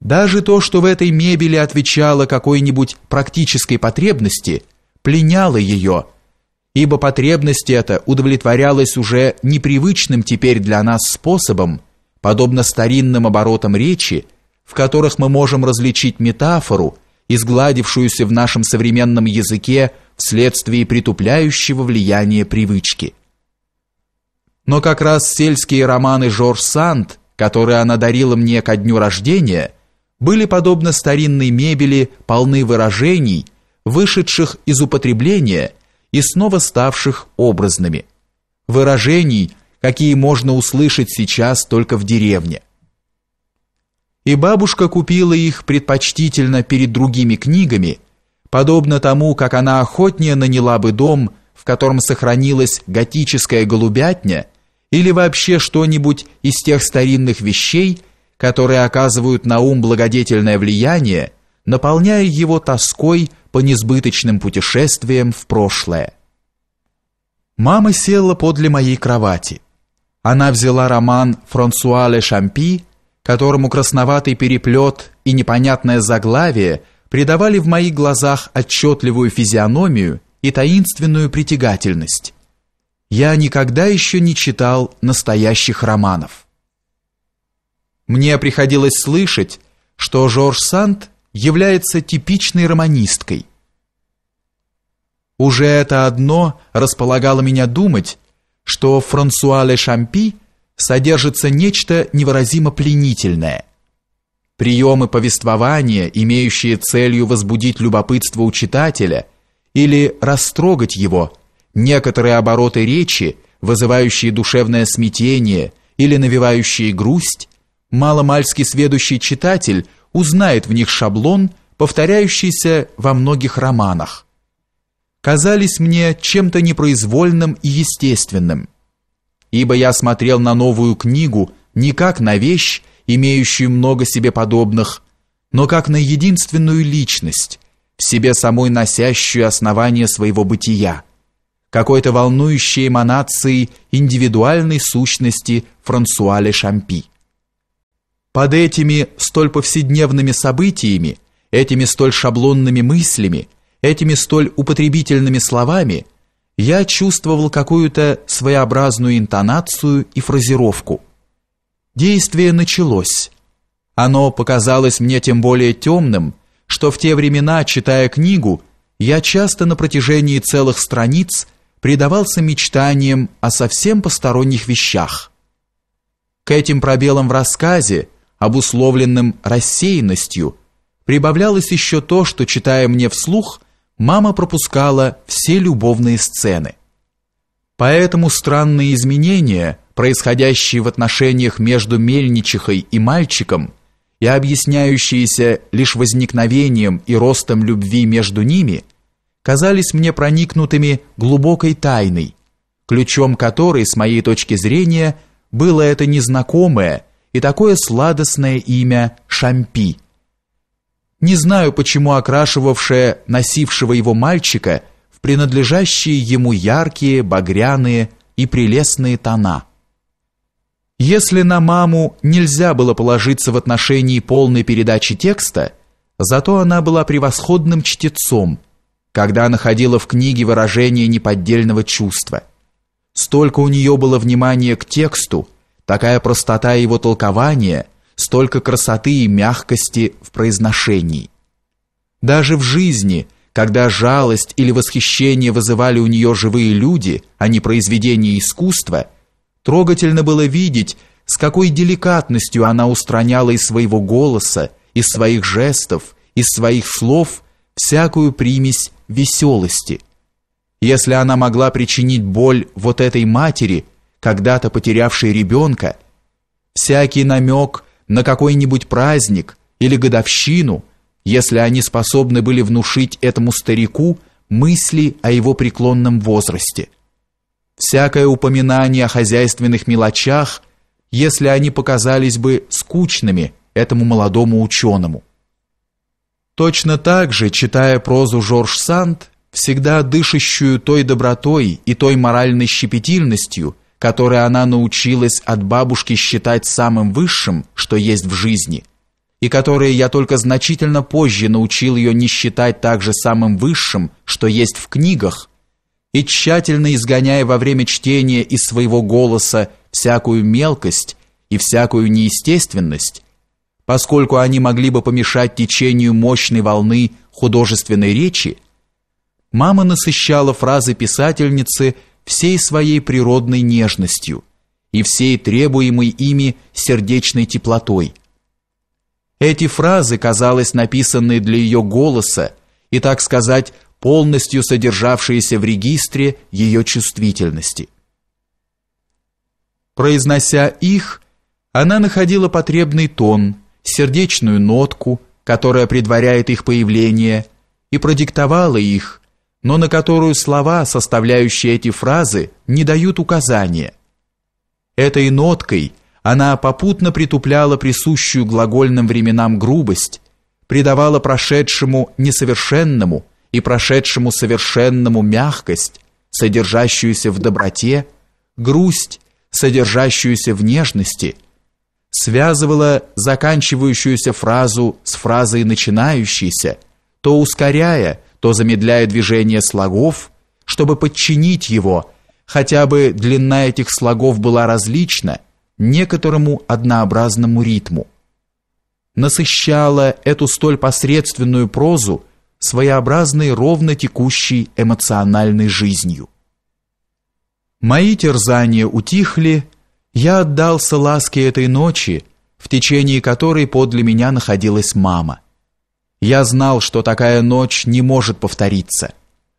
Даже то, что в этой мебели отвечало какой-нибудь практической потребности, пленяло ее, ибо потребность эта удовлетворялась уже непривычным теперь для нас способом, подобно старинным оборотам речи, в которых мы можем различить метафору, изгладившуюся в нашем современном языке вследствие притупляющего влияния привычки. Но как раз сельские романы Жорж Санд, которые она дарила мне ко дню рождения, были подобно старинной мебели полны выражений, вышедших из употребления и снова ставших образными. Выражений, какие можно услышать сейчас только в деревне. И бабушка купила их предпочтительно перед другими книгами – подобно тому, как она охотнее наняла бы дом, в котором сохранилась готическая голубятня, или вообще что-нибудь из тех старинных вещей, которые оказывают на ум благодетельное влияние, наполняя его тоской по несбыточным путешествиям в прошлое. Мама села подле моей кровати. Она взяла роман Франсуа Ле Шампи, которому красноватый переплет и непонятное заглавие – придавали в моих глазах отчетливую физиономию и таинственную притягательность. Я никогда еще не читал настоящих романов. Мне приходилось слышать, что Жорж Санд является типичной романисткой. Уже это одно располагало меня думать, что в Франсуа Шампи содержится нечто невыразимо пленительное – приемы повествования, имеющие целью возбудить любопытство у читателя или растрогать его, некоторые обороты речи, вызывающие душевное смятение или навевающие грусть, маломальски сведущий читатель узнает в них шаблон, повторяющийся во многих романах. Казались мне чем-то непроизвольным и естественным, ибо я смотрел на новую книгу не как на вещь, имеющую много себе подобных, но как на единственную личность, в себе самой носящую основание своего бытия, какой-то волнующей эманацией индивидуальной сущности Франсуа Ле Шампи. Под этими столь повседневными событиями, этими столь шаблонными мыслями, этими столь употребительными словами я чувствовал какую-то своеобразную интонацию и фразировку – Действие началось. Оно показалось мне тем более темным, что в те времена, читая книгу, я часто на протяжении целых страниц предавался мечтаниям о совсем посторонних вещах. К этим пробелам в рассказе, обусловленным рассеянностью, прибавлялось еще то, что, читая мне вслух, мама пропускала все любовные сцены. Поэтому странные изменения – происходящие в отношениях между мельничихой и мальчиком и объясняющиеся лишь возникновением и ростом любви между ними, казались мне проникнутыми глубокой тайной, ключом которой, с моей точки зрения, было это незнакомое и такое сладостное имя Шампи. Не знаю, почему окрашивавшее носившего его мальчика в принадлежащие ему яркие, багряные и прелестные тона – если на маму нельзя было положиться в отношении полной передачи текста, зато она была превосходным чтецом, когда находила в книге выражение неподдельного чувства. Столько у нее было внимания к тексту, такая простота его толкования, столько красоты и мягкости в произношении. Даже в жизни, когда жалость или восхищение вызывали у нее живые люди, а не произведения искусства – Трогательно было видеть, с какой деликатностью она устраняла из своего голоса, из своих жестов, из своих слов всякую примесь веселости. Если она могла причинить боль вот этой матери, когда-то потерявшей ребенка, всякий намек на какой-нибудь праздник или годовщину, если они способны были внушить этому старику мысли о его преклонном возрасте – Всякое упоминание о хозяйственных мелочах, если они показались бы скучными этому молодому учёному. Точно так же, читая прозу Жорж Санд, всегда дышащую той добротой и той моральной щепетильностью, которой она научилась от бабушки считать самым высшим, что есть в жизни, и которые я только значительно позже научил её не считать также самым высшим, что есть в книгах – и тщательно изгоняя во время чтения из своего голоса всякую мелкость и всякую неестественность, поскольку они могли бы помешать течению мощной волны художественной речи, мама насыщала фразы писательницы всей своей природной нежностью и всей требуемой ими сердечной теплотой. Эти фразы, казалось, написанные для ее голоса и, так сказать, полностью содержавшиеся в регистре ее чувствительности. Произнося их, она находила потребный тон, сердечную нотку, которая предваряет их появление, и продиктовала их, но на которую слова, составляющие эти фразы, не дают указания. Этой ноткой она попутно притупляла присущую глагольным временам грубость, придавала прошедшему несовершенному – и прошедшему совершенному мягкость, содержащуюся в доброте, грусть, содержащуюся в нежности, связывала заканчивающуюся фразу с фразой начинающейся, то ускоряя, то замедляя движение слогов, чтобы подчинить его, хотя бы длина этих слогов была различна, некоторому однообразному ритму. Насыщала эту столь посредственную прозу своеобразной ровно текущей эмоциональной жизнью. Мои терзания утихли, я отдался ласке этой ночи, в течение которой подле меня находилась мама. Я знал, что такая ночь не может повториться,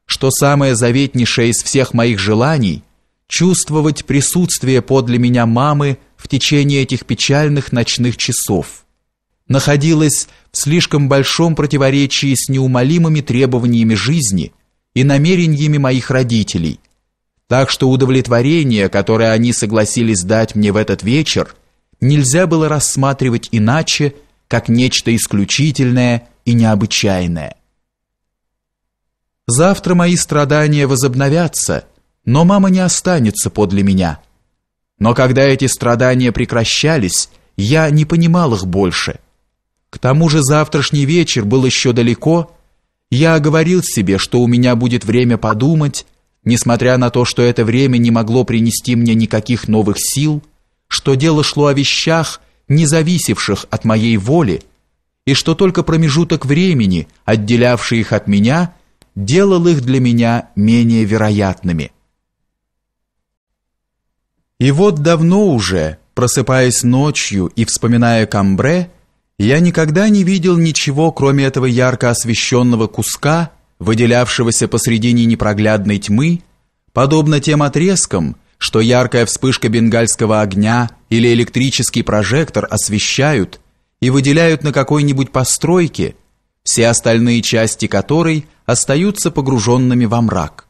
что самое заветнейшее из всех моих желаний – чувствовать присутствие подле меня мамы в течение этих печальных ночных часов – находилась в слишком большом противоречии с неумолимыми требованиями жизни и намерениями моих родителей. Так что удовлетворение, которое они согласились дать мне в этот вечер, нельзя было рассматривать иначе, как нечто исключительное и необычайное. Завтра мои страдания возобновятся, но мама не останется подле меня. Но когда эти страдания прекращались, я не понимал их больше – к тому же завтрашний вечер был еще далеко. Я оговорил себе, что у меня будет время подумать, несмотря на то, что это время не могло принести мне никаких новых сил, что дело шло о вещах, не зависевших от моей воли, и что только промежуток времени, отделявший их от меня, делал их для меня менее вероятными. И вот давно уже, просыпаясь ночью и вспоминая Камбре, я никогда не видел ничего, кроме этого ярко освещенного куска, выделявшегося посредине непроглядной тьмы, подобно тем отрезкам, что яркая вспышка бенгальского огня или электрический прожектор освещают и выделяют на какой-нибудь постройке, все остальные части которой остаются погруженными во мрак.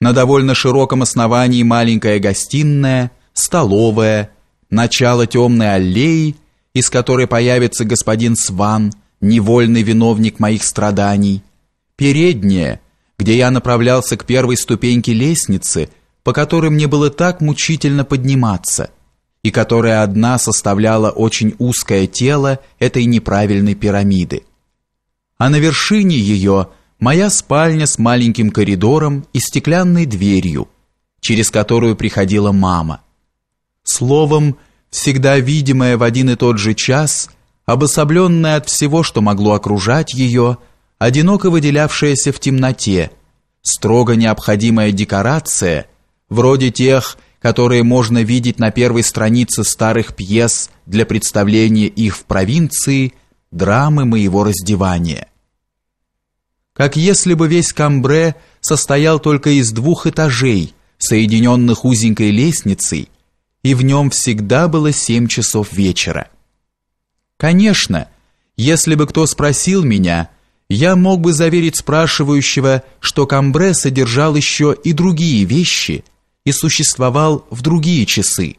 На довольно широком основании маленькая гостиная, столовая, начало темной аллеи из которой появится господин Сван, невольный виновник моих страданий, передняя, где я направлялся к первой ступеньке лестницы, по которой мне было так мучительно подниматься, и которая одна составляла очень узкое тело этой неправильной пирамиды. А на вершине ее моя спальня с маленьким коридором и стеклянной дверью, через которую приходила мама. Словом, всегда видимая в один и тот же час, обособленная от всего, что могло окружать ее, одиноко выделявшаяся в темноте, строго необходимая декорация, вроде тех, которые можно видеть на первой странице старых пьес для представления их в провинции, драмы моего раздевания. Как если бы весь Камбре состоял только из двух этажей, соединенных узенькой лестницей, и в нем всегда было семь часов вечера. Конечно, если бы кто спросил меня, я мог бы заверить спрашивающего, что Камбре содержал еще и другие вещи и существовал в другие часы.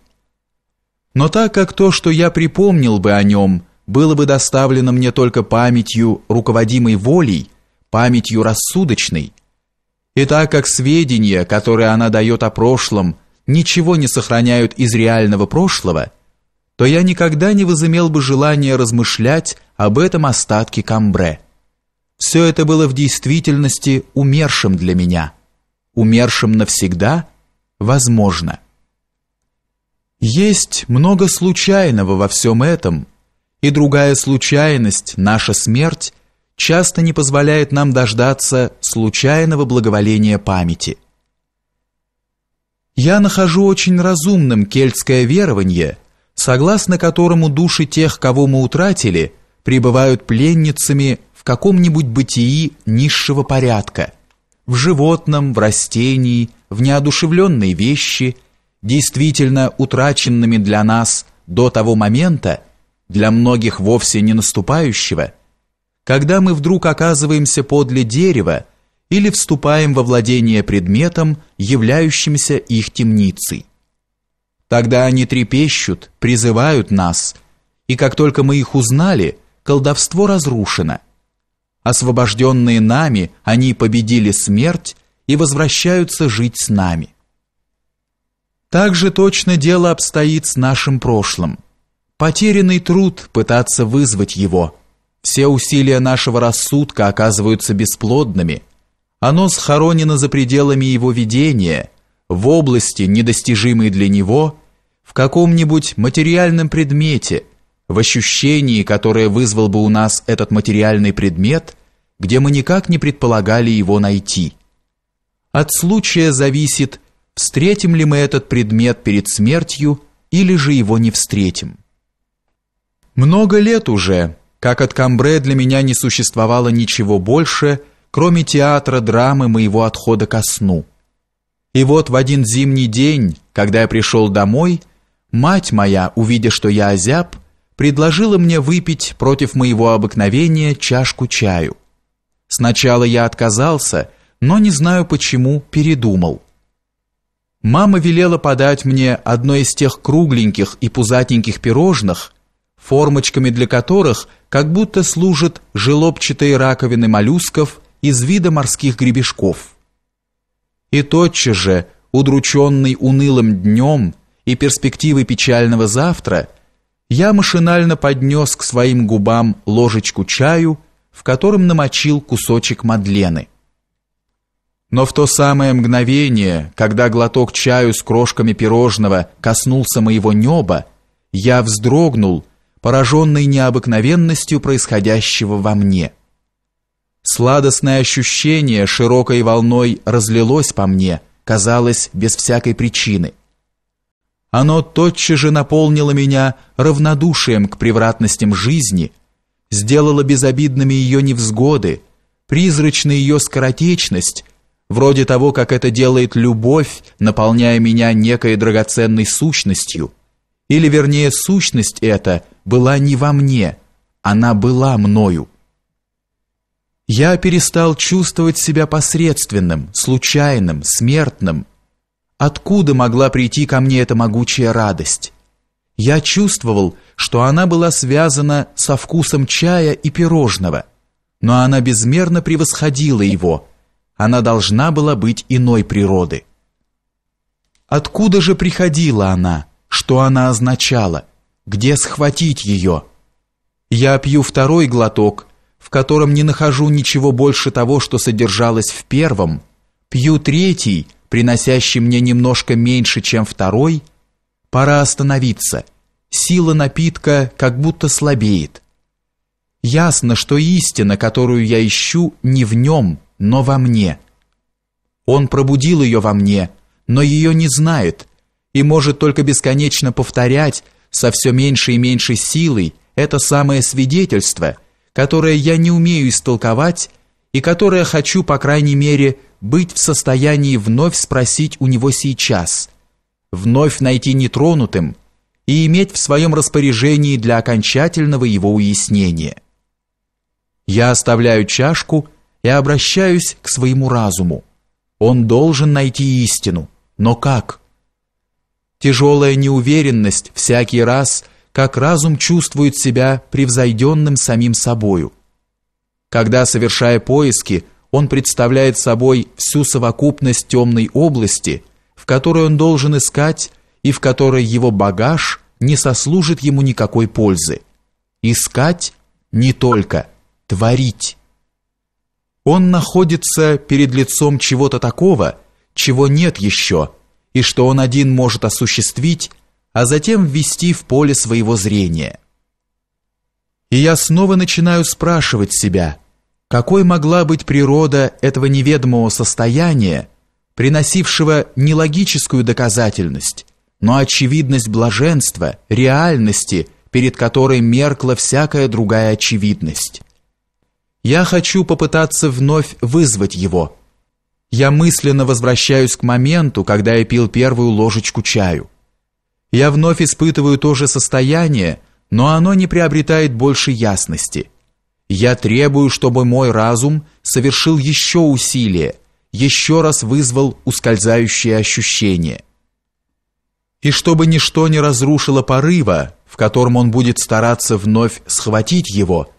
Но так как то, что я припомнил бы о нем, было бы доставлено мне только памятью, руководимой волей, памятью рассудочной, и так как сведения, которые она дает о прошлом – ничего не сохраняют из реального прошлого, то я никогда не возымел бы желания размышлять об этом остатке камбре. Все это было в действительности умершим для меня. Умершим навсегда? Возможно. Есть много случайного во всем этом, и другая случайность, наша смерть, часто не позволяет нам дождаться случайного благоволения памяти – я нахожу очень разумным кельтское верование, согласно которому души тех, кого мы утратили, пребывают пленницами в каком-нибудь бытии низшего порядка, в животном, в растении, в неодушевленной вещи, действительно утраченными для нас до того момента, для многих вовсе не наступающего, когда мы вдруг оказываемся подле дерева, или вступаем во владение предметом, являющимся их темницей. Тогда они трепещут, призывают нас, и как только мы их узнали, колдовство разрушено. Освобожденные нами, они победили смерть и возвращаются жить с нами. Так же точно дело обстоит с нашим прошлым. Потерянный труд пытаться вызвать его. Все усилия нашего рассудка оказываются бесплодными – оно схоронено за пределами его видения, в области, недостижимой для него, в каком-нибудь материальном предмете, в ощущении, которое вызвал бы у нас этот материальный предмет, где мы никак не предполагали его найти. От случая зависит, встретим ли мы этот предмет перед смертью или же его не встретим. Много лет уже, как от Камбре для меня не существовало ничего больше – кроме театра, драмы моего отхода ко сну. И вот в один зимний день, когда я пришел домой, мать моя, увидя, что я озяб, предложила мне выпить против моего обыкновения чашку чаю. Сначала я отказался, но не знаю почему передумал. Мама велела подать мне одно из тех кругленьких и пузатеньких пирожных, формочками для которых как будто служат желобчатые раковины моллюсков из вида морских гребешков. И тотчас же, удрученный унылым днем и перспективой печального завтра, я машинально поднес к своим губам ложечку чаю, в котором намочил кусочек Мадлены. Но в то самое мгновение, когда глоток чаю с крошками пирожного коснулся моего неба, я вздрогнул, пораженный необыкновенностью происходящего во мне. Сладостное ощущение широкой волной разлилось по мне, казалось, без всякой причины. Оно тотчас же наполнило меня равнодушием к превратностям жизни, сделало безобидными ее невзгоды, призрачной ее скоротечность, вроде того, как это делает любовь, наполняя меня некой драгоценной сущностью. Или вернее, сущность эта была не во мне, она была мною. Я перестал чувствовать себя посредственным, случайным, смертным. Откуда могла прийти ко мне эта могучая радость? Я чувствовал, что она была связана со вкусом чая и пирожного, но она безмерно превосходила его. Она должна была быть иной природы. Откуда же приходила она? Что она означала? Где схватить ее? Я пью второй глоток, в котором не нахожу ничего больше того, что содержалось в первом, пью третий, приносящий мне немножко меньше, чем второй, пора остановиться. Сила напитка как будто слабеет. Ясно, что истина, которую я ищу, не в нем, но во мне. Он пробудил ее во мне, но ее не знает и может только бесконечно повторять со все меньшей и меньшей силой это самое свидетельство – которое я не умею истолковать и которое хочу, по крайней мере, быть в состоянии вновь спросить у него сейчас, вновь найти нетронутым и иметь в своем распоряжении для окончательного его уяснения. Я оставляю чашку и обращаюсь к своему разуму. Он должен найти истину, но как? Тяжелая неуверенность всякий раз – как разум чувствует себя превзойденным самим собою. Когда, совершая поиски, он представляет собой всю совокупность темной области, в которой он должен искать и в которой его багаж не сослужит ему никакой пользы. Искать не только, творить. Он находится перед лицом чего-то такого, чего нет еще, и что он один может осуществить а затем ввести в поле своего зрения. И я снова начинаю спрашивать себя, какой могла быть природа этого неведомого состояния, приносившего не логическую доказательность, но очевидность блаженства, реальности, перед которой меркла всякая другая очевидность. Я хочу попытаться вновь вызвать его. Я мысленно возвращаюсь к моменту, когда я пил первую ложечку чаю. Я вновь испытываю то же состояние, но оно не приобретает больше ясности. Я требую, чтобы мой разум совершил еще усилие, еще раз вызвал ускользающее ощущение. И чтобы ничто не разрушило порыва, в котором он будет стараться вновь схватить его,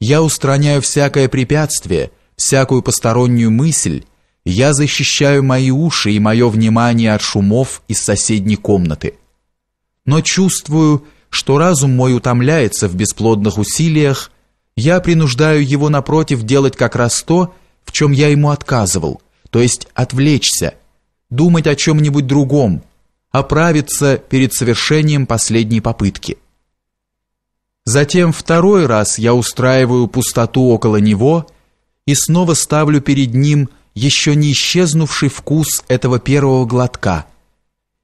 я устраняю всякое препятствие, всякую постороннюю мысль, я защищаю мои уши и мое внимание от шумов из соседней комнаты но чувствую, что разум мой утомляется в бесплодных усилиях, я принуждаю его напротив делать как раз то, в чем я ему отказывал, то есть отвлечься, думать о чем-нибудь другом, оправиться перед совершением последней попытки. Затем второй раз я устраиваю пустоту около него и снова ставлю перед ним еще не исчезнувший вкус этого первого глотка.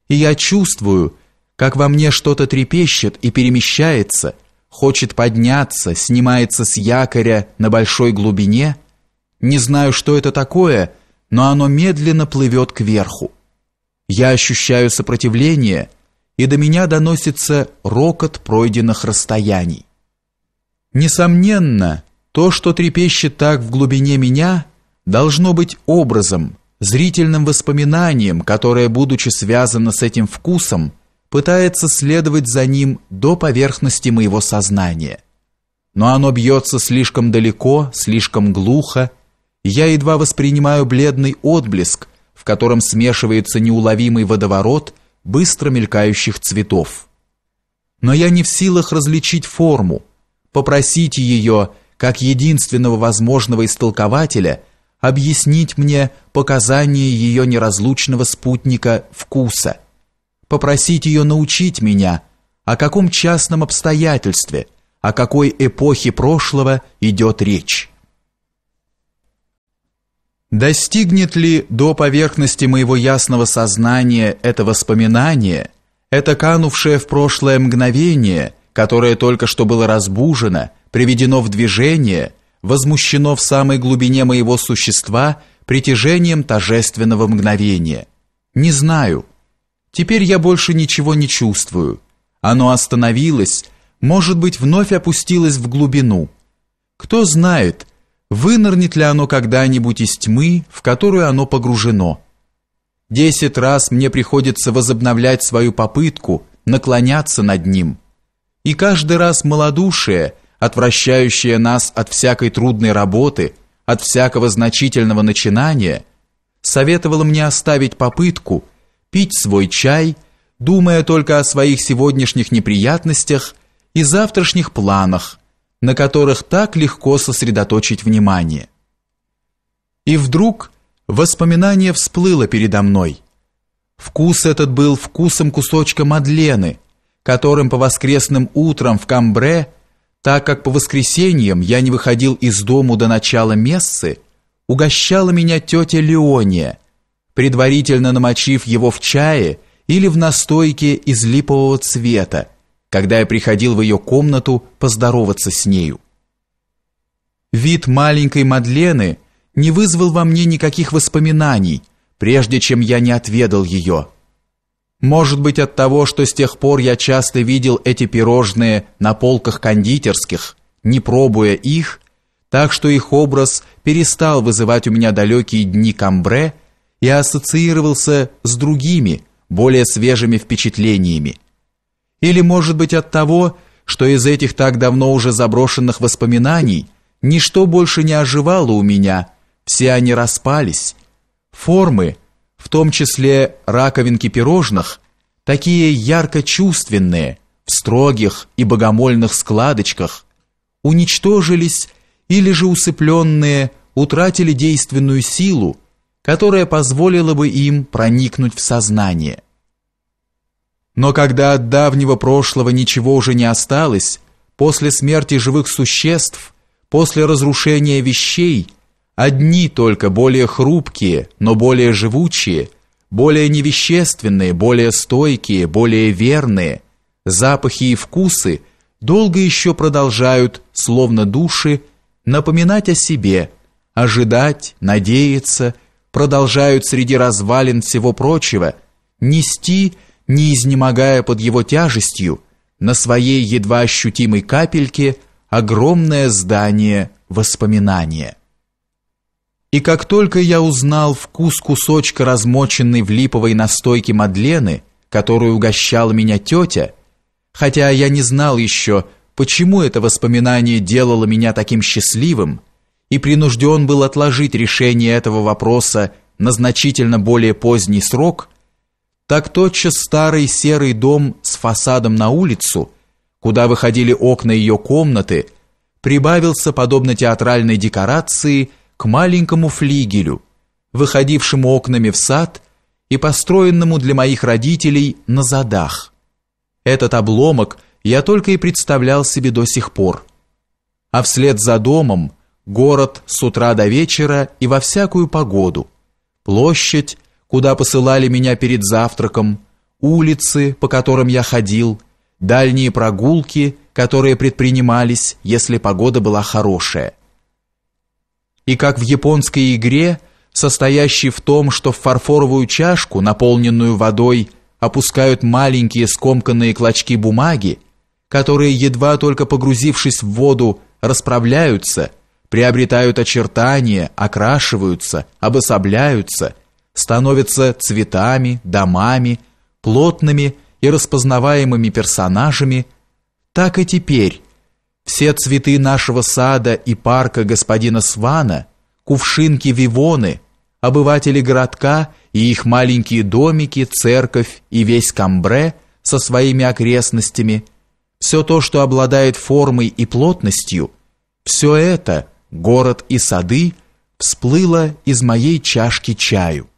И я чувствую, как во мне что-то трепещет и перемещается, хочет подняться, снимается с якоря на большой глубине. Не знаю, что это такое, но оно медленно плывет кверху. Я ощущаю сопротивление, и до меня доносится рокот пройденных расстояний. Несомненно, то, что трепещет так в глубине меня, должно быть образом, зрительным воспоминанием, которое, будучи связано с этим вкусом, пытается следовать за ним до поверхности моего сознания. Но оно бьется слишком далеко, слишком глухо, я едва воспринимаю бледный отблеск, в котором смешивается неуловимый водоворот быстро мелькающих цветов. Но я не в силах различить форму, попросить ее, как единственного возможного истолкователя, объяснить мне показания ее неразлучного спутника вкуса – попросить ее научить меня, о каком частном обстоятельстве, о какой эпохе прошлого идет речь. Достигнет ли до поверхности моего ясного сознания это воспоминание, это канувшее в прошлое мгновение, которое только что было разбужено, приведено в движение, возмущено в самой глубине моего существа притяжением торжественного мгновения? Не знаю. Теперь я больше ничего не чувствую. Оно остановилось, может быть, вновь опустилось в глубину. Кто знает, вынырнет ли оно когда-нибудь из тьмы, в которую оно погружено. Десять раз мне приходится возобновлять свою попытку, наклоняться над ним. И каждый раз малодушие, отвращающее нас от всякой трудной работы, от всякого значительного начинания, советовало мне оставить попытку – пить свой чай, думая только о своих сегодняшних неприятностях и завтрашних планах, на которых так легко сосредоточить внимание. И вдруг воспоминание всплыло передо мной. Вкус этот был вкусом кусочка Мадлены, которым по воскресным утрам в Камбре, так как по воскресеньям я не выходил из дому до начала мессы, угощала меня тетя Леония – предварительно намочив его в чае или в настойке из липового цвета, когда я приходил в ее комнату поздороваться с нею. Вид маленькой Мадлены не вызвал во мне никаких воспоминаний, прежде чем я не отведал ее. Может быть от того, что с тех пор я часто видел эти пирожные на полках кондитерских, не пробуя их, так что их образ перестал вызывать у меня далекие дни камбре – и ассоциировался с другими, более свежими впечатлениями. Или, может быть, от того, что из этих так давно уже заброшенных воспоминаний ничто больше не оживало у меня, все они распались. Формы, в том числе раковинки пирожных, такие ярко-чувственные, в строгих и богомольных складочках, уничтожились или же усыпленные утратили действенную силу, которая позволила бы им проникнуть в сознание. Но когда от давнего прошлого ничего уже не осталось, после смерти живых существ, после разрушения вещей, одни только более хрупкие, но более живучие, более невещественные, более стойкие, более верные, запахи и вкусы долго еще продолжают, словно души, напоминать о себе, ожидать, надеяться – продолжают среди развалин всего прочего нести, не изнемогая под его тяжестью, на своей едва ощутимой капельке огромное здание воспоминания. И как только я узнал вкус кусочка размоченный в липовой настойке Мадлены, которую угощала меня тетя, хотя я не знал еще, почему это воспоминание делало меня таким счастливым, и принужден был отложить решение этого вопроса на значительно более поздний срок, так тотчас старый серый дом с фасадом на улицу, куда выходили окна ее комнаты, прибавился, подобно театральной декорации, к маленькому флигелю, выходившему окнами в сад и построенному для моих родителей на задах. Этот обломок я только и представлял себе до сих пор. А вслед за домом – город с утра до вечера и во всякую погоду, площадь, куда посылали меня перед завтраком, улицы, по которым я ходил, дальние прогулки, которые предпринимались, если погода была хорошая. И как в японской игре, состоящей в том, что в фарфоровую чашку, наполненную водой, опускают маленькие скомканные клочки бумаги, которые, едва только погрузившись в воду, расправляются – приобретают очертания, окрашиваются, обособляются, становятся цветами, домами, плотными и распознаваемыми персонажами, так и теперь все цветы нашего сада и парка господина Свана, кувшинки Вивоны, обыватели городка и их маленькие домики, церковь и весь Камбре со своими окрестностями, все то, что обладает формой и плотностью, все это – город и сады всплыло из моей чашки чаю.